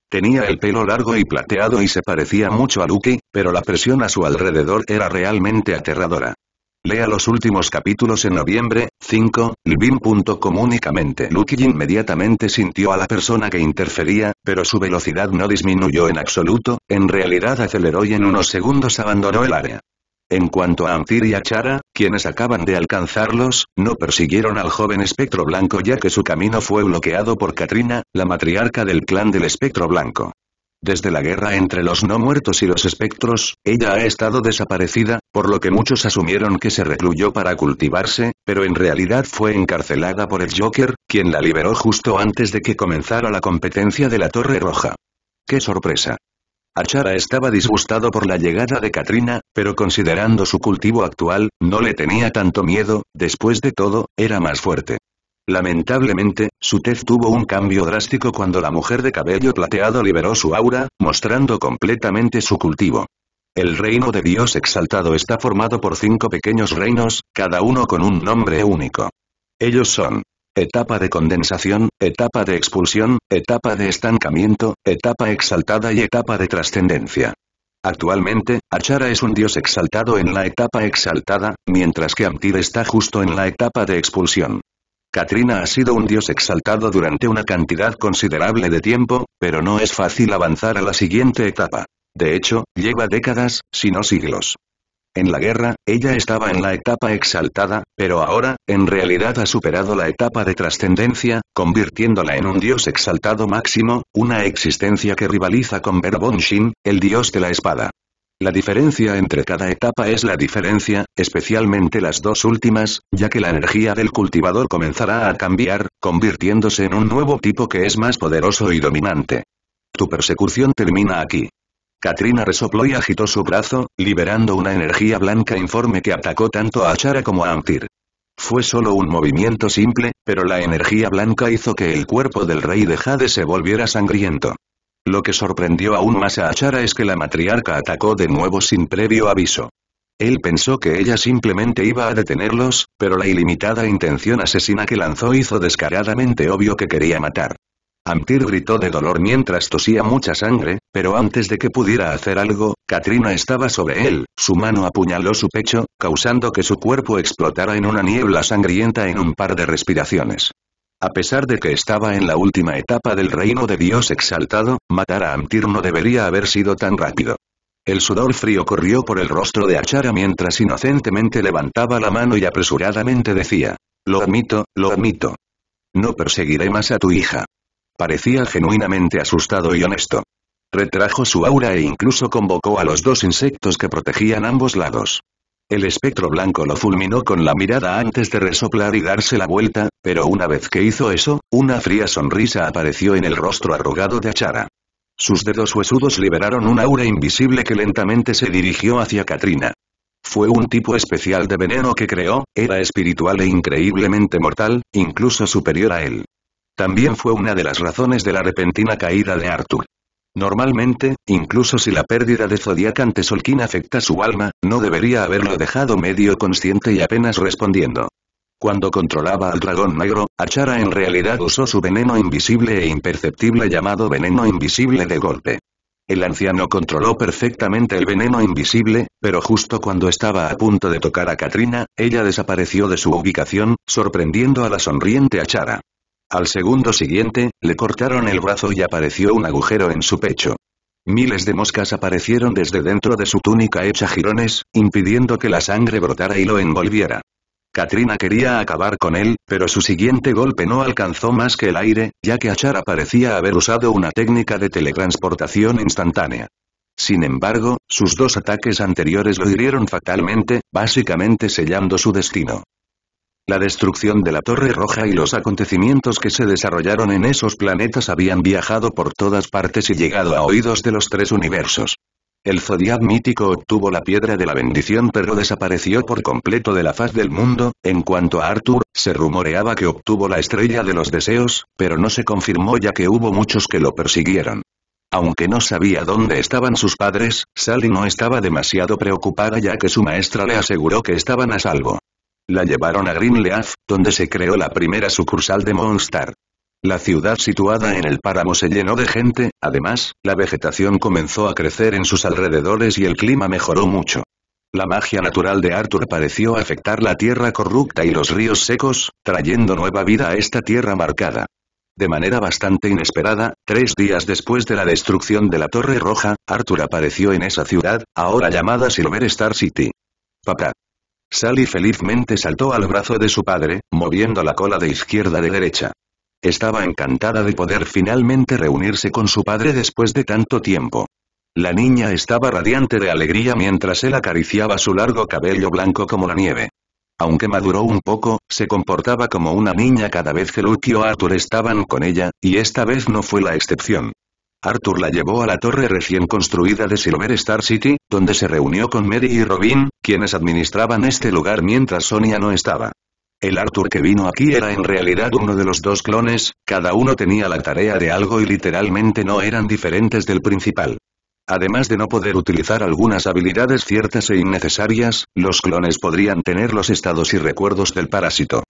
[SPEAKER 1] Tenía el pelo largo y plateado y se parecía mucho a Lucky, pero la presión a su alrededor era realmente aterradora. Lea los últimos capítulos en noviembre, 5, Livin.com únicamente Lucky inmediatamente sintió a la persona que interfería, pero su velocidad no disminuyó en absoluto, en realidad aceleró y en unos segundos abandonó el área. En cuanto a Antir y Chara, quienes acaban de alcanzarlos, no persiguieron al joven espectro blanco ya que su camino fue bloqueado por Katrina, la matriarca del clan del espectro blanco. Desde la guerra entre los no muertos y los espectros, ella ha estado desaparecida, por lo que muchos asumieron que se recluyó para cultivarse, pero en realidad fue encarcelada por el Joker, quien la liberó justo antes de que comenzara la competencia de la Torre Roja. ¡Qué sorpresa! Achara estaba disgustado por la llegada de Katrina, pero considerando su cultivo actual, no le tenía tanto miedo, después de todo, era más fuerte. Lamentablemente, su tez tuvo un cambio drástico cuando la mujer de cabello plateado liberó su aura, mostrando completamente su cultivo. El reino de Dios exaltado está formado por cinco pequeños reinos, cada uno con un nombre único. Ellos son, etapa de condensación, etapa de expulsión, etapa de estancamiento, etapa exaltada y etapa de trascendencia. Actualmente, Achara es un dios exaltado en la etapa exaltada, mientras que Amtir está justo en la etapa de expulsión. Katrina ha sido un dios exaltado durante una cantidad considerable de tiempo, pero no es fácil avanzar a la siguiente etapa. De hecho, lleva décadas, si no siglos. En la guerra, ella estaba en la etapa exaltada, pero ahora, en realidad ha superado la etapa de trascendencia, convirtiéndola en un dios exaltado máximo, una existencia que rivaliza con Verbonshin, el dios de la espada. La diferencia entre cada etapa es la diferencia, especialmente las dos últimas, ya que la energía del cultivador comenzará a cambiar, convirtiéndose en un nuevo tipo que es más poderoso y dominante. Tu persecución termina aquí. Katrina resopló y agitó su brazo, liberando una energía blanca informe que atacó tanto a Achara como a Antir. Fue solo un movimiento simple, pero la energía blanca hizo que el cuerpo del rey de Jade se volviera sangriento. Lo que sorprendió aún más a Achara es que la matriarca atacó de nuevo sin previo aviso. Él pensó que ella simplemente iba a detenerlos, pero la ilimitada intención asesina que lanzó hizo descaradamente obvio que quería matar. Amtir gritó de dolor mientras tosía mucha sangre, pero antes de que pudiera hacer algo, Katrina estaba sobre él, su mano apuñaló su pecho, causando que su cuerpo explotara en una niebla sangrienta en un par de respiraciones. A pesar de que estaba en la última etapa del reino de Dios exaltado, matar a Amtir no debería haber sido tan rápido. El sudor frío corrió por el rostro de Achara mientras inocentemente levantaba la mano y apresuradamente decía, lo admito, lo admito. No perseguiré más a tu hija. Parecía genuinamente asustado y honesto. Retrajo su aura e incluso convocó a los dos insectos que protegían ambos lados. El espectro blanco lo fulminó con la mirada antes de resoplar y darse la vuelta, pero una vez que hizo eso, una fría sonrisa apareció en el rostro arrugado de Achara. Sus dedos huesudos liberaron un aura invisible que lentamente se dirigió hacia Katrina. Fue un tipo especial de veneno que creó, era espiritual e increíblemente mortal, incluso superior a él. También fue una de las razones de la repentina caída de Arthur. Normalmente, incluso si la pérdida de Zodiac ante Solkin afecta su alma, no debería haberlo dejado medio consciente y apenas respondiendo. Cuando controlaba al dragón negro, Achara en realidad usó su veneno invisible e imperceptible llamado veneno invisible de golpe. El anciano controló perfectamente el veneno invisible, pero justo cuando estaba a punto de tocar a Katrina, ella desapareció de su ubicación, sorprendiendo a la sonriente Achara. Al segundo siguiente, le cortaron el brazo y apareció un agujero en su pecho. Miles de moscas aparecieron desde dentro de su túnica hecha jirones, impidiendo que la sangre brotara y lo envolviera. Katrina quería acabar con él, pero su siguiente golpe no alcanzó más que el aire, ya que Achara parecía haber usado una técnica de teletransportación instantánea. Sin embargo, sus dos ataques anteriores lo hirieron fatalmente, básicamente sellando su destino. La destrucción de la Torre Roja y los acontecimientos que se desarrollaron en esos planetas habían viajado por todas partes y llegado a oídos de los tres universos. El Zodiac mítico obtuvo la Piedra de la Bendición pero desapareció por completo de la faz del mundo, en cuanto a Arthur, se rumoreaba que obtuvo la Estrella de los Deseos, pero no se confirmó ya que hubo muchos que lo persiguieron. Aunque no sabía dónde estaban sus padres, Sally no estaba demasiado preocupada ya que su maestra le aseguró que estaban a salvo. La llevaron a Greenleaf, donde se creó la primera sucursal de Monster. La ciudad situada en el páramo se llenó de gente, además, la vegetación comenzó a crecer en sus alrededores y el clima mejoró mucho. La magia natural de Arthur pareció afectar la tierra corrupta y los ríos secos, trayendo nueva vida a esta tierra marcada. De manera bastante inesperada, tres días después de la destrucción de la Torre Roja, Arthur apareció en esa ciudad, ahora llamada Silver Star City. Papá. Sally felizmente saltó al brazo de su padre, moviendo la cola de izquierda de derecha. Estaba encantada de poder finalmente reunirse con su padre después de tanto tiempo. La niña estaba radiante de alegría mientras él acariciaba su largo cabello blanco como la nieve. Aunque maduró un poco, se comportaba como una niña cada vez que Luke y Arthur estaban con ella, y esta vez no fue la excepción. Arthur la llevó a la torre recién construida de Silver Star City, donde se reunió con Mary y Robin, quienes administraban este lugar mientras Sonia no estaba. El Arthur que vino aquí era en realidad uno de los dos clones, cada uno tenía la tarea de algo y literalmente no eran diferentes del principal. Además de no poder utilizar algunas habilidades ciertas e innecesarias, los clones podrían tener los estados y recuerdos del parásito.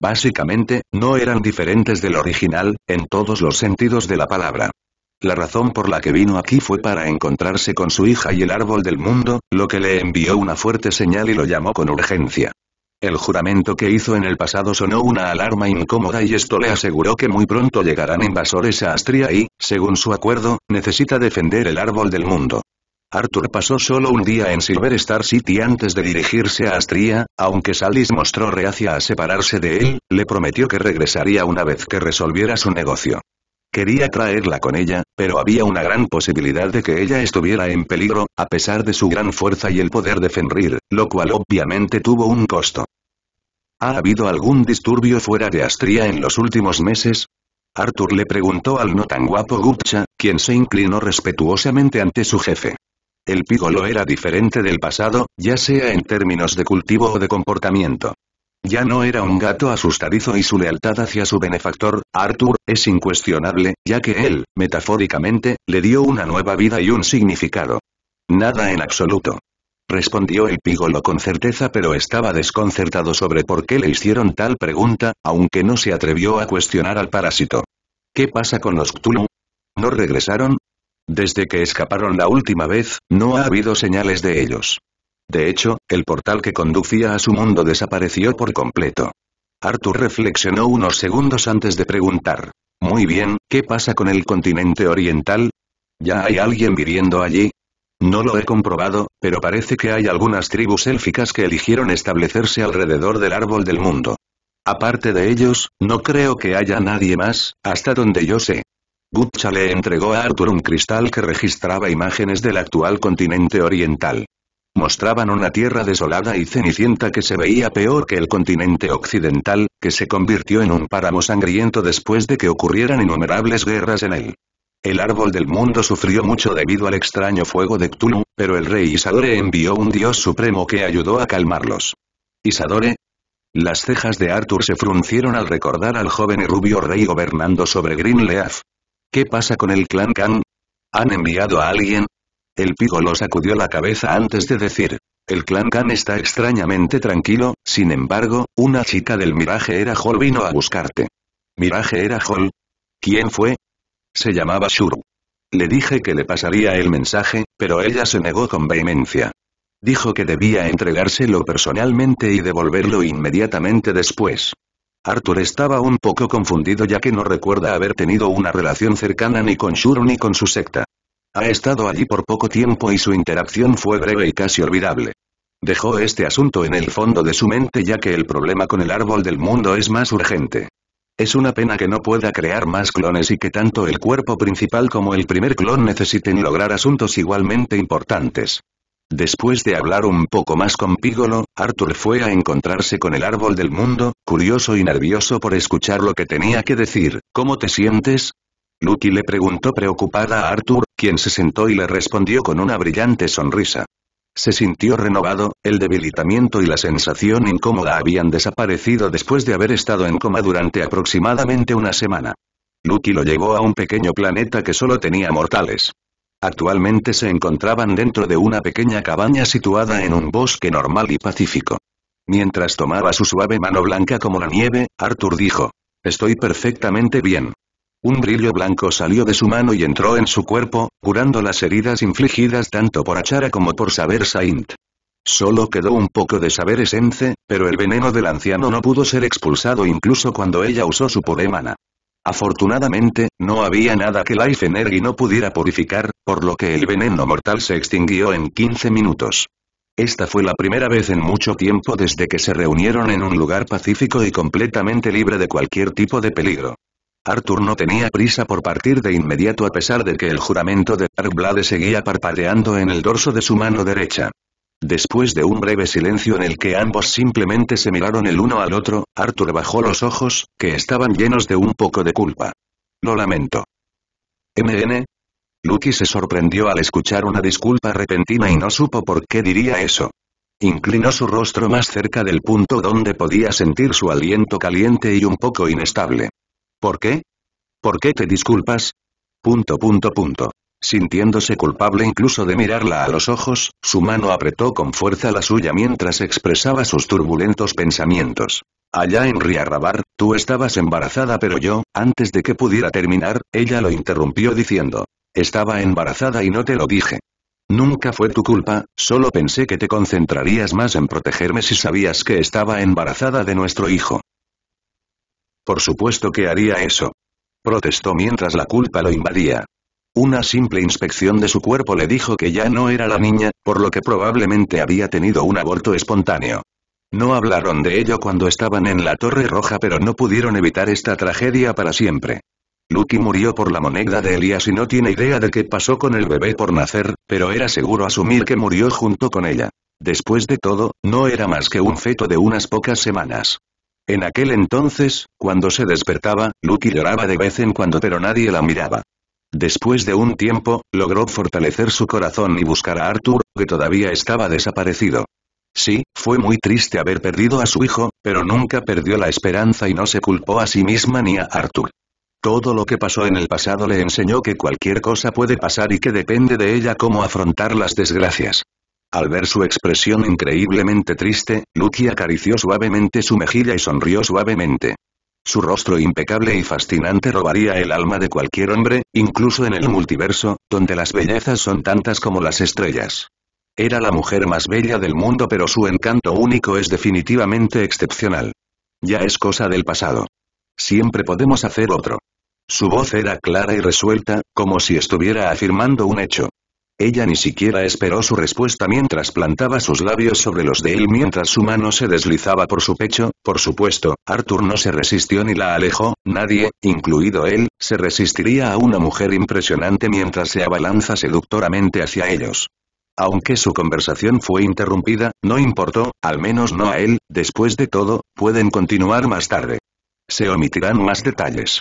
[SPEAKER 1] Básicamente, no eran diferentes del original, en todos los sentidos de la palabra. La razón por la que vino aquí fue para encontrarse con su hija y el árbol del mundo, lo que le envió una fuerte señal y lo llamó con urgencia. El juramento que hizo en el pasado sonó una alarma incómoda y esto le aseguró que muy pronto llegarán invasores a Astria y, según su acuerdo, necesita defender el árbol del mundo. Arthur pasó solo un día en Silver Star City antes de dirigirse a Astria, aunque Salis mostró reacia a separarse de él, le prometió que regresaría una vez que resolviera su negocio. Quería traerla con ella, pero había una gran posibilidad de que ella estuviera en peligro, a pesar de su gran fuerza y el poder de Fenrir, lo cual obviamente tuvo un costo. ¿Ha habido algún disturbio fuera de Astria en los últimos meses? Arthur le preguntó al no tan guapo Gupcha, quien se inclinó respetuosamente ante su jefe. El pígolo era diferente del pasado, ya sea en términos de cultivo o de comportamiento. Ya no era un gato asustadizo y su lealtad hacia su benefactor, Arthur, es incuestionable, ya que él, metafóricamente, le dio una nueva vida y un significado. Nada en absoluto. Respondió el pígolo con certeza pero estaba desconcertado sobre por qué le hicieron tal pregunta, aunque no se atrevió a cuestionar al parásito. ¿Qué pasa con los Cthulhu? ¿No regresaron? Desde que escaparon la última vez, no ha habido señales de ellos. De hecho, el portal que conducía a su mundo desapareció por completo. Arthur reflexionó unos segundos antes de preguntar. Muy bien, ¿qué pasa con el continente oriental? ¿Ya hay alguien viviendo allí? No lo he comprobado, pero parece que hay algunas tribus élficas que eligieron establecerse alrededor del árbol del mundo. Aparte de ellos, no creo que haya nadie más, hasta donde yo sé. Gutcha le entregó a Arthur un cristal que registraba imágenes del actual continente oriental mostraban una tierra desolada y cenicienta que se veía peor que el continente occidental, que se convirtió en un páramo sangriento después de que ocurrieran innumerables guerras en él. El árbol del mundo sufrió mucho debido al extraño fuego de Cthulhu, pero el rey Isadore envió un dios supremo que ayudó a calmarlos. ¿Isadore? Las cejas de Arthur se fruncieron al recordar al joven y rubio rey gobernando sobre Greenleaf. ¿Qué pasa con el clan Khan? ¿Han enviado a alguien? El lo sacudió la cabeza antes de decir. El clan Khan está extrañamente tranquilo, sin embargo, una chica del Miraje Era Hall vino a buscarte. ¿Miraje Era Hall? ¿Quién fue? Se llamaba Shuru. Le dije que le pasaría el mensaje, pero ella se negó con vehemencia. Dijo que debía entregárselo personalmente y devolverlo inmediatamente después. Arthur estaba un poco confundido ya que no recuerda haber tenido una relación cercana ni con Shuru ni con su secta. Ha estado allí por poco tiempo y su interacción fue breve y casi olvidable. Dejó este asunto en el fondo de su mente ya que el problema con el árbol del mundo es más urgente. Es una pena que no pueda crear más clones y que tanto el cuerpo principal como el primer clon necesiten lograr asuntos igualmente importantes. Después de hablar un poco más con Pígolo, Arthur fue a encontrarse con el árbol del mundo, curioso y nervioso por escuchar lo que tenía que decir. ¿Cómo te sientes? Lucky le preguntó preocupada a Arthur, quien se sentó y le respondió con una brillante sonrisa. Se sintió renovado, el debilitamiento y la sensación incómoda habían desaparecido después de haber estado en coma durante aproximadamente una semana. Lucky lo llevó a un pequeño planeta que solo tenía mortales. Actualmente se encontraban dentro de una pequeña cabaña situada en un bosque normal y pacífico. Mientras tomaba su suave mano blanca como la nieve, Arthur dijo, Estoy perfectamente bien. Un brillo blanco salió de su mano y entró en su cuerpo, curando las heridas infligidas tanto por Achara como por Saber Saint. Solo quedó un poco de Saber esence, pero el veneno del anciano no pudo ser expulsado incluso cuando ella usó su poder Afortunadamente, no había nada que Life Energy no pudiera purificar, por lo que el veneno mortal se extinguió en 15 minutos. Esta fue la primera vez en mucho tiempo desde que se reunieron en un lugar pacífico y completamente libre de cualquier tipo de peligro. Arthur no tenía prisa por partir de inmediato a pesar de que el juramento de Arblade seguía parpadeando en el dorso de su mano derecha. Después de un breve silencio en el que ambos simplemente se miraron el uno al otro, Arthur bajó los ojos, que estaban llenos de un poco de culpa. Lo lamento. MN. Lucky se sorprendió al escuchar una disculpa repentina y no supo por qué diría eso. Inclinó su rostro más cerca del punto donde podía sentir su aliento caliente y un poco inestable. ¿Por qué? ¿Por qué te disculpas? Punto punto punto. Sintiéndose culpable incluso de mirarla a los ojos, su mano apretó con fuerza la suya mientras expresaba sus turbulentos pensamientos. Allá en Riarrabar, tú estabas embarazada pero yo, antes de que pudiera terminar, ella lo interrumpió diciendo. Estaba embarazada y no te lo dije. Nunca fue tu culpa, solo pensé que te concentrarías más en protegerme si sabías que estaba embarazada de nuestro hijo. Por supuesto que haría eso. Protestó mientras la culpa lo invadía. Una simple inspección de su cuerpo le dijo que ya no era la niña, por lo que probablemente había tenido un aborto espontáneo. No hablaron de ello cuando estaban en la Torre Roja pero no pudieron evitar esta tragedia para siempre. Lucky murió por la moneda de Elias y no tiene idea de qué pasó con el bebé por nacer, pero era seguro asumir que murió junto con ella. Después de todo, no era más que un feto de unas pocas semanas. En aquel entonces, cuando se despertaba, Lucky lloraba de vez en cuando pero nadie la miraba. Después de un tiempo, logró fortalecer su corazón y buscar a Arthur, que todavía estaba desaparecido. Sí, fue muy triste haber perdido a su hijo, pero nunca perdió la esperanza y no se culpó a sí misma ni a Arthur. Todo lo que pasó en el pasado le enseñó que cualquier cosa puede pasar y que depende de ella cómo afrontar las desgracias. Al ver su expresión increíblemente triste, Lucky acarició suavemente su mejilla y sonrió suavemente. Su rostro impecable y fascinante robaría el alma de cualquier hombre, incluso en el multiverso, donde las bellezas son tantas como las estrellas. Era la mujer más bella del mundo pero su encanto único es definitivamente excepcional. Ya es cosa del pasado. Siempre podemos hacer otro. Su voz era clara y resuelta, como si estuviera afirmando un hecho. Ella ni siquiera esperó su respuesta mientras plantaba sus labios sobre los de él mientras su mano se deslizaba por su pecho, por supuesto, Arthur no se resistió ni la alejó, nadie, incluido él, se resistiría a una mujer impresionante mientras se abalanza seductoramente hacia ellos. Aunque su conversación fue interrumpida, no importó, al menos no a él, después de todo, pueden continuar más tarde. Se omitirán más detalles.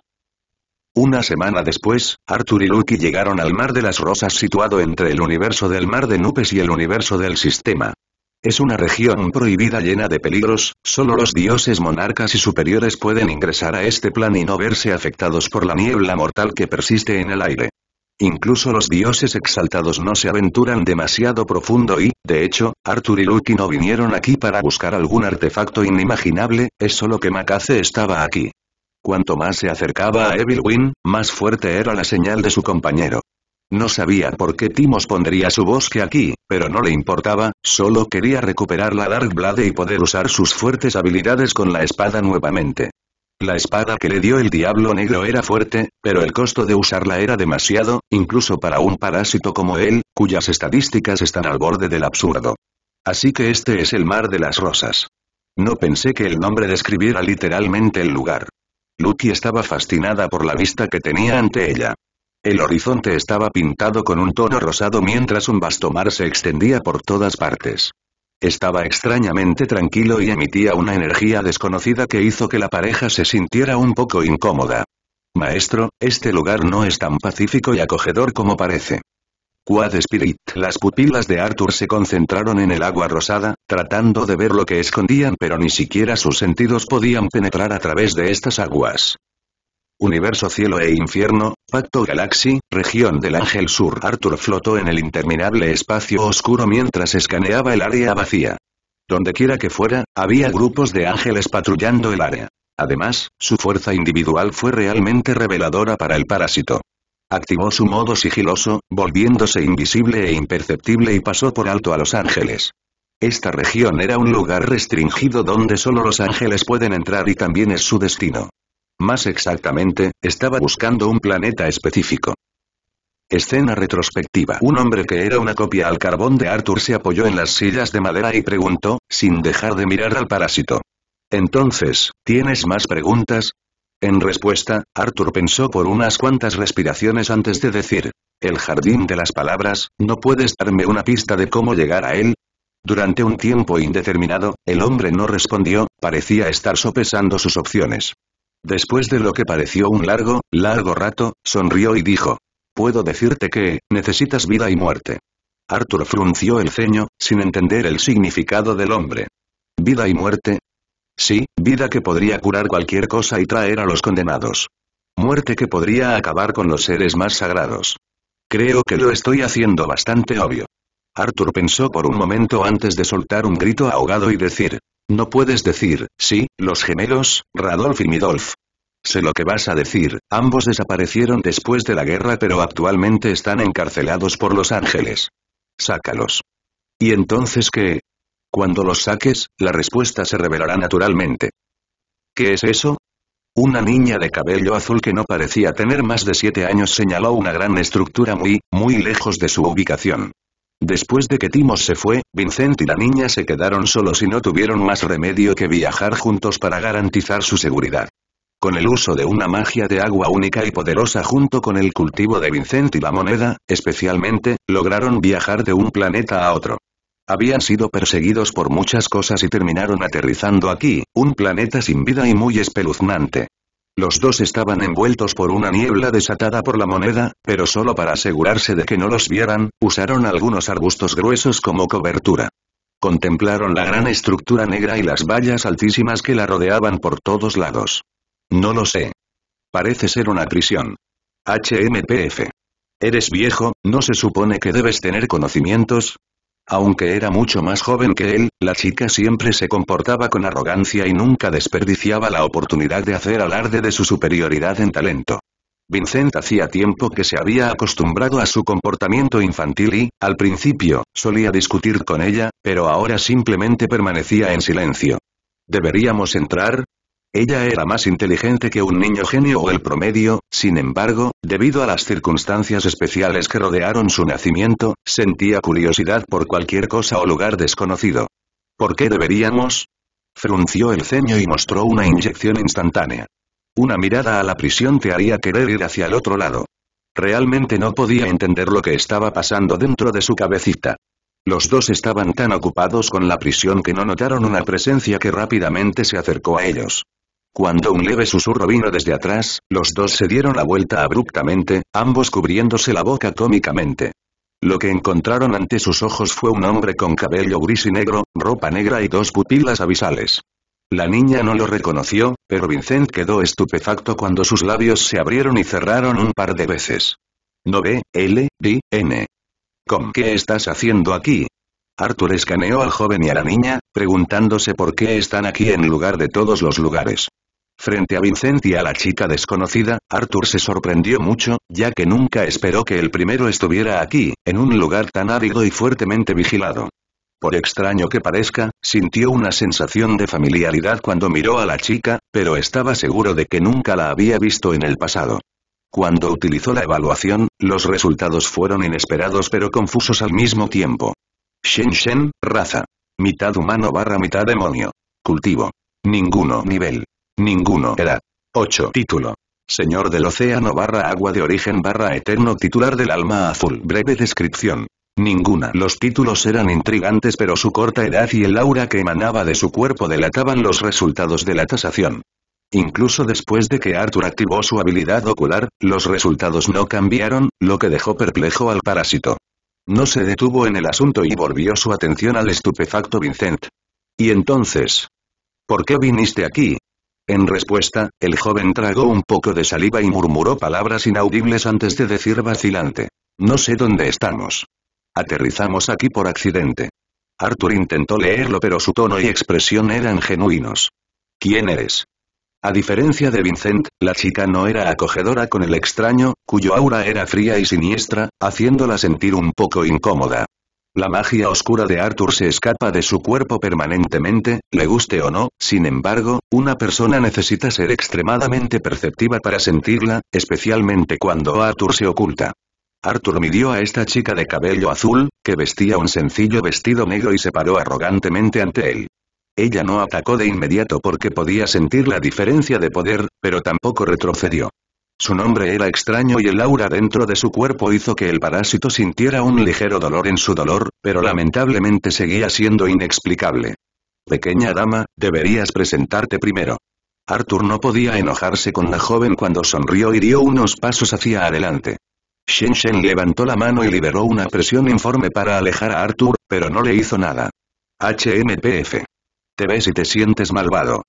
[SPEAKER 1] Una semana después, Arthur y Lucky llegaron al Mar de las Rosas situado entre el universo del Mar de Nupes y el universo del Sistema. Es una región prohibida llena de peligros, solo los dioses monarcas y superiores pueden ingresar a este plan y no verse afectados por la niebla mortal que persiste en el aire. Incluso los dioses exaltados no se aventuran demasiado profundo y, de hecho, Arthur y Lucky no vinieron aquí para buscar algún artefacto inimaginable, es solo que Makaze estaba aquí. Cuanto más se acercaba a Evil más fuerte era la señal de su compañero. No sabía por qué Timos pondría su bosque aquí, pero no le importaba, solo quería recuperar la Dark Blade y poder usar sus fuertes habilidades con la espada nuevamente. La espada que le dio el Diablo Negro era fuerte, pero el costo de usarla era demasiado, incluso para un parásito como él, cuyas estadísticas están al borde del absurdo. Así que este es el Mar de las Rosas. No pensé que el nombre describiera literalmente el lugar. Lucky estaba fascinada por la vista que tenía ante ella. El horizonte estaba pintado con un tono rosado mientras un vasto mar se extendía por todas partes. Estaba extrañamente tranquilo y emitía una energía desconocida que hizo que la pareja se sintiera un poco incómoda. Maestro, este lugar no es tan pacífico y acogedor como parece. Quad Spirit. Las pupilas de Arthur se concentraron en el agua rosada, tratando de ver lo que escondían pero ni siquiera sus sentidos podían penetrar a través de estas aguas. Universo Cielo e Infierno, Pacto Galaxy, Región del Ángel Sur. Arthur flotó en el interminable espacio oscuro mientras escaneaba el área vacía. quiera que fuera, había grupos de ángeles patrullando el área. Además, su fuerza individual fue realmente reveladora para el parásito. Activó su modo sigiloso, volviéndose invisible e imperceptible y pasó por alto a Los Ángeles. Esta región era un lugar restringido donde solo los ángeles pueden entrar y también es su destino. Más exactamente, estaba buscando un planeta específico. Escena retrospectiva. Un hombre que era una copia al carbón de Arthur se apoyó en las sillas de madera y preguntó, sin dejar de mirar al parásito. Entonces, ¿tienes más preguntas? En respuesta, Arthur pensó por unas cuantas respiraciones antes de decir, «El jardín de las palabras, ¿no puedes darme una pista de cómo llegar a él?» Durante un tiempo indeterminado, el hombre no respondió, parecía estar sopesando sus opciones. Después de lo que pareció un largo, largo rato, sonrió y dijo, «Puedo decirte que, necesitas vida y muerte». Arthur frunció el ceño, sin entender el significado del hombre. ¿Vida y muerte? Sí, vida que podría curar cualquier cosa y traer a los condenados. Muerte que podría acabar con los seres más sagrados. Creo que lo estoy haciendo bastante obvio. Arthur pensó por un momento antes de soltar un grito ahogado y decir, no puedes decir, sí, los gemelos, Radolf y Midolf. Sé lo que vas a decir, ambos desaparecieron después de la guerra pero actualmente están encarcelados por Los Ángeles. Sácalos. ¿Y entonces qué? Cuando los saques, la respuesta se revelará naturalmente. ¿Qué es eso? Una niña de cabello azul que no parecía tener más de siete años señaló una gran estructura muy, muy lejos de su ubicación. Después de que Timos se fue, Vincent y la niña se quedaron solos y no tuvieron más remedio que viajar juntos para garantizar su seguridad. Con el uso de una magia de agua única y poderosa junto con el cultivo de Vincent y la moneda, especialmente, lograron viajar de un planeta a otro. Habían sido perseguidos por muchas cosas y terminaron aterrizando aquí, un planeta sin vida y muy espeluznante. Los dos estaban envueltos por una niebla desatada por la moneda, pero solo para asegurarse de que no los vieran, usaron algunos arbustos gruesos como cobertura. Contemplaron la gran estructura negra y las vallas altísimas que la rodeaban por todos lados. No lo sé. Parece ser una prisión. HMPF. Eres viejo, ¿no se supone que debes tener conocimientos? Aunque era mucho más joven que él, la chica siempre se comportaba con arrogancia y nunca desperdiciaba la oportunidad de hacer alarde de su superioridad en talento. Vincent hacía tiempo que se había acostumbrado a su comportamiento infantil y, al principio, solía discutir con ella, pero ahora simplemente permanecía en silencio. ¿Deberíamos entrar? Ella era más inteligente que un niño genio o el promedio, sin embargo, debido a las circunstancias especiales que rodearon su nacimiento, sentía curiosidad por cualquier cosa o lugar desconocido. ¿Por qué deberíamos? Frunció el ceño y mostró una inyección instantánea. Una mirada a la prisión te haría querer ir hacia el otro lado. Realmente no podía entender lo que estaba pasando dentro de su cabecita. Los dos estaban tan ocupados con la prisión que no notaron una presencia que rápidamente se acercó a ellos. Cuando un leve susurro vino desde atrás, los dos se dieron la vuelta abruptamente, ambos cubriéndose la boca cómicamente. Lo que encontraron ante sus ojos fue un hombre con cabello gris y negro, ropa negra y dos pupilas abisales. La niña no lo reconoció, pero Vincent quedó estupefacto cuando sus labios se abrieron y cerraron un par de veces. No ve, L, D, N. ¿Con qué estás haciendo aquí? Arthur escaneó al joven y a la niña, preguntándose por qué están aquí en lugar de todos los lugares. Frente a Vincent y a la chica desconocida, Arthur se sorprendió mucho, ya que nunca esperó que el primero estuviera aquí, en un lugar tan árido y fuertemente vigilado. Por extraño que parezca, sintió una sensación de familiaridad cuando miró a la chica, pero estaba seguro de que nunca la había visto en el pasado. Cuando utilizó la evaluación, los resultados fueron inesperados pero confusos al mismo tiempo. Shen Shen, raza. Mitad humano barra mitad demonio. Cultivo. Ninguno nivel. Ninguno era. 8. Título. Señor del océano barra agua de origen barra eterno titular del alma azul. Breve descripción. Ninguna. Los títulos eran intrigantes pero su corta edad y el aura que emanaba de su cuerpo delataban los resultados de la tasación. Incluso después de que Arthur activó su habilidad ocular, los resultados no cambiaron, lo que dejó perplejo al parásito. No se detuvo en el asunto y volvió su atención al estupefacto Vincent. Y entonces, ¿Por qué viniste aquí? En respuesta, el joven tragó un poco de saliva y murmuró palabras inaudibles antes de decir vacilante. No sé dónde estamos. Aterrizamos aquí por accidente. Arthur intentó leerlo pero su tono y expresión eran genuinos. ¿Quién eres? A diferencia de Vincent, la chica no era acogedora con el extraño, cuyo aura era fría y siniestra, haciéndola sentir un poco incómoda. La magia oscura de Arthur se escapa de su cuerpo permanentemente, le guste o no, sin embargo, una persona necesita ser extremadamente perceptiva para sentirla, especialmente cuando Arthur se oculta. Arthur midió a esta chica de cabello azul, que vestía un sencillo vestido negro y se paró arrogantemente ante él. Ella no atacó de inmediato porque podía sentir la diferencia de poder, pero tampoco retrocedió. Su nombre era extraño y el aura dentro de su cuerpo hizo que el parásito sintiera un ligero dolor en su dolor, pero lamentablemente seguía siendo inexplicable. Pequeña dama, deberías presentarte primero. Arthur no podía enojarse con la joven cuando sonrió y dio unos pasos hacia adelante. Shen Shen levantó la mano y liberó una presión informe para alejar a Arthur, pero no le hizo nada. HMPF. Te ves y te sientes malvado.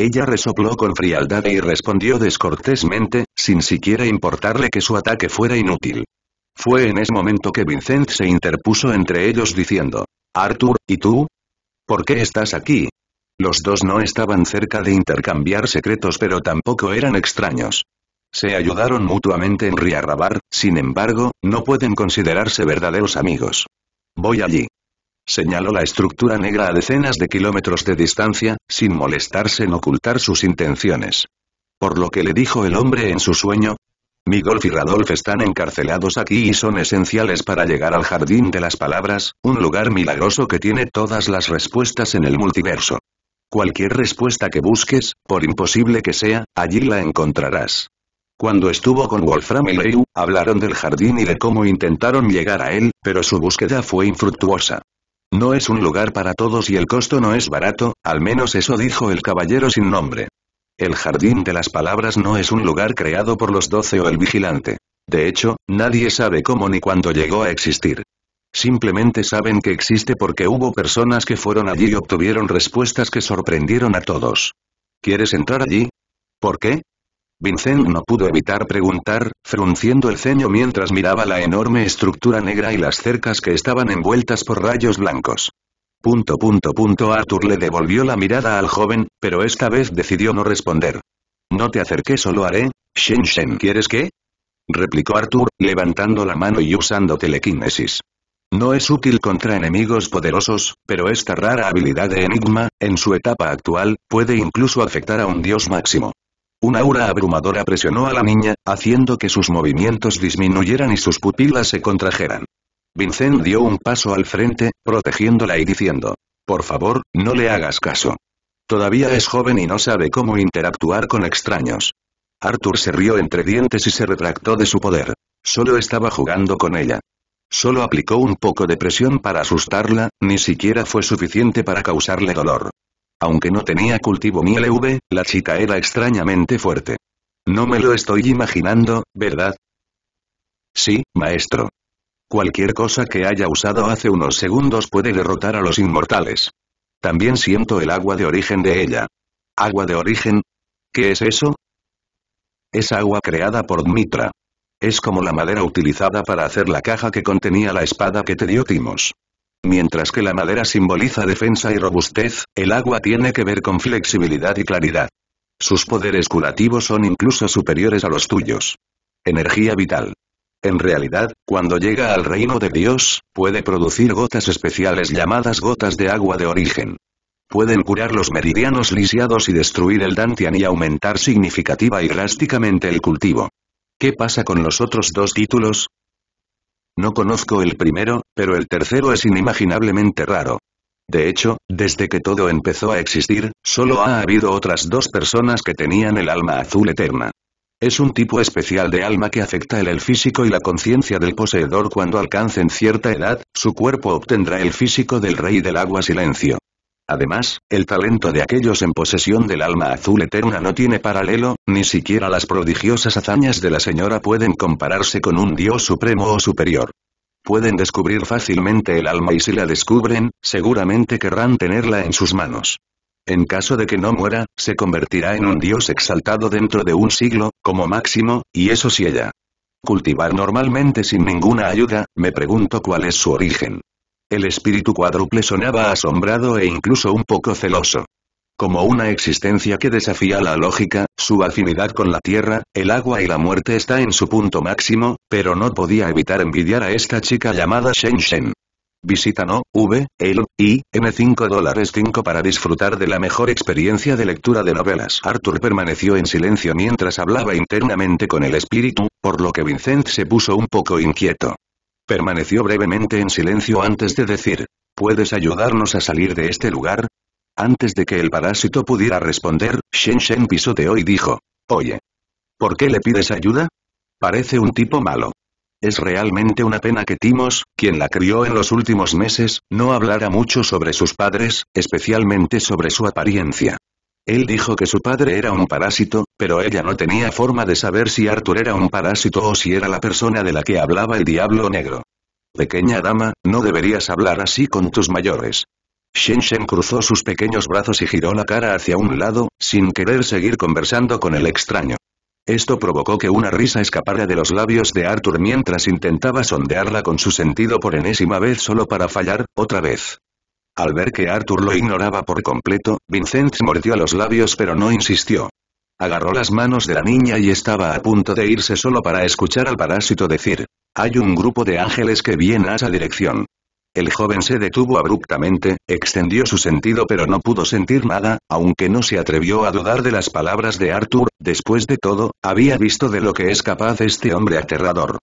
[SPEAKER 1] Ella resopló con frialdad y respondió descortésmente, sin siquiera importarle que su ataque fuera inútil. Fue en ese momento que Vincent se interpuso entre ellos diciendo, «Arthur, ¿y tú? ¿Por qué estás aquí?» Los dos no estaban cerca de intercambiar secretos pero tampoco eran extraños. Se ayudaron mutuamente en Riarrabar, sin embargo, no pueden considerarse verdaderos amigos. Voy allí señaló la estructura negra a decenas de kilómetros de distancia, sin molestarse en ocultar sus intenciones. Por lo que le dijo el hombre en su sueño, Migolf y Radolf están encarcelados aquí y son esenciales para llegar al Jardín de las Palabras, un lugar milagroso que tiene todas las respuestas en el multiverso. Cualquier respuesta que busques, por imposible que sea, allí la encontrarás. Cuando estuvo con Wolfram y Leu, hablaron del jardín y de cómo intentaron llegar a él, pero su búsqueda fue infructuosa. No es un lugar para todos y el costo no es barato, al menos eso dijo el caballero sin nombre. El jardín de las palabras no es un lugar creado por los doce o el vigilante. De hecho, nadie sabe cómo ni cuándo llegó a existir. Simplemente saben que existe porque hubo personas que fueron allí y obtuvieron respuestas que sorprendieron a todos. ¿Quieres entrar allí? ¿Por qué? Vincent no pudo evitar preguntar, frunciendo el ceño mientras miraba la enorme estructura negra y las cercas que estaban envueltas por rayos blancos. Punto punto punto Arthur le devolvió la mirada al joven, pero esta vez decidió no responder. No te acerques solo haré, Shen Shen. ¿Quieres qué? Replicó Arthur, levantando la mano y usando telequinesis. No es útil contra enemigos poderosos, pero esta rara habilidad de enigma, en su etapa actual, puede incluso afectar a un dios máximo. Una aura abrumadora presionó a la niña, haciendo que sus movimientos disminuyeran y sus pupilas se contrajeran. Vincent dio un paso al frente, protegiéndola y diciendo, por favor, no le hagas caso. Todavía es joven y no sabe cómo interactuar con extraños. Arthur se rió entre dientes y se retractó de su poder. Solo estaba jugando con ella. Solo aplicó un poco de presión para asustarla, ni siquiera fue suficiente para causarle dolor. Aunque no tenía cultivo ni LV, la chica era extrañamente fuerte. No me lo estoy imaginando, ¿verdad? Sí, maestro. Cualquier cosa que haya usado hace unos segundos puede derrotar a los inmortales. También siento el agua de origen de ella. ¿Agua de origen? ¿Qué es eso? Es agua creada por Dmitra. Es como la madera utilizada para hacer la caja que contenía la espada que te dio Timos. Mientras que la madera simboliza defensa y robustez, el agua tiene que ver con flexibilidad y claridad. Sus poderes curativos son incluso superiores a los tuyos. Energía vital. En realidad, cuando llega al reino de Dios, puede producir gotas especiales llamadas gotas de agua de origen. Pueden curar los meridianos lisiados y destruir el Dantian y aumentar significativa y drásticamente el cultivo. ¿Qué pasa con los otros dos títulos? No conozco el primero, pero el tercero es inimaginablemente raro. De hecho, desde que todo empezó a existir, solo ha habido otras dos personas que tenían el alma azul eterna. Es un tipo especial de alma que afecta el, el físico y la conciencia del poseedor cuando alcancen cierta edad, su cuerpo obtendrá el físico del rey del agua silencio. Además, el talento de aquellos en posesión del alma azul eterna no tiene paralelo, ni siquiera las prodigiosas hazañas de la señora pueden compararse con un dios supremo o superior. Pueden descubrir fácilmente el alma y si la descubren, seguramente querrán tenerla en sus manos. En caso de que no muera, se convertirá en un dios exaltado dentro de un siglo, como máximo, y eso si ella. Cultivar normalmente sin ninguna ayuda, me pregunto cuál es su origen. El espíritu cuádruple sonaba asombrado e incluso un poco celoso. Como una existencia que desafía la lógica, su afinidad con la tierra, el agua y la muerte está en su punto máximo, pero no podía evitar envidiar a esta chica llamada Shen Shen. Visita V, L, I, N5 dólares 5 para disfrutar de la mejor experiencia de lectura de novelas. Arthur permaneció en silencio mientras hablaba internamente con el espíritu, por lo que Vincent se puso un poco inquieto. Permaneció brevemente en silencio antes de decir, ¿puedes ayudarnos a salir de este lugar? Antes de que el parásito pudiera responder, Shen Shen pisoteó y dijo, oye, ¿por qué le pides ayuda? Parece un tipo malo. Es realmente una pena que Timos, quien la crió en los últimos meses, no hablara mucho sobre sus padres, especialmente sobre su apariencia. Él dijo que su padre era un parásito, pero ella no tenía forma de saber si Arthur era un parásito o si era la persona de la que hablaba el diablo negro. Pequeña dama, no deberías hablar así con tus mayores. Shen Shen cruzó sus pequeños brazos y giró la cara hacia un lado, sin querer seguir conversando con el extraño. Esto provocó que una risa escapara de los labios de Arthur mientras intentaba sondearla con su sentido por enésima vez solo para fallar, otra vez. Al ver que Arthur lo ignoraba por completo, Vincent mordió los labios pero no insistió. Agarró las manos de la niña y estaba a punto de irse solo para escuchar al parásito decir, hay un grupo de ángeles que viene a esa dirección. El joven se detuvo abruptamente, extendió su sentido pero no pudo sentir nada, aunque no se atrevió a dudar de las palabras de Arthur, después de todo, había visto de lo que es capaz este hombre aterrador.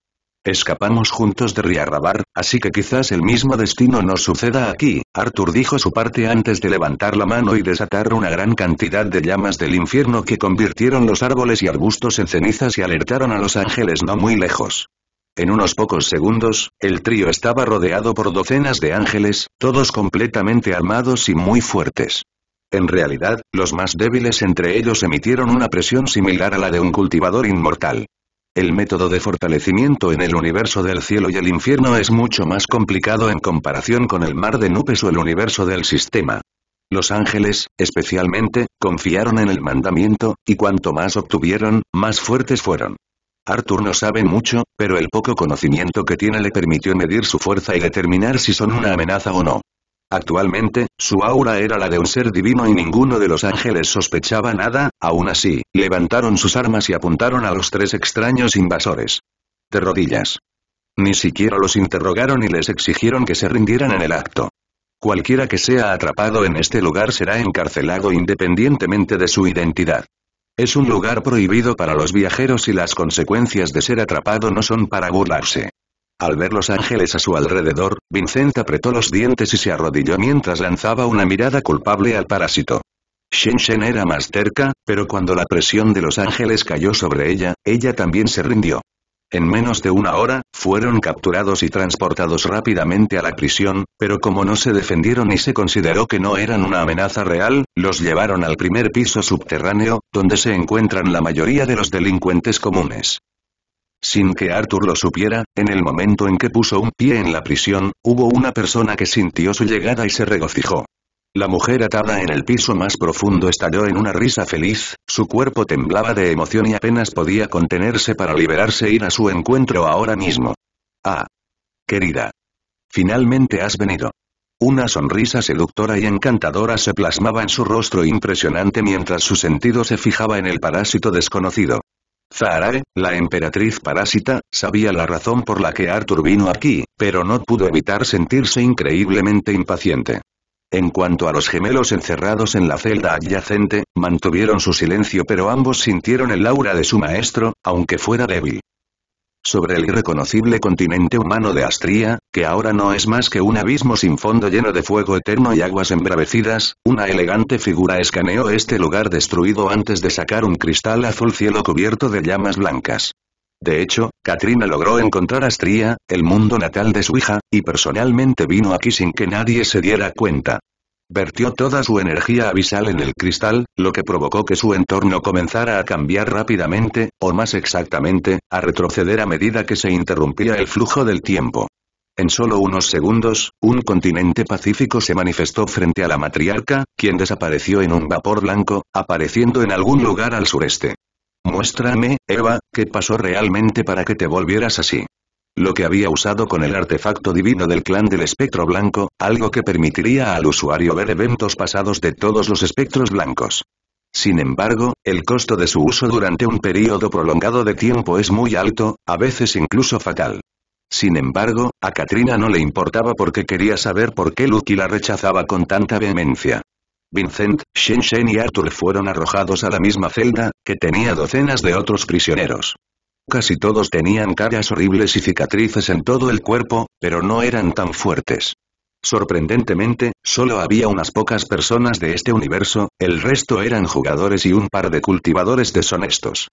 [SPEAKER 1] Escapamos juntos de Riarrabar, así que quizás el mismo destino nos suceda aquí. Arthur dijo su parte antes de levantar la mano y desatar una gran cantidad de llamas del infierno que convirtieron los árboles y arbustos en cenizas y alertaron a los ángeles no muy lejos. En unos pocos segundos, el trío estaba rodeado por docenas de ángeles, todos completamente armados y muy fuertes. En realidad, los más débiles entre ellos emitieron una presión similar a la de un cultivador inmortal. El método de fortalecimiento en el universo del cielo y el infierno es mucho más complicado en comparación con el mar de Nubes o el universo del sistema. Los ángeles, especialmente, confiaron en el mandamiento, y cuanto más obtuvieron, más fuertes fueron. Arthur no sabe mucho, pero el poco conocimiento que tiene le permitió medir su fuerza y determinar si son una amenaza o no. Actualmente, su aura era la de un ser divino y ninguno de los ángeles sospechaba nada, aún así, levantaron sus armas y apuntaron a los tres extraños invasores. De rodillas. Ni siquiera los interrogaron y les exigieron que se rindieran en el acto. Cualquiera que sea atrapado en este lugar será encarcelado independientemente de su identidad. Es un lugar prohibido para los viajeros y las consecuencias de ser atrapado no son para burlarse. Al ver los ángeles a su alrededor, Vincent apretó los dientes y se arrodilló mientras lanzaba una mirada culpable al parásito. Shen Shen era más terca, pero cuando la presión de los ángeles cayó sobre ella, ella también se rindió. En menos de una hora, fueron capturados y transportados rápidamente a la prisión, pero como no se defendieron y se consideró que no eran una amenaza real, los llevaron al primer piso subterráneo, donde se encuentran la mayoría de los delincuentes comunes. Sin que Arthur lo supiera, en el momento en que puso un pie en la prisión, hubo una persona que sintió su llegada y se regocijó. La mujer atada en el piso más profundo estalló en una risa feliz, su cuerpo temblaba de emoción y apenas podía contenerse para liberarse e ir a su encuentro ahora mismo. Ah. Querida. Finalmente has venido. Una sonrisa seductora y encantadora se plasmaba en su rostro impresionante mientras su sentido se fijaba en el parásito desconocido. Zaharae, la emperatriz parásita, sabía la razón por la que Arthur vino aquí, pero no pudo evitar sentirse increíblemente impaciente. En cuanto a los gemelos encerrados en la celda adyacente, mantuvieron su silencio pero ambos sintieron el aura de su maestro, aunque fuera débil sobre el irreconocible continente humano de Astria, que ahora no es más que un abismo sin fondo lleno de fuego eterno y aguas embravecidas, una elegante figura escaneó este lugar destruido antes de sacar un cristal azul cielo cubierto de llamas blancas. De hecho, Katrina logró encontrar Astria, el mundo natal de su hija, y personalmente vino aquí sin que nadie se diera cuenta. Vertió toda su energía abisal en el cristal, lo que provocó que su entorno comenzara a cambiar rápidamente, o más exactamente, a retroceder a medida que se interrumpía el flujo del tiempo. En solo unos segundos, un continente pacífico se manifestó frente a la matriarca, quien desapareció en un vapor blanco, apareciendo en algún lugar al sureste. Muéstrame, Eva, qué pasó realmente para que te volvieras así lo que había usado con el artefacto divino del clan del espectro blanco, algo que permitiría al usuario ver eventos pasados de todos los espectros blancos. Sin embargo, el costo de su uso durante un período prolongado de tiempo es muy alto, a veces incluso fatal. Sin embargo, a Katrina no le importaba porque quería saber por qué Lucky la rechazaba con tanta vehemencia. Vincent, Shen Shen y Arthur fueron arrojados a la misma celda, que tenía docenas de otros prisioneros. Casi todos tenían caras horribles y cicatrices en todo el cuerpo, pero no eran tan fuertes. Sorprendentemente, solo había unas pocas personas de este universo, el resto eran jugadores y un par de cultivadores deshonestos.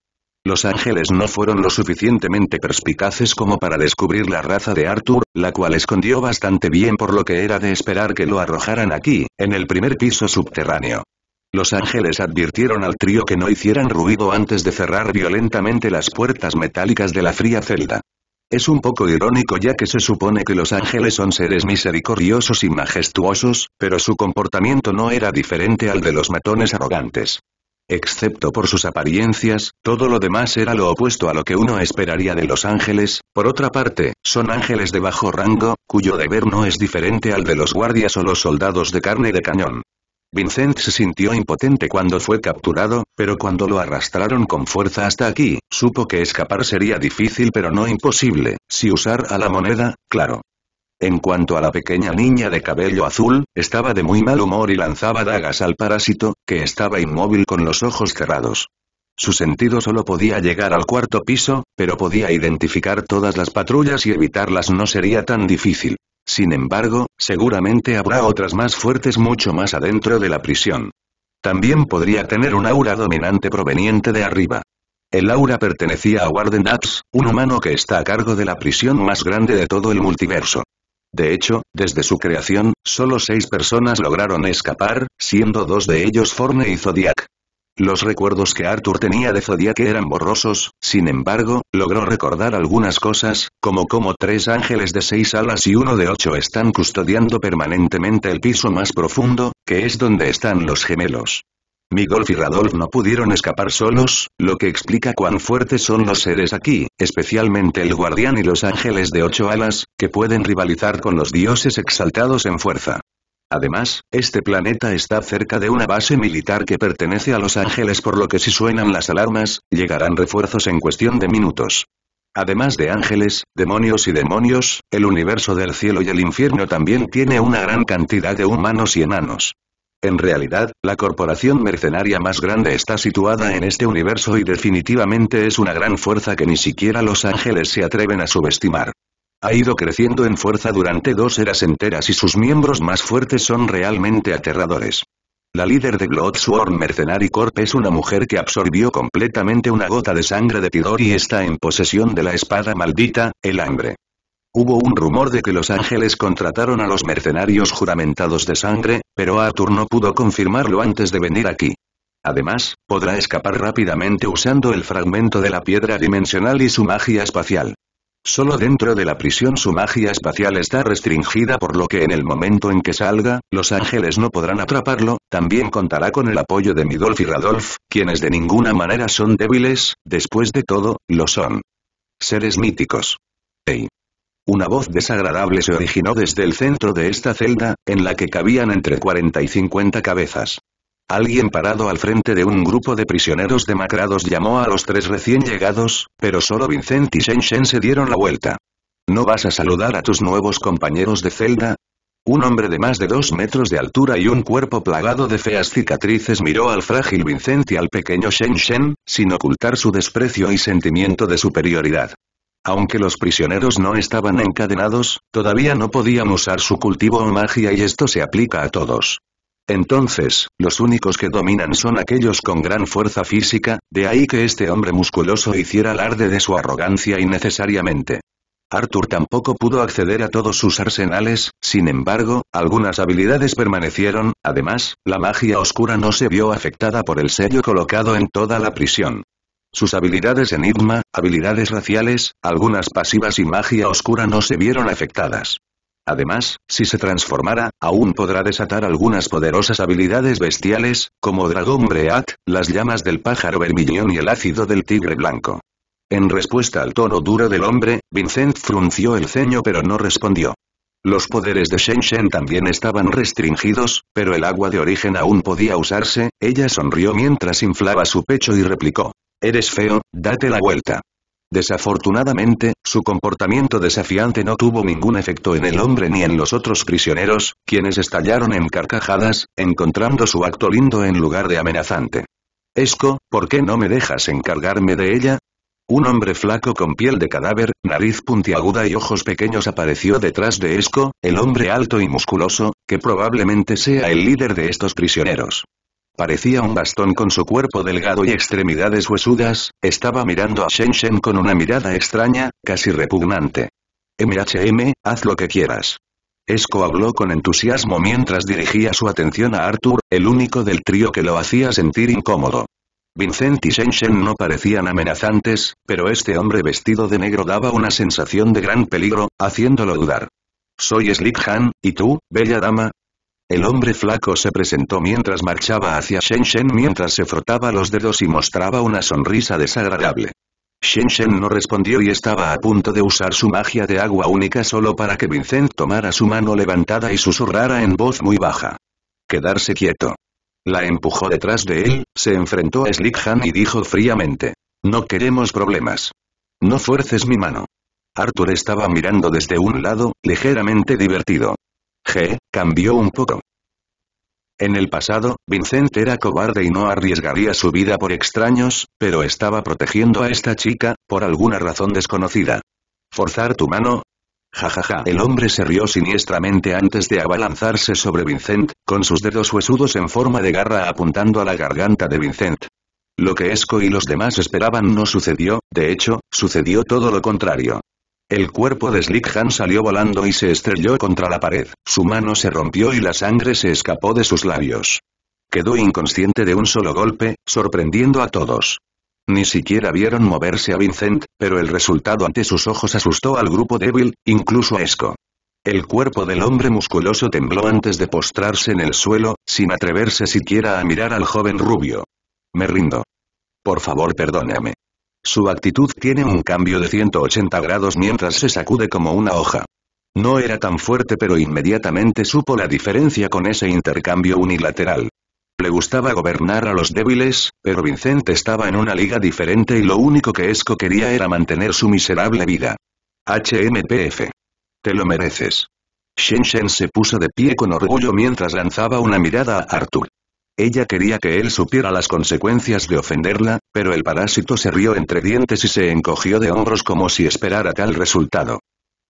[SPEAKER 1] Los ángeles no fueron lo suficientemente perspicaces como para descubrir la raza de Arthur, la cual escondió bastante bien por lo que era de esperar que lo arrojaran aquí, en el primer piso subterráneo. Los ángeles advirtieron al trío que no hicieran ruido antes de cerrar violentamente las puertas metálicas de la fría celda. Es un poco irónico ya que se supone que los ángeles son seres misericordiosos y majestuosos, pero su comportamiento no era diferente al de los matones arrogantes. Excepto por sus apariencias, todo lo demás era lo opuesto a lo que uno esperaría de los ángeles, por otra parte, son ángeles de bajo rango, cuyo deber no es diferente al de los guardias o los soldados de carne de cañón. Vincent se sintió impotente cuando fue capturado, pero cuando lo arrastraron con fuerza hasta aquí, supo que escapar sería difícil pero no imposible, si usar a la moneda, claro. En cuanto a la pequeña niña de cabello azul, estaba de muy mal humor y lanzaba dagas al parásito, que estaba inmóvil con los ojos cerrados. Su sentido solo podía llegar al cuarto piso, pero podía identificar todas las patrullas y evitarlas no sería tan difícil. Sin embargo, seguramente habrá otras más fuertes mucho más adentro de la prisión. También podría tener un aura dominante proveniente de arriba. El aura pertenecía a Warden Apps, un humano que está a cargo de la prisión más grande de todo el multiverso. De hecho, desde su creación, solo seis personas lograron escapar, siendo dos de ellos Forne y Zodiac. Los recuerdos que Arthur tenía de Zodiac eran borrosos, sin embargo, logró recordar algunas cosas, como cómo tres ángeles de seis alas y uno de ocho están custodiando permanentemente el piso más profundo, que es donde están los gemelos. Migolf y Radolf no pudieron escapar solos, lo que explica cuán fuertes son los seres aquí, especialmente el guardián y los ángeles de ocho alas, que pueden rivalizar con los dioses exaltados en fuerza. Además, este planeta está cerca de una base militar que pertenece a Los Ángeles por lo que si suenan las alarmas, llegarán refuerzos en cuestión de minutos. Además de ángeles, demonios y demonios, el universo del cielo y el infierno también tiene una gran cantidad de humanos y enanos. En realidad, la corporación mercenaria más grande está situada en este universo y definitivamente es una gran fuerza que ni siquiera los ángeles se atreven a subestimar. Ha ido creciendo en fuerza durante dos eras enteras y sus miembros más fuertes son realmente aterradores. La líder de Bloodsworn Mercenary Corp es una mujer que absorbió completamente una gota de sangre de Tidor y está en posesión de la espada maldita, el hambre. Hubo un rumor de que los ángeles contrataron a los mercenarios juramentados de sangre, pero Arthur no pudo confirmarlo antes de venir aquí. Además, podrá escapar rápidamente usando el fragmento de la piedra dimensional y su magia espacial. Solo dentro de la prisión su magia espacial está restringida por lo que en el momento en que salga, los ángeles no podrán atraparlo, también contará con el apoyo de Midolf y Radolf, quienes de ninguna manera son débiles, después de todo, lo son. Seres míticos. Ey. Una voz desagradable se originó desde el centro de esta celda, en la que cabían entre 40 y 50 cabezas. Alguien parado al frente de un grupo de prisioneros demacrados llamó a los tres recién llegados, pero solo Vincent y Shen Shen se dieron la vuelta. ¿No vas a saludar a tus nuevos compañeros de celda? Un hombre de más de dos metros de altura y un cuerpo plagado de feas cicatrices miró al frágil Vincent y al pequeño Shen Shen, sin ocultar su desprecio y sentimiento de superioridad. Aunque los prisioneros no estaban encadenados, todavía no podían usar su cultivo o magia y esto se aplica a todos. Entonces, los únicos que dominan son aquellos con gran fuerza física, de ahí que este hombre musculoso hiciera alarde de su arrogancia innecesariamente. Arthur tampoco pudo acceder a todos sus arsenales, sin embargo, algunas habilidades permanecieron, además, la magia oscura no se vio afectada por el sello colocado en toda la prisión. Sus habilidades enigma, habilidades raciales, algunas pasivas y magia oscura no se vieron afectadas. Además, si se transformara, aún podrá desatar algunas poderosas habilidades bestiales, como Dragón Breat, las llamas del pájaro vermillón y el ácido del tigre blanco. En respuesta al tono duro del hombre, Vincent frunció el ceño pero no respondió. Los poderes de Shen Shen también estaban restringidos, pero el agua de origen aún podía usarse, ella sonrió mientras inflaba su pecho y replicó. Eres feo, date la vuelta. Desafortunadamente, su comportamiento desafiante no tuvo ningún efecto en el hombre ni en los otros prisioneros, quienes estallaron en carcajadas, encontrando su acto lindo en lugar de amenazante. Esco, ¿por qué no me dejas encargarme de ella? Un hombre flaco con piel de cadáver, nariz puntiaguda y ojos pequeños apareció detrás de Esco, el hombre alto y musculoso, que probablemente sea el líder de estos prisioneros. Parecía un bastón con su cuerpo delgado y extremidades huesudas, estaba mirando a Shen Shen con una mirada extraña, casi repugnante. MHM, haz lo que quieras. Esco habló con entusiasmo mientras dirigía su atención a Arthur, el único del trío que lo hacía sentir incómodo. Vincent y Shen Shen no parecían amenazantes, pero este hombre vestido de negro daba una sensación de gran peligro, haciéndolo dudar. Soy Slick Han, ¿y tú, bella dama? El hombre flaco se presentó mientras marchaba hacia Shen Shen mientras se frotaba los dedos y mostraba una sonrisa desagradable. Shen Shen no respondió y estaba a punto de usar su magia de agua única solo para que Vincent tomara su mano levantada y susurrara en voz muy baja. Quedarse quieto. La empujó detrás de él, se enfrentó a Slick Han y dijo fríamente. No queremos problemas. No fuerces mi mano. Arthur estaba mirando desde un lado, ligeramente divertido. G. cambió un poco. En el pasado, Vincent era cobarde y no arriesgaría su vida por extraños, pero estaba protegiendo a esta chica, por alguna razón desconocida. ¿Forzar tu mano? Jajaja. Ja, ja. El hombre se rió siniestramente antes de abalanzarse sobre Vincent, con sus dedos huesudos en forma de garra apuntando a la garganta de Vincent. Lo que Esco y los demás esperaban no sucedió, de hecho, sucedió todo lo contrario. El cuerpo de Slick Han salió volando y se estrelló contra la pared, su mano se rompió y la sangre se escapó de sus labios. Quedó inconsciente de un solo golpe, sorprendiendo a todos. Ni siquiera vieron moverse a Vincent, pero el resultado ante sus ojos asustó al grupo débil, incluso a Esco. El cuerpo del hombre musculoso tembló antes de postrarse en el suelo, sin atreverse siquiera a mirar al joven rubio. Me rindo. Por favor perdóname. Su actitud tiene un cambio de 180 grados mientras se sacude como una hoja. No era tan fuerte pero inmediatamente supo la diferencia con ese intercambio unilateral. Le gustaba gobernar a los débiles, pero Vincent estaba en una liga diferente y lo único que Esco quería era mantener su miserable vida. HMPF. Te lo mereces. Shen Shen se puso de pie con orgullo mientras lanzaba una mirada a Arthur. Ella quería que él supiera las consecuencias de ofenderla, pero el parásito se rió entre dientes y se encogió de hombros como si esperara tal resultado.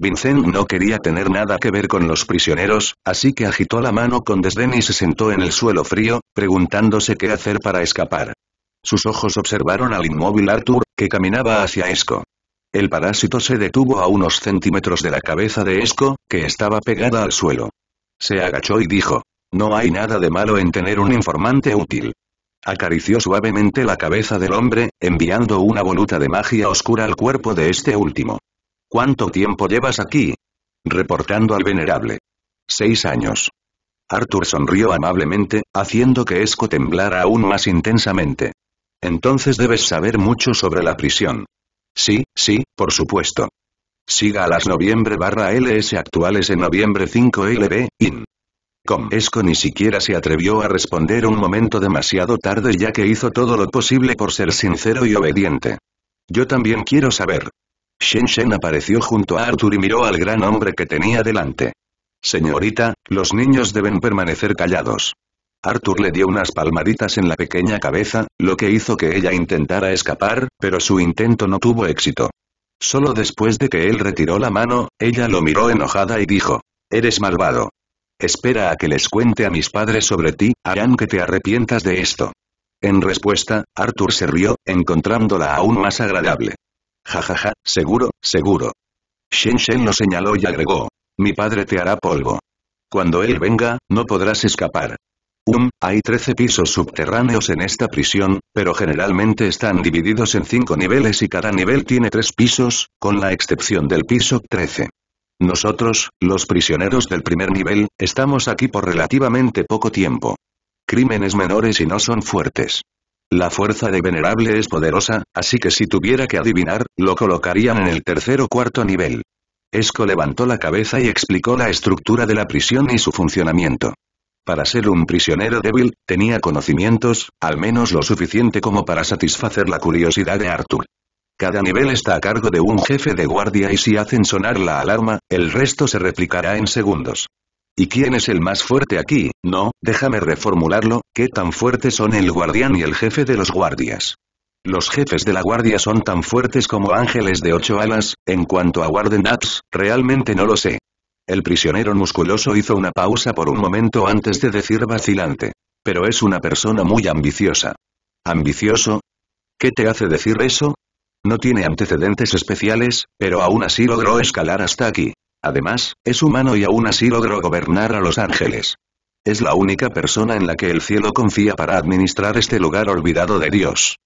[SPEAKER 1] Vincent no quería tener nada que ver con los prisioneros, así que agitó la mano con desdén y se sentó en el suelo frío, preguntándose qué hacer para escapar. Sus ojos observaron al inmóvil Arthur, que caminaba hacia Esco. El parásito se detuvo a unos centímetros de la cabeza de Esco, que estaba pegada al suelo. Se agachó y dijo, no hay nada de malo en tener un informante útil. Acarició suavemente la cabeza del hombre, enviando una voluta de magia oscura al cuerpo de este último. ¿Cuánto tiempo llevas aquí? Reportando al venerable. Seis años. Arthur sonrió amablemente, haciendo que Esco temblara aún más intensamente. Entonces debes saber mucho sobre la prisión. Sí, sí, por supuesto. Siga a las noviembre barra LS actuales en noviembre 5 LB, IN. Comesco ni siquiera se atrevió a responder un momento demasiado tarde ya que hizo todo lo posible por ser sincero y obediente. Yo también quiero saber. Shen Shen apareció junto a Arthur y miró al gran hombre que tenía delante. Señorita, los niños deben permanecer callados. Arthur le dio unas palmaditas en la pequeña cabeza, lo que hizo que ella intentara escapar, pero su intento no tuvo éxito. Solo después de que él retiró la mano, ella lo miró enojada y dijo, «Eres malvado» espera a que les cuente a mis padres sobre ti, harán que te arrepientas de esto. En respuesta, Arthur se rió, encontrándola aún más agradable. Jajaja, ja, ja, seguro, seguro. Shen Shen lo señaló y agregó. Mi padre te hará polvo. Cuando él venga, no podrás escapar. Um, hay 13 pisos subterráneos en esta prisión, pero generalmente están divididos en cinco niveles y cada nivel tiene tres pisos, con la excepción del piso 13. Nosotros, los prisioneros del primer nivel, estamos aquí por relativamente poco tiempo. Crímenes menores y no son fuertes. La fuerza de Venerable es poderosa, así que si tuviera que adivinar, lo colocarían en el tercer o cuarto nivel. Esco levantó la cabeza y explicó la estructura de la prisión y su funcionamiento. Para ser un prisionero débil, tenía conocimientos, al menos lo suficiente como para satisfacer la curiosidad de Arthur. Cada nivel está a cargo de un jefe de guardia y si hacen sonar la alarma, el resto se replicará en segundos. ¿Y quién es el más fuerte aquí? No, déjame reformularlo, ¿qué tan fuertes son el guardián y el jefe de los guardias? Los jefes de la guardia son tan fuertes como ángeles de ocho alas, en cuanto a Warden Apps, realmente no lo sé. El prisionero musculoso hizo una pausa por un momento antes de decir vacilante. Pero es una persona muy ambiciosa. ¿Ambicioso? ¿Qué te hace decir eso? No tiene antecedentes especiales, pero aún así logró escalar hasta aquí. Además, es humano y aún así logró gobernar a Los Ángeles. Es la única persona en la que el cielo confía para administrar este lugar olvidado de Dios.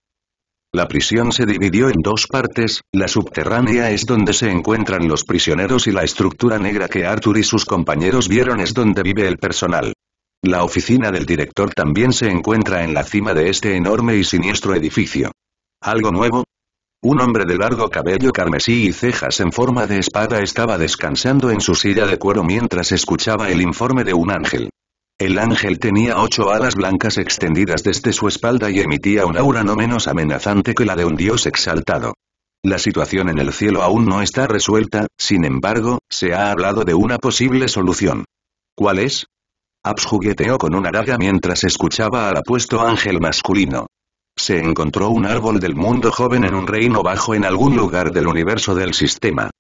[SPEAKER 1] La prisión se dividió en dos partes, la subterránea es donde se encuentran los prisioneros y la estructura negra que Arthur y sus compañeros vieron es donde vive el personal. La oficina del director también se encuentra en la cima de este enorme y siniestro edificio. ¿Algo nuevo? Un hombre de largo cabello carmesí y cejas en forma de espada estaba descansando en su silla de cuero mientras escuchaba el informe de un ángel. El ángel tenía ocho alas blancas extendidas desde su espalda y emitía un aura no menos amenazante que la de un dios exaltado. La situación en el cielo aún no está resuelta, sin embargo, se ha hablado de una posible solución. ¿Cuál es? Abs jugueteó con una raga mientras escuchaba al apuesto ángel masculino se encontró un árbol del mundo joven en un reino bajo en algún lugar del universo del sistema.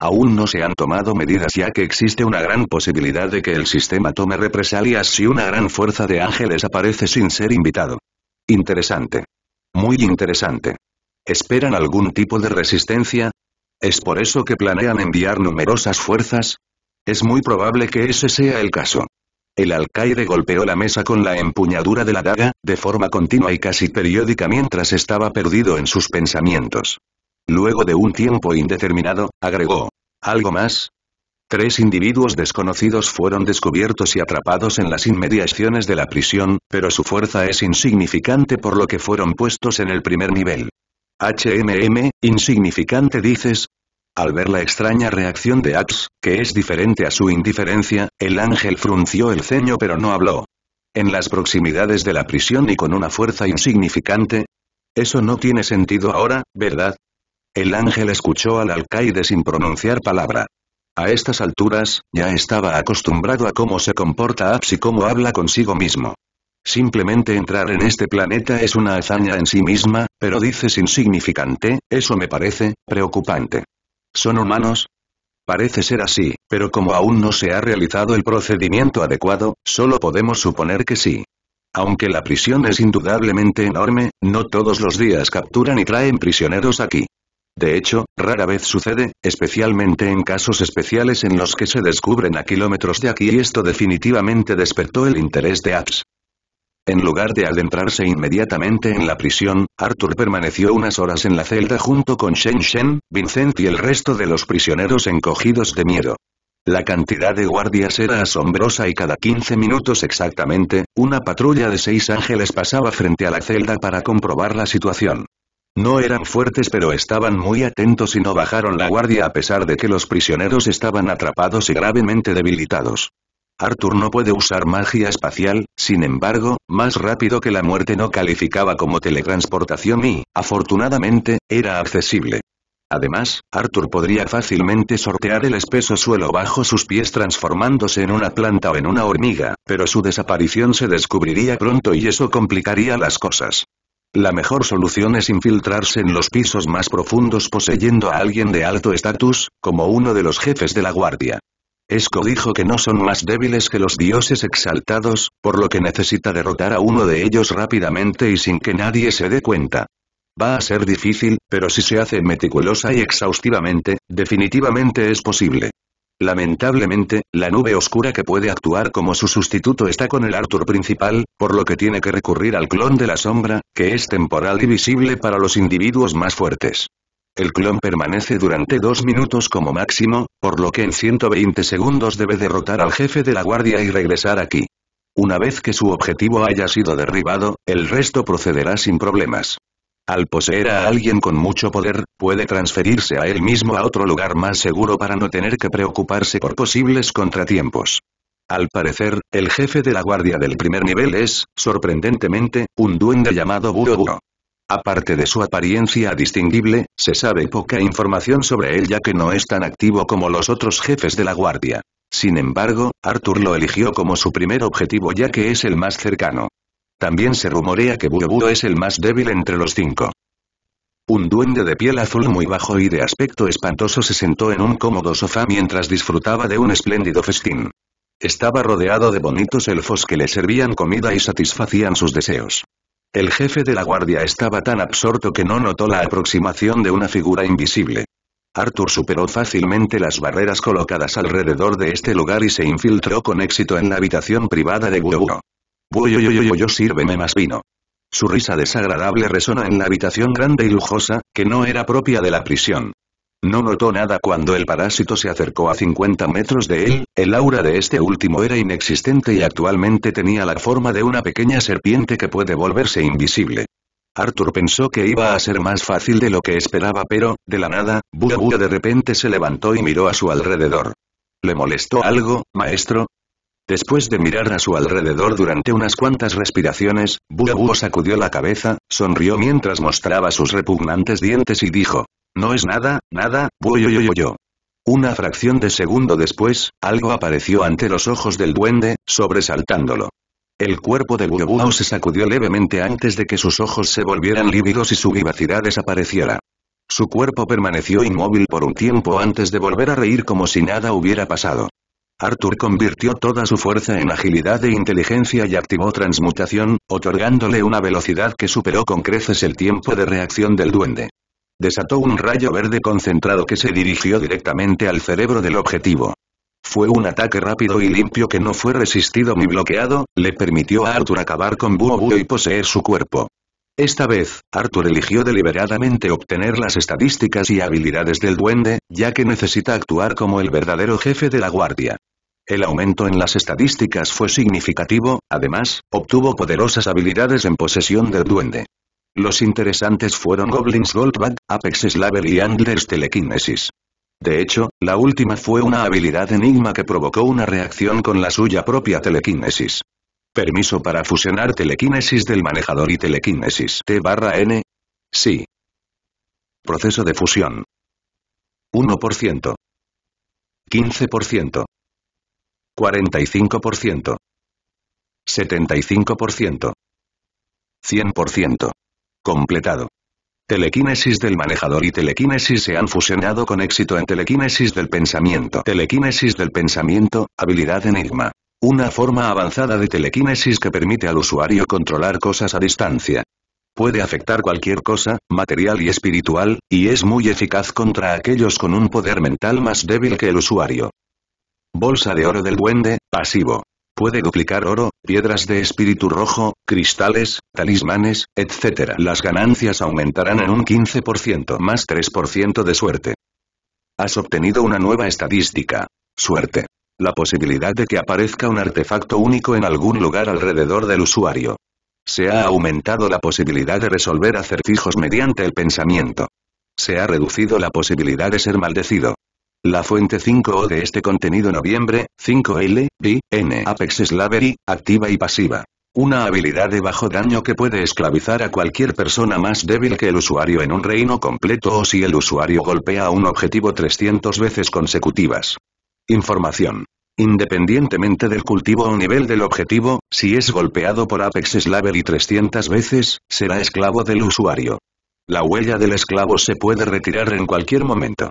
[SPEAKER 1] Aún no se han tomado medidas ya que existe una gran posibilidad de que el sistema tome represalias si una gran fuerza de ángeles aparece sin ser invitado. Interesante. Muy interesante. ¿Esperan algún tipo de resistencia? ¿Es por eso que planean enviar numerosas fuerzas? Es muy probable que ese sea el caso. El alcaide golpeó la mesa con la empuñadura de la daga, de forma continua y casi periódica mientras estaba perdido en sus pensamientos. Luego de un tiempo indeterminado, agregó. ¿Algo más? Tres individuos desconocidos fueron descubiertos y atrapados en las inmediaciones de la prisión, pero su fuerza es insignificante por lo que fueron puestos en el primer nivel. HMM, insignificante dices, al ver la extraña reacción de Aps, que es diferente a su indiferencia, el ángel frunció el ceño pero no habló. En las proximidades de la prisión y con una fuerza insignificante. Eso no tiene sentido ahora, ¿verdad? El ángel escuchó al alcaide sin pronunciar palabra. A estas alturas, ya estaba acostumbrado a cómo se comporta Aps y cómo habla consigo mismo. Simplemente entrar en este planeta es una hazaña en sí misma, pero dices insignificante, eso me parece, preocupante. ¿Son humanos? Parece ser así, pero como aún no se ha realizado el procedimiento adecuado, solo podemos suponer que sí. Aunque la prisión es indudablemente enorme, no todos los días capturan y traen prisioneros aquí. De hecho, rara vez sucede, especialmente en casos especiales en los que se descubren a kilómetros de aquí y esto definitivamente despertó el interés de Abs. En lugar de adentrarse inmediatamente en la prisión, Arthur permaneció unas horas en la celda junto con Shen Shen, Vincent y el resto de los prisioneros encogidos de miedo. La cantidad de guardias era asombrosa y cada 15 minutos exactamente, una patrulla de seis ángeles pasaba frente a la celda para comprobar la situación. No eran fuertes pero estaban muy atentos y no bajaron la guardia a pesar de que los prisioneros estaban atrapados y gravemente debilitados. Arthur no puede usar magia espacial, sin embargo, más rápido que la muerte no calificaba como teletransportación y, afortunadamente, era accesible. Además, Arthur podría fácilmente sortear el espeso suelo bajo sus pies transformándose en una planta o en una hormiga, pero su desaparición se descubriría pronto y eso complicaría las cosas. La mejor solución es infiltrarse en los pisos más profundos poseyendo a alguien de alto estatus, como uno de los jefes de la guardia. Esco dijo que no son más débiles que los dioses exaltados, por lo que necesita derrotar a uno de ellos rápidamente y sin que nadie se dé cuenta. Va a ser difícil, pero si se hace meticulosa y exhaustivamente, definitivamente es posible. Lamentablemente, la nube oscura que puede actuar como su sustituto está con el Arthur principal, por lo que tiene que recurrir al clon de la sombra, que es temporal y visible para los individuos más fuertes el clon permanece durante dos minutos como máximo, por lo que en 120 segundos debe derrotar al jefe de la guardia y regresar aquí. Una vez que su objetivo haya sido derribado, el resto procederá sin problemas. Al poseer a alguien con mucho poder, puede transferirse a él mismo a otro lugar más seguro para no tener que preocuparse por posibles contratiempos. Al parecer, el jefe de la guardia del primer nivel es, sorprendentemente, un duende llamado Buro Buro. Aparte de su apariencia distinguible, se sabe poca información sobre él ya que no es tan activo como los otros jefes de la guardia. Sin embargo, Arthur lo eligió como su primer objetivo ya que es el más cercano. También se rumorea que Buoburo es el más débil entre los cinco. Un duende de piel azul muy bajo y de aspecto espantoso se sentó en un cómodo sofá mientras disfrutaba de un espléndido festín. Estaba rodeado de bonitos elfos que le servían comida y satisfacían sus deseos. El jefe de la guardia estaba tan absorto que no notó la aproximación de una figura invisible. Arthur superó fácilmente las barreras colocadas alrededor de este lugar y se infiltró con éxito en la habitación privada de Buu. "Buyo yo, yo, sírveme más vino. Su risa desagradable resona en la habitación grande y lujosa, que no era propia de la prisión. No notó nada cuando el parásito se acercó a 50 metros de él, el aura de este último era inexistente y actualmente tenía la forma de una pequeña serpiente que puede volverse invisible. Arthur pensó que iba a ser más fácil de lo que esperaba pero, de la nada, Buda de repente se levantó y miró a su alrededor. ¿Le molestó algo, maestro? Después de mirar a su alrededor durante unas cuantas respiraciones, Buda sacudió la cabeza, sonrió mientras mostraba sus repugnantes dientes y dijo, no es nada, nada, voy yo yo yo. Una fracción de segundo después, algo apareció ante los ojos del duende, sobresaltándolo. El cuerpo de Buobuo se sacudió levemente antes de que sus ojos se volvieran lívidos y su vivacidad desapareciera. Su cuerpo permaneció inmóvil por un tiempo antes de volver a reír como si nada hubiera pasado. Arthur convirtió toda su fuerza en agilidad e inteligencia y activó transmutación, otorgándole una velocidad que superó con creces el tiempo de reacción del duende. Desató un rayo verde concentrado que se dirigió directamente al cerebro del objetivo. Fue un ataque rápido y limpio que no fue resistido ni bloqueado, le permitió a Arthur acabar con Buo y poseer su cuerpo. Esta vez, Arthur eligió deliberadamente obtener las estadísticas y habilidades del duende, ya que necesita actuar como el verdadero jefe de la guardia. El aumento en las estadísticas fue significativo, además, obtuvo poderosas habilidades en posesión del duende. Los interesantes fueron Goblins Goldbug, Apex Slaver y Anglers Telekinesis. De hecho, la última fue una habilidad enigma que provocó una reacción con la suya propia Telekinesis. Permiso para fusionar Telekinesis del manejador y Telekinesis T barra N. Sí. Proceso de fusión. 1%. 15%. 45%. 75%. 100%. Completado. Telequinesis del manejador y telequinesis se han fusionado con éxito en telequinesis del pensamiento. Telequinesis del pensamiento, habilidad enigma. Una forma avanzada de telequinesis que permite al usuario controlar cosas a distancia. Puede afectar cualquier cosa, material y espiritual, y es muy eficaz contra aquellos con un poder mental más débil que el usuario. Bolsa de oro del duende, pasivo. Puede duplicar oro, piedras de espíritu rojo, cristales, talismanes, etc. Las ganancias aumentarán en un 15% más 3% de suerte. Has obtenido una nueva estadística. Suerte. La posibilidad de que aparezca un artefacto único en algún lugar alrededor del usuario. Se ha aumentado la posibilidad de resolver acertijos mediante el pensamiento. Se ha reducido la posibilidad de ser maldecido. La fuente 5O de este contenido noviembre, 5L, B, N Apex Slavery, activa y pasiva. Una habilidad de bajo daño que puede esclavizar a cualquier persona más débil que el usuario en un reino completo o si el usuario golpea un objetivo 300 veces consecutivas. Información. Independientemente del cultivo o nivel del objetivo, si es golpeado por Apex Slavery 300 veces, será esclavo del usuario. La huella del esclavo se puede retirar en cualquier momento.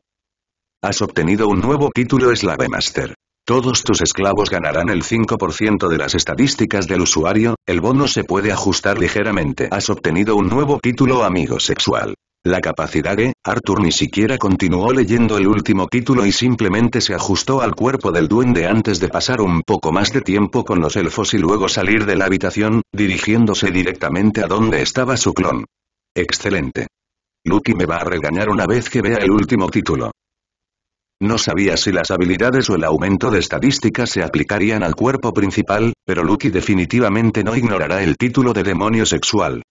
[SPEAKER 1] Has obtenido un nuevo título Slave Master. Todos tus esclavos ganarán el 5% de las estadísticas del usuario, el bono se puede ajustar ligeramente. Has obtenido un nuevo título amigo sexual. La capacidad de, Arthur ni siquiera continuó leyendo el último título y simplemente se ajustó al cuerpo del duende antes de pasar un poco más de tiempo con los elfos y luego salir de la habitación, dirigiéndose directamente a donde estaba su clon. Excelente. Lucky me va a regañar una vez que vea el último título. No sabía si las habilidades o el aumento de estadísticas se aplicarían al cuerpo principal, pero Lucky definitivamente no ignorará el título de demonio sexual.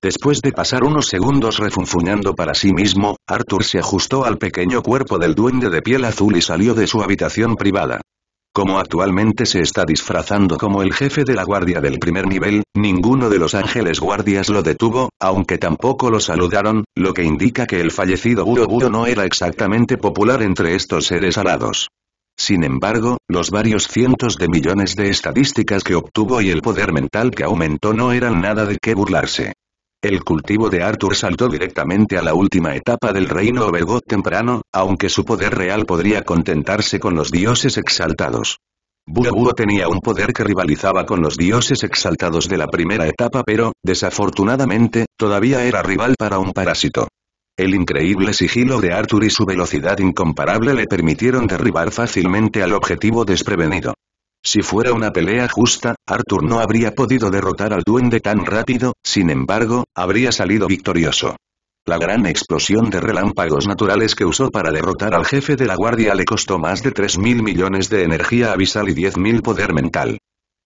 [SPEAKER 1] Después de pasar unos segundos refunfuñando para sí mismo, Arthur se ajustó al pequeño cuerpo del duende de piel azul y salió de su habitación privada. Como actualmente se está disfrazando como el jefe de la guardia del primer nivel, ninguno de los ángeles guardias lo detuvo, aunque tampoco lo saludaron, lo que indica que el fallecido Buro Buro no era exactamente popular entre estos seres alados. Sin embargo, los varios cientos de millones de estadísticas que obtuvo y el poder mental que aumentó no eran nada de qué burlarse. El cultivo de Arthur saltó directamente a la última etapa del reino Obergot temprano, aunque su poder real podría contentarse con los dioses exaltados. Bua tenía un poder que rivalizaba con los dioses exaltados de la primera etapa pero, desafortunadamente, todavía era rival para un parásito. El increíble sigilo de Arthur y su velocidad incomparable le permitieron derribar fácilmente al objetivo desprevenido. Si fuera una pelea justa, Arthur no habría podido derrotar al duende tan rápido, sin embargo, habría salido victorioso. La gran explosión de relámpagos naturales que usó para derrotar al jefe de la guardia le costó más de 3.000 millones de energía abisal y 10.000 poder mental.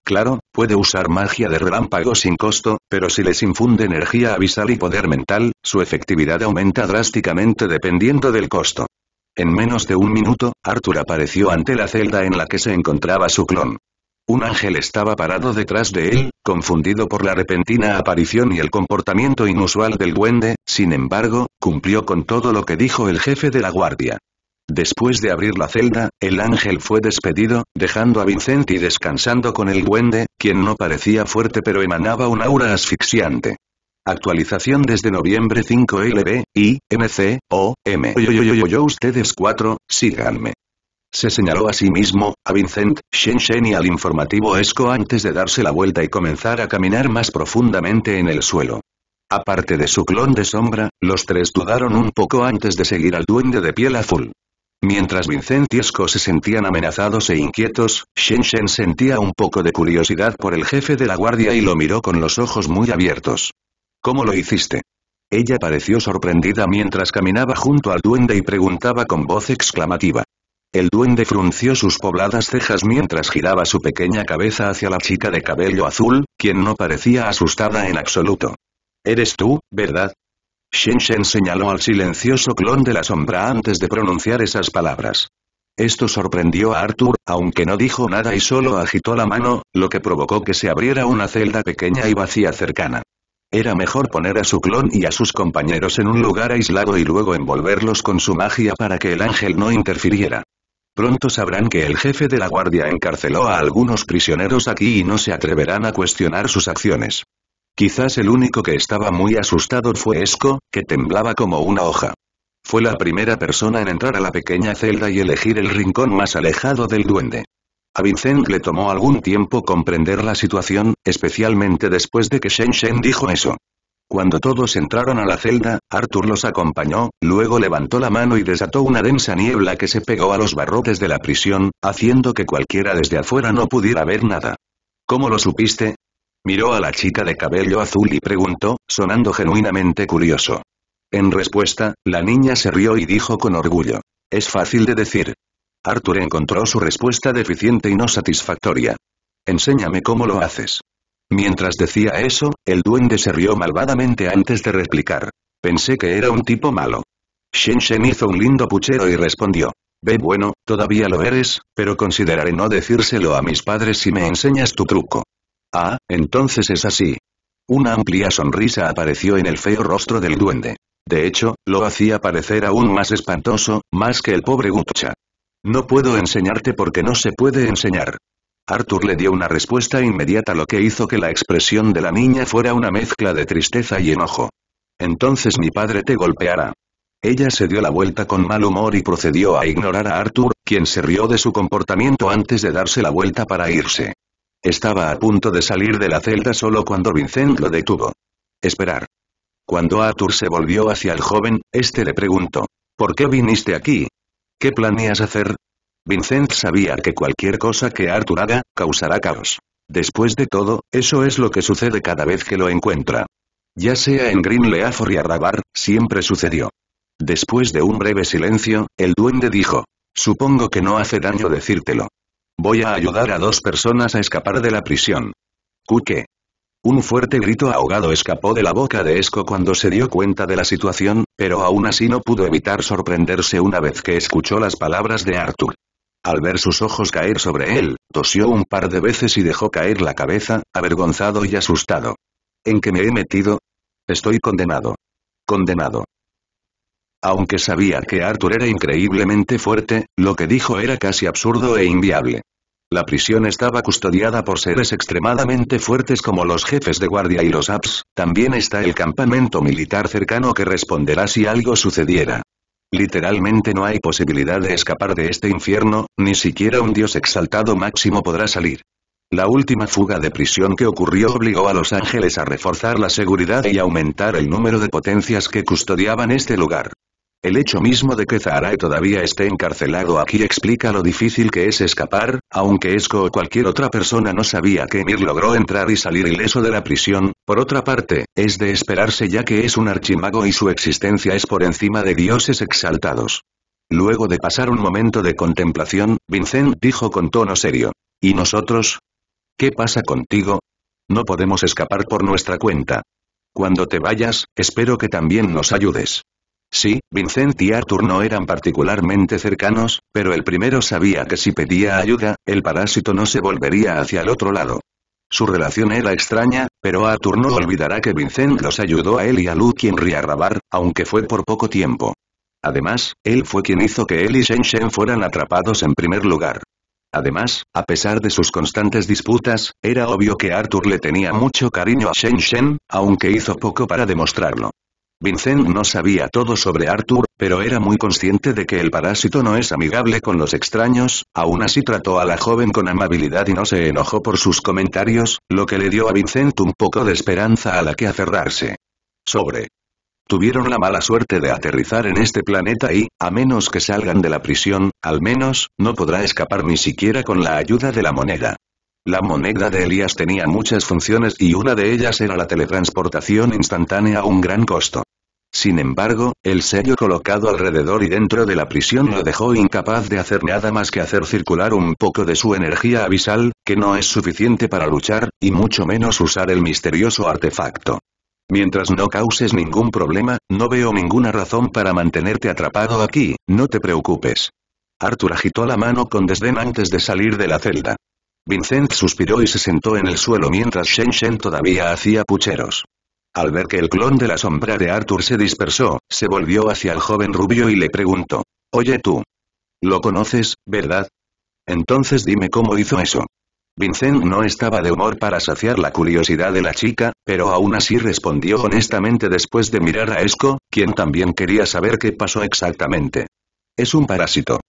[SPEAKER 1] Claro, puede usar magia de relámpago sin costo, pero si les infunde energía abisal y poder mental, su efectividad aumenta drásticamente dependiendo del costo. En menos de un minuto, Arthur apareció ante la celda en la que se encontraba su clon. Un ángel estaba parado detrás de él, confundido por la repentina aparición y el comportamiento inusual del duende, sin embargo, cumplió con todo lo que dijo el jefe de la guardia. Después de abrir la celda, el ángel fue despedido, dejando a Vincent y descansando con el duende, quien no parecía fuerte pero emanaba un aura asfixiante. Actualización desde noviembre 5 LB, I, MC, O, M. Yo, ustedes cuatro síganme. Se señaló a sí mismo, a Vincent, Shen Shen y al informativo Esco antes de darse la vuelta y comenzar a caminar más profundamente en el suelo. Aparte de su clon de sombra, los tres dudaron un poco antes de seguir al duende de piel azul. Mientras Vincent y Esco se sentían amenazados e inquietos, Shen Shen sentía un poco de curiosidad por el jefe de la guardia y lo miró con los ojos muy abiertos. ¿Cómo lo hiciste? Ella pareció sorprendida mientras caminaba junto al duende y preguntaba con voz exclamativa. El duende frunció sus pobladas cejas mientras giraba su pequeña cabeza hacia la chica de cabello azul, quien no parecía asustada en absoluto. Eres tú, ¿verdad? Shen Shen señaló al silencioso clon de la sombra antes de pronunciar esas palabras. Esto sorprendió a Arthur, aunque no dijo nada y solo agitó la mano, lo que provocó que se abriera una celda pequeña y vacía cercana. Era mejor poner a su clon y a sus compañeros en un lugar aislado y luego envolverlos con su magia para que el ángel no interfiriera. Pronto sabrán que el jefe de la guardia encarceló a algunos prisioneros aquí y no se atreverán a cuestionar sus acciones. Quizás el único que estaba muy asustado fue Esco, que temblaba como una hoja. Fue la primera persona en entrar a la pequeña celda y elegir el rincón más alejado del duende. A Vincent le tomó algún tiempo comprender la situación, especialmente después de que Shen Shen dijo eso. Cuando todos entraron a la celda, Arthur los acompañó, luego levantó la mano y desató una densa niebla que se pegó a los barrotes de la prisión, haciendo que cualquiera desde afuera no pudiera ver nada. ¿Cómo lo supiste? Miró a la chica de cabello azul y preguntó, sonando genuinamente curioso. En respuesta, la niña se rió y dijo con orgullo. Es fácil de decir. Arthur encontró su respuesta deficiente y no satisfactoria. Enséñame cómo lo haces. Mientras decía eso, el duende se rió malvadamente antes de replicar. Pensé que era un tipo malo. Shen Shen hizo un lindo puchero y respondió. Ve bueno, todavía lo eres, pero consideraré no decírselo a mis padres si me enseñas tu truco. Ah, entonces es así. Una amplia sonrisa apareció en el feo rostro del duende. De hecho, lo hacía parecer aún más espantoso, más que el pobre Gutcha. No puedo enseñarte porque no se puede enseñar. Arthur le dio una respuesta inmediata lo que hizo que la expresión de la niña fuera una mezcla de tristeza y enojo. Entonces mi padre te golpeará. Ella se dio la vuelta con mal humor y procedió a ignorar a Arthur, quien se rió de su comportamiento antes de darse la vuelta para irse. Estaba a punto de salir de la celda solo cuando Vincent lo detuvo. Esperar. Cuando Arthur se volvió hacia el joven, este le preguntó, ¿por qué viniste aquí? ¿Qué planeas hacer? Vincent sabía que cualquier cosa que Arthur haga, causará caos. Después de todo, eso es lo que sucede cada vez que lo encuentra. Ya sea en Green o y Arrabar, siempre sucedió. Después de un breve silencio, el duende dijo. Supongo que no hace daño decírtelo. Voy a ayudar a dos personas a escapar de la prisión. Cuque. Un fuerte grito ahogado escapó de la boca de Esco cuando se dio cuenta de la situación, pero aún así no pudo evitar sorprenderse una vez que escuchó las palabras de Arthur. Al ver sus ojos caer sobre él, tosió un par de veces y dejó caer la cabeza, avergonzado y asustado. ¿En qué me he metido? Estoy condenado. Condenado. Aunque sabía que Arthur era increíblemente fuerte, lo que dijo era casi absurdo e inviable. La prisión estaba custodiada por seres extremadamente fuertes como los jefes de guardia y los APS, también está el campamento militar cercano que responderá si algo sucediera. Literalmente no hay posibilidad de escapar de este infierno, ni siquiera un dios exaltado máximo podrá salir. La última fuga de prisión que ocurrió obligó a Los Ángeles a reforzar la seguridad y aumentar el número de potencias que custodiaban este lugar. El hecho mismo de que Zarae todavía esté encarcelado aquí explica lo difícil que es escapar, aunque Esco o cualquier otra persona no sabía que Emir logró entrar y salir ileso de la prisión, por otra parte, es de esperarse ya que es un archimago y su existencia es por encima de dioses exaltados. Luego de pasar un momento de contemplación, Vincent dijo con tono serio. ¿Y nosotros? ¿Qué pasa contigo? No podemos escapar por nuestra cuenta. Cuando te vayas, espero que también nos ayudes. Sí, Vincent y Arthur no eran particularmente cercanos, pero el primero sabía que si pedía ayuda, el parásito no se volvería hacia el otro lado. Su relación era extraña, pero Arthur no olvidará que Vincent los ayudó a él y a Luke en Riarrabar, aunque fue por poco tiempo. Además, él fue quien hizo que él y Shen Shen fueran atrapados en primer lugar. Además, a pesar de sus constantes disputas, era obvio que Arthur le tenía mucho cariño a Shen Shen, aunque hizo poco para demostrarlo. Vincent no sabía todo sobre Arthur, pero era muy consciente de que el parásito no es amigable con los extraños, aún así trató a la joven con amabilidad y no se enojó por sus comentarios, lo que le dio a Vincent un poco de esperanza a la que aferrarse. Sobre. Tuvieron la mala suerte de aterrizar en este planeta y, a menos que salgan de la prisión, al menos, no podrá escapar ni siquiera con la ayuda de la moneda. La moneda de Elías tenía muchas funciones y una de ellas era la teletransportación instantánea a un gran costo. Sin embargo, el sello colocado alrededor y dentro de la prisión lo dejó incapaz de hacer nada más que hacer circular un poco de su energía abisal, que no es suficiente para luchar, y mucho menos usar el misterioso artefacto. Mientras no causes ningún problema, no veo ninguna razón para mantenerte atrapado aquí, no te preocupes. Arthur agitó la mano con desdén antes de salir de la celda. Vincent suspiró y se sentó en el suelo mientras Shen Shen todavía hacía pucheros. Al ver que el clon de la sombra de Arthur se dispersó, se volvió hacia el joven rubio y le preguntó. Oye tú. Lo conoces, ¿verdad? Entonces dime cómo hizo eso. Vincent no estaba de humor para saciar la curiosidad de la chica, pero aún así respondió honestamente después de mirar a Esco, quien también quería saber qué pasó exactamente. Es un parásito.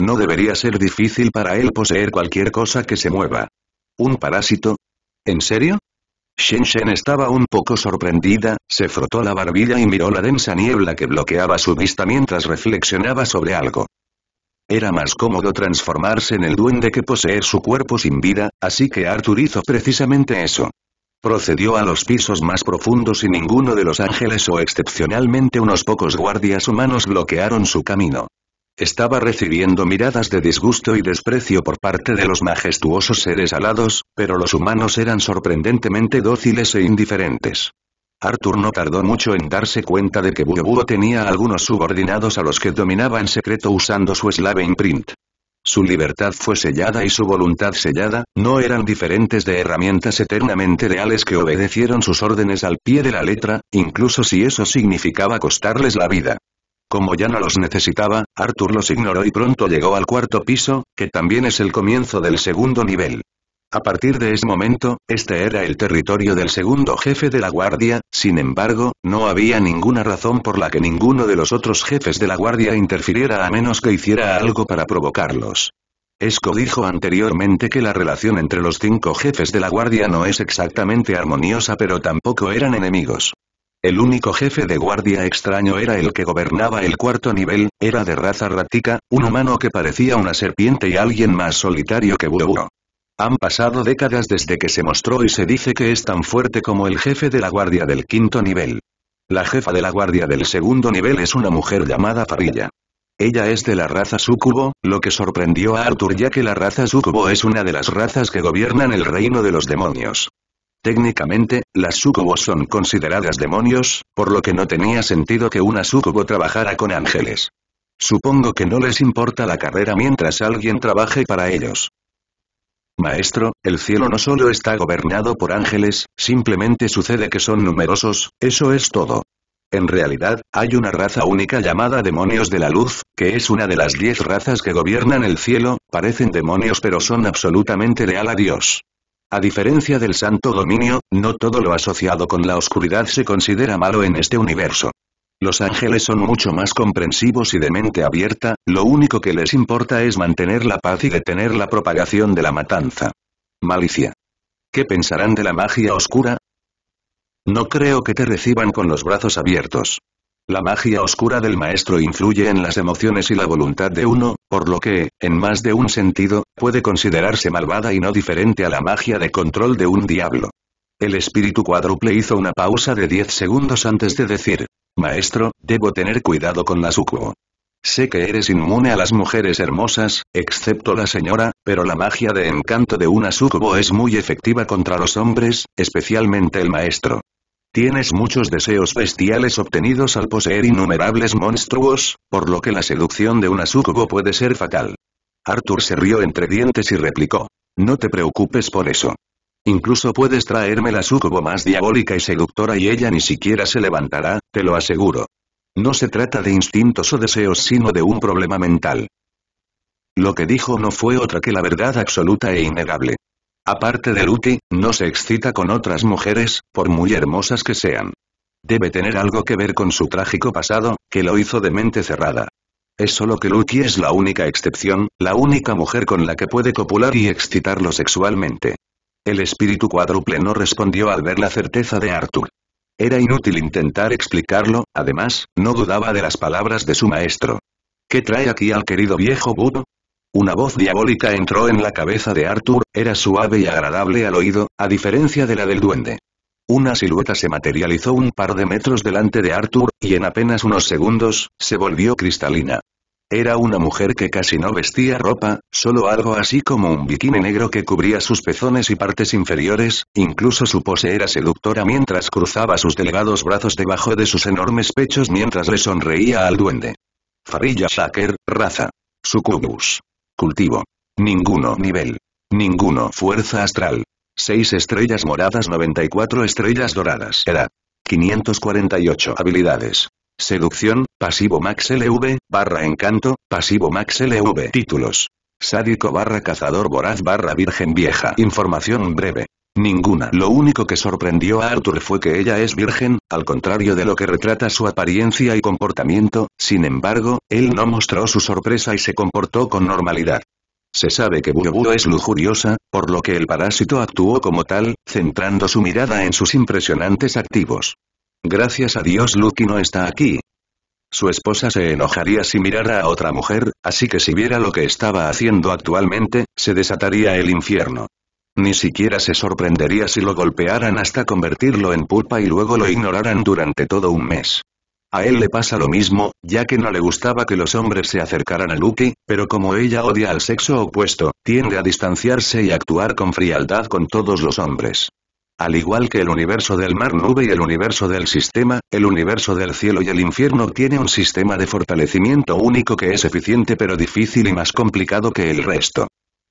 [SPEAKER 1] No debería ser difícil para él poseer cualquier cosa que se mueva. ¿Un parásito? ¿En serio? Shen Shen estaba un poco sorprendida, se frotó la barbilla y miró la densa niebla que bloqueaba su vista mientras reflexionaba sobre algo. Era más cómodo transformarse en el duende que poseer su cuerpo sin vida, así que Arthur hizo precisamente eso. Procedió a los pisos más profundos y ninguno de los ángeles o excepcionalmente unos pocos guardias humanos bloquearon su camino. Estaba recibiendo miradas de disgusto y desprecio por parte de los majestuosos seres alados, pero los humanos eran sorprendentemente dóciles e indiferentes. Arthur no tardó mucho en darse cuenta de que Buobuo tenía algunos subordinados a los que dominaba en secreto usando su slave imprint. Su libertad fue sellada y su voluntad sellada, no eran diferentes de herramientas eternamente leales que obedecieron sus órdenes al pie de la letra, incluso si eso significaba costarles la vida. Como ya no los necesitaba, Arthur los ignoró y pronto llegó al cuarto piso, que también es el comienzo del segundo nivel. A partir de ese momento, este era el territorio del segundo jefe de la guardia, sin embargo, no había ninguna razón por la que ninguno de los otros jefes de la guardia interfiriera a menos que hiciera algo para provocarlos. Esco dijo anteriormente que la relación entre los cinco jefes de la guardia no es exactamente armoniosa pero tampoco eran enemigos. El único jefe de guardia extraño era el que gobernaba el cuarto nivel, era de raza ratica, un humano que parecía una serpiente y alguien más solitario que huevo. Han pasado décadas desde que se mostró y se dice que es tan fuerte como el jefe de la guardia del quinto nivel. La jefa de la guardia del segundo nivel es una mujer llamada Farilla. Ella es de la raza Sucubo, lo que sorprendió a Arthur ya que la raza Sucubo es una de las razas que gobiernan el reino de los demonios. Técnicamente, las sucubos son consideradas demonios, por lo que no tenía sentido que una sucubo trabajara con ángeles. Supongo que no les importa la carrera mientras alguien trabaje para ellos. Maestro, el cielo no solo está gobernado por ángeles, simplemente sucede que son numerosos, eso es todo. En realidad, hay una raza única llamada demonios de la luz, que es una de las diez razas que gobiernan el cielo, parecen demonios pero son absolutamente leal a Dios. A diferencia del santo dominio, no todo lo asociado con la oscuridad se considera malo en este universo. Los ángeles son mucho más comprensivos y de mente abierta, lo único que les importa es mantener la paz y detener la propagación de la matanza. Malicia. ¿Qué pensarán de la magia oscura? No creo que te reciban con los brazos abiertos. La magia oscura del maestro influye en las emociones y la voluntad de uno, por lo que, en más de un sentido, puede considerarse malvada y no diferente a la magia de control de un diablo. El espíritu cuádruple hizo una pausa de 10 segundos antes de decir, Maestro, debo tener cuidado con la sucubo. Sé que eres inmune a las mujeres hermosas, excepto la señora, pero la magia de encanto de una sucubo es muy efectiva contra los hombres, especialmente el maestro. Tienes muchos deseos bestiales obtenidos al poseer innumerables monstruos, por lo que la seducción de una sucubo puede ser fatal. Arthur se rió entre dientes y replicó. No te preocupes por eso. Incluso puedes traerme la sucubo más diabólica y seductora y ella ni siquiera se levantará, te lo aseguro. No se trata de instintos o deseos sino de un problema mental. Lo que dijo no fue otra que la verdad absoluta e innegable. Aparte de Luti, no se excita con otras mujeres, por muy hermosas que sean. Debe tener algo que ver con su trágico pasado, que lo hizo de mente cerrada. Es solo que Luki es la única excepción, la única mujer con la que puede copular y excitarlo sexualmente. El espíritu cuádruple no respondió al ver la certeza de Arthur. Era inútil intentar explicarlo, además, no dudaba de las palabras de su maestro. ¿Qué trae aquí al querido viejo Budo? Una voz diabólica entró en la cabeza de Arthur, era suave y agradable al oído, a diferencia de la del duende. Una silueta se materializó un par de metros delante de Arthur, y en apenas unos segundos, se volvió cristalina. Era una mujer que casi no vestía ropa, solo algo así como un bikini negro que cubría sus pezones y partes inferiores, incluso su pose era seductora mientras cruzaba sus delgados brazos debajo de sus enormes pechos mientras le sonreía al duende. Farilla Shaker, raza. Sucubus. Cultivo. Ninguno nivel. Ninguno fuerza astral. 6 estrellas moradas 94 estrellas doradas. Era. 548 habilidades. Seducción, pasivo max LV, barra encanto, pasivo max LV. Títulos. Sádico barra cazador voraz barra virgen vieja. Información breve. Ninguna. Lo único que sorprendió a Arthur fue que ella es virgen, al contrario de lo que retrata su apariencia y comportamiento, sin embargo, él no mostró su sorpresa y se comportó con normalidad. Se sabe que Buyobuyo es lujuriosa, por lo que el parásito actuó como tal, centrando su mirada en sus impresionantes activos. Gracias a Dios Lucky no está aquí. Su esposa se enojaría si mirara a otra mujer, así que si viera lo que estaba haciendo actualmente, se desataría el infierno. Ni siquiera se sorprendería si lo golpearan hasta convertirlo en pulpa y luego lo ignoraran durante todo un mes. A él le pasa lo mismo, ya que no le gustaba que los hombres se acercaran a Lucky, pero como ella odia al sexo opuesto, tiende a distanciarse y actuar con frialdad con todos los hombres. Al igual que el universo del mar nube y el universo del sistema, el universo del cielo y el infierno tiene un sistema de fortalecimiento único que es eficiente pero difícil y más complicado que el resto.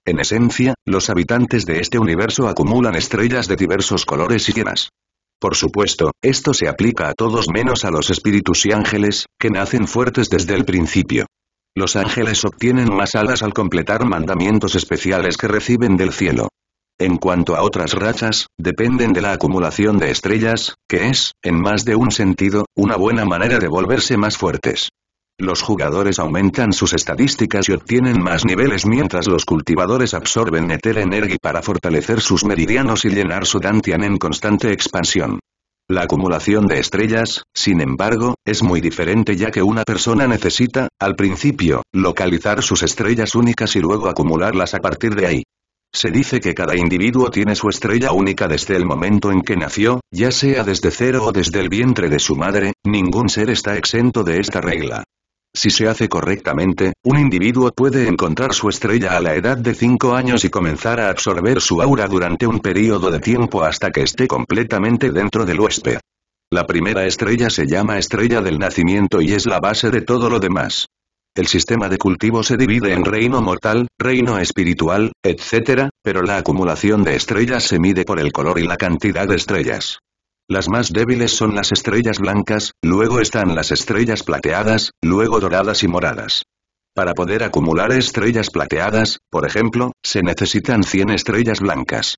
[SPEAKER 1] En esencia, los habitantes de este universo acumulan estrellas de diversos colores y llenas. Por supuesto, esto se aplica a todos menos a los espíritus y ángeles, que nacen fuertes desde el principio. Los ángeles obtienen más alas al completar mandamientos especiales que reciben del cielo. En cuanto a otras rachas, dependen de la acumulación de estrellas, que es, en más de un sentido, una buena manera de volverse más fuertes. Los jugadores aumentan sus estadísticas y obtienen más niveles mientras los cultivadores absorben Nether Energy para fortalecer sus meridianos y llenar su Dantian en constante expansión. La acumulación de estrellas, sin embargo, es muy diferente ya que una persona necesita, al principio, localizar sus estrellas únicas y luego acumularlas a partir de ahí. Se dice que cada individuo tiene su estrella única desde el momento en que nació, ya sea desde cero o desde el vientre de su madre, ningún ser está exento de esta regla. Si se hace correctamente, un individuo puede encontrar su estrella a la edad de 5 años y comenzar a absorber su aura durante un período de tiempo hasta que esté completamente dentro del huésped. La primera estrella se llama estrella del nacimiento y es la base de todo lo demás. El sistema de cultivo se divide en reino mortal, reino espiritual, etc., pero la acumulación de estrellas se mide por el color y la cantidad de estrellas. Las más débiles son las estrellas blancas, luego están las estrellas plateadas, luego doradas y moradas. Para poder acumular estrellas plateadas, por ejemplo, se necesitan 100 estrellas blancas.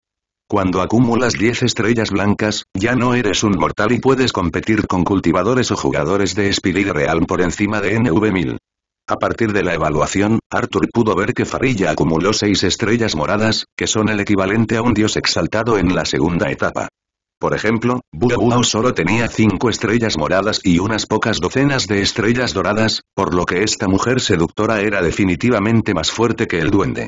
[SPEAKER 1] Cuando acumulas 10 estrellas blancas, ya no eres un mortal y puedes competir con cultivadores o jugadores de Spirit Real por encima de NV1000. A partir de la evaluación, Arthur pudo ver que Farilla acumuló 6 estrellas moradas, que son el equivalente a un dios exaltado en la segunda etapa. Por ejemplo, Buobuo solo tenía 5 estrellas moradas y unas pocas docenas de estrellas doradas, por lo que esta mujer seductora era definitivamente más fuerte que el duende.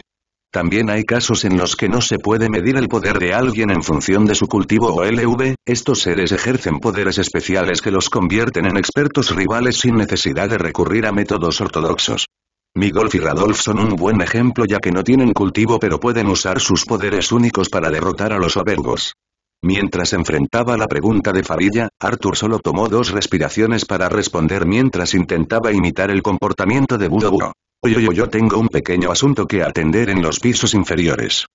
[SPEAKER 1] También hay casos en los que no se puede medir el poder de alguien en función de su cultivo o LV, estos seres ejercen poderes especiales que los convierten en expertos rivales sin necesidad de recurrir a métodos ortodoxos. Migolf y Radolf son un buen ejemplo ya que no tienen cultivo pero pueden usar sus poderes únicos para derrotar a los obergos. Mientras enfrentaba la pregunta de Farilla, Arthur solo tomó dos respiraciones para responder mientras intentaba imitar el comportamiento de Budo Budo. Yo, yo, tengo un pequeño asunto que atender en los pisos inferiores.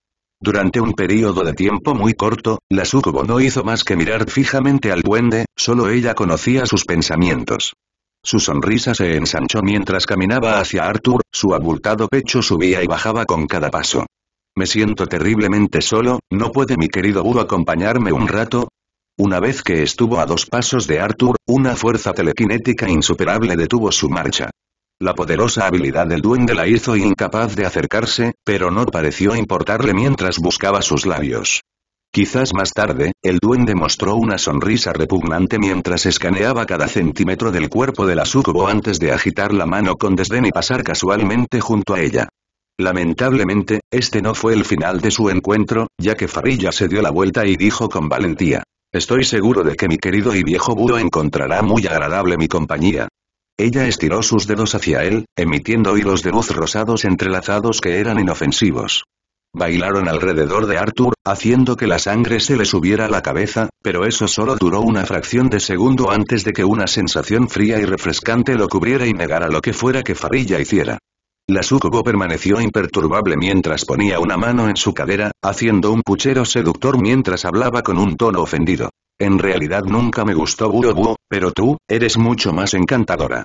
[SPEAKER 1] Durante un periodo de tiempo muy corto, la sucubo no hizo más que mirar fijamente al duende, solo ella conocía sus pensamientos. Su sonrisa se ensanchó mientras caminaba hacia Arthur, su abultado pecho subía y bajaba con cada paso. Me siento terriblemente solo, ¿no puede mi querido hugo acompañarme un rato? Una vez que estuvo a dos pasos de Arthur, una fuerza telequinética insuperable detuvo su marcha. La poderosa habilidad del duende la hizo incapaz de acercarse, pero no pareció importarle mientras buscaba sus labios. Quizás más tarde, el duende mostró una sonrisa repugnante mientras escaneaba cada centímetro del cuerpo de la sucubo antes de agitar la mano con desdén y pasar casualmente junto a ella. Lamentablemente, este no fue el final de su encuentro, ya que Farilla se dio la vuelta y dijo con valentía. Estoy seguro de que mi querido y viejo Budo encontrará muy agradable mi compañía. Ella estiró sus dedos hacia él, emitiendo hilos de luz rosados entrelazados que eran inofensivos. Bailaron alrededor de Arthur, haciendo que la sangre se le subiera a la cabeza, pero eso solo duró una fracción de segundo antes de que una sensación fría y refrescante lo cubriera y negara lo que fuera que Farilla hiciera. La sukubo permaneció imperturbable mientras ponía una mano en su cadera, haciendo un puchero seductor mientras hablaba con un tono ofendido. En realidad nunca me gustó Burobu, pero tú, eres mucho más encantadora.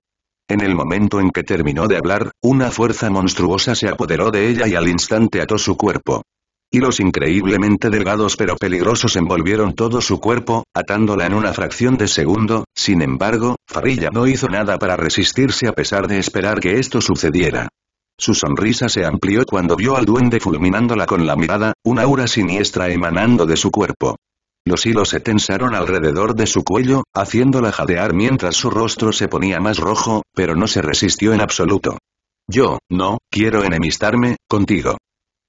[SPEAKER 1] En el momento en que terminó de hablar, una fuerza monstruosa se apoderó de ella y al instante ató su cuerpo. Hilos increíblemente delgados pero peligrosos envolvieron todo su cuerpo, atándola en una fracción de segundo, sin embargo, Farilla no hizo nada para resistirse a pesar de esperar que esto sucediera. Su sonrisa se amplió cuando vio al duende fulminándola con la mirada, una aura siniestra emanando de su cuerpo. Los hilos se tensaron alrededor de su cuello, haciéndola jadear mientras su rostro se ponía más rojo, pero no se resistió en absoluto. Yo, no, quiero enemistarme, contigo.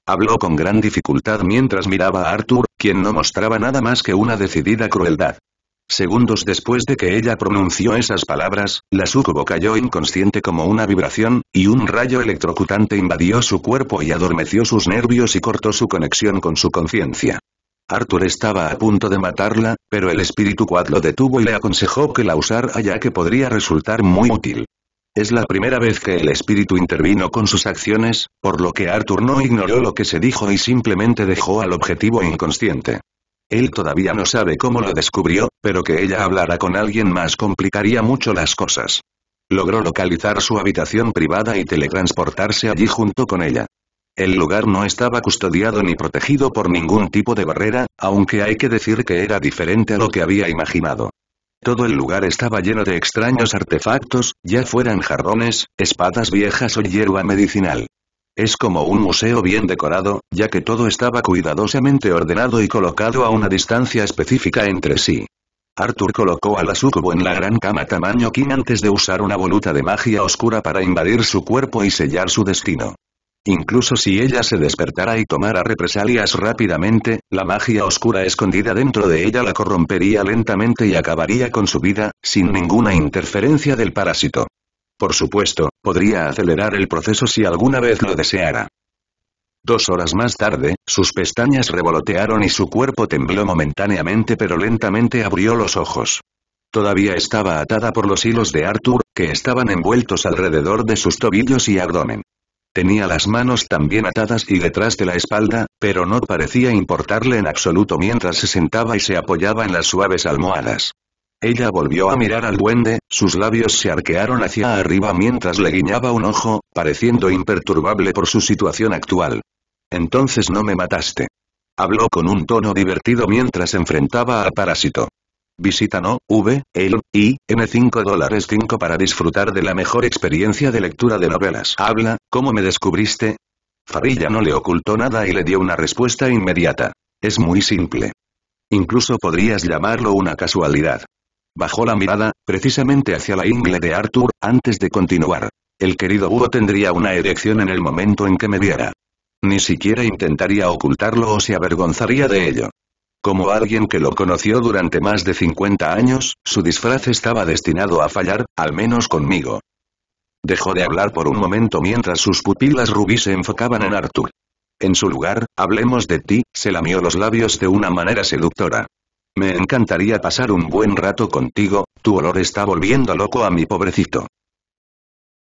[SPEAKER 1] Habló con gran dificultad mientras miraba a Arthur, quien no mostraba nada más que una decidida crueldad. Segundos después de que ella pronunció esas palabras, la sucubo cayó inconsciente como una vibración, y un rayo electrocutante invadió su cuerpo y adormeció sus nervios y cortó su conexión con su conciencia. Arthur estaba a punto de matarla, pero el espíritu Quad lo detuvo y le aconsejó que la usara ya que podría resultar muy útil. Es la primera vez que el espíritu intervino con sus acciones, por lo que Arthur no ignoró lo que se dijo y simplemente dejó al objetivo inconsciente. Él todavía no sabe cómo lo descubrió, pero que ella hablara con alguien más complicaría mucho las cosas. Logró localizar su habitación privada y teletransportarse allí junto con ella. El lugar no estaba custodiado ni protegido por ningún tipo de barrera, aunque hay que decir que era diferente a lo que había imaginado. Todo el lugar estaba lleno de extraños artefactos, ya fueran jarrones, espadas viejas o hierba medicinal. Es como un museo bien decorado, ya que todo estaba cuidadosamente ordenado y colocado a una distancia específica entre sí. Arthur colocó a la sucubo en la gran cama tamaño King antes de usar una voluta de magia oscura para invadir su cuerpo y sellar su destino. Incluso si ella se despertara y tomara represalias rápidamente, la magia oscura escondida dentro de ella la corrompería lentamente y acabaría con su vida, sin ninguna interferencia del parásito. Por supuesto, podría acelerar el proceso si alguna vez lo deseara. Dos horas más tarde, sus pestañas revolotearon y su cuerpo tembló momentáneamente pero lentamente abrió los ojos. Todavía estaba atada por los hilos de Arthur, que estaban envueltos alrededor de sus tobillos y abdomen. Tenía las manos también atadas y detrás de la espalda, pero no parecía importarle en absoluto mientras se sentaba y se apoyaba en las suaves almohadas. Ella volvió a mirar al duende, sus labios se arquearon hacia arriba mientras le guiñaba un ojo, pareciendo imperturbable por su situación actual. Entonces no me mataste. Habló con un tono divertido mientras enfrentaba al parásito. Visita no, V, el, I, N 5 dólares 5 para disfrutar de la mejor experiencia de lectura de novelas. Habla, ¿cómo me descubriste? Farilla no le ocultó nada y le dio una respuesta inmediata. Es muy simple. Incluso podrías llamarlo una casualidad. Bajó la mirada, precisamente hacia la ingle de Arthur, antes de continuar. El querido Hugo tendría una erección en el momento en que me viera. Ni siquiera intentaría ocultarlo o se avergonzaría de ello. Como alguien que lo conoció durante más de 50 años, su disfraz estaba destinado a fallar, al menos conmigo. Dejó de hablar por un momento mientras sus pupilas rubí se enfocaban en Arthur. En su lugar, hablemos de ti, se lamió los labios de una manera seductora. Me encantaría pasar un buen rato contigo, tu olor está volviendo loco a mi pobrecito.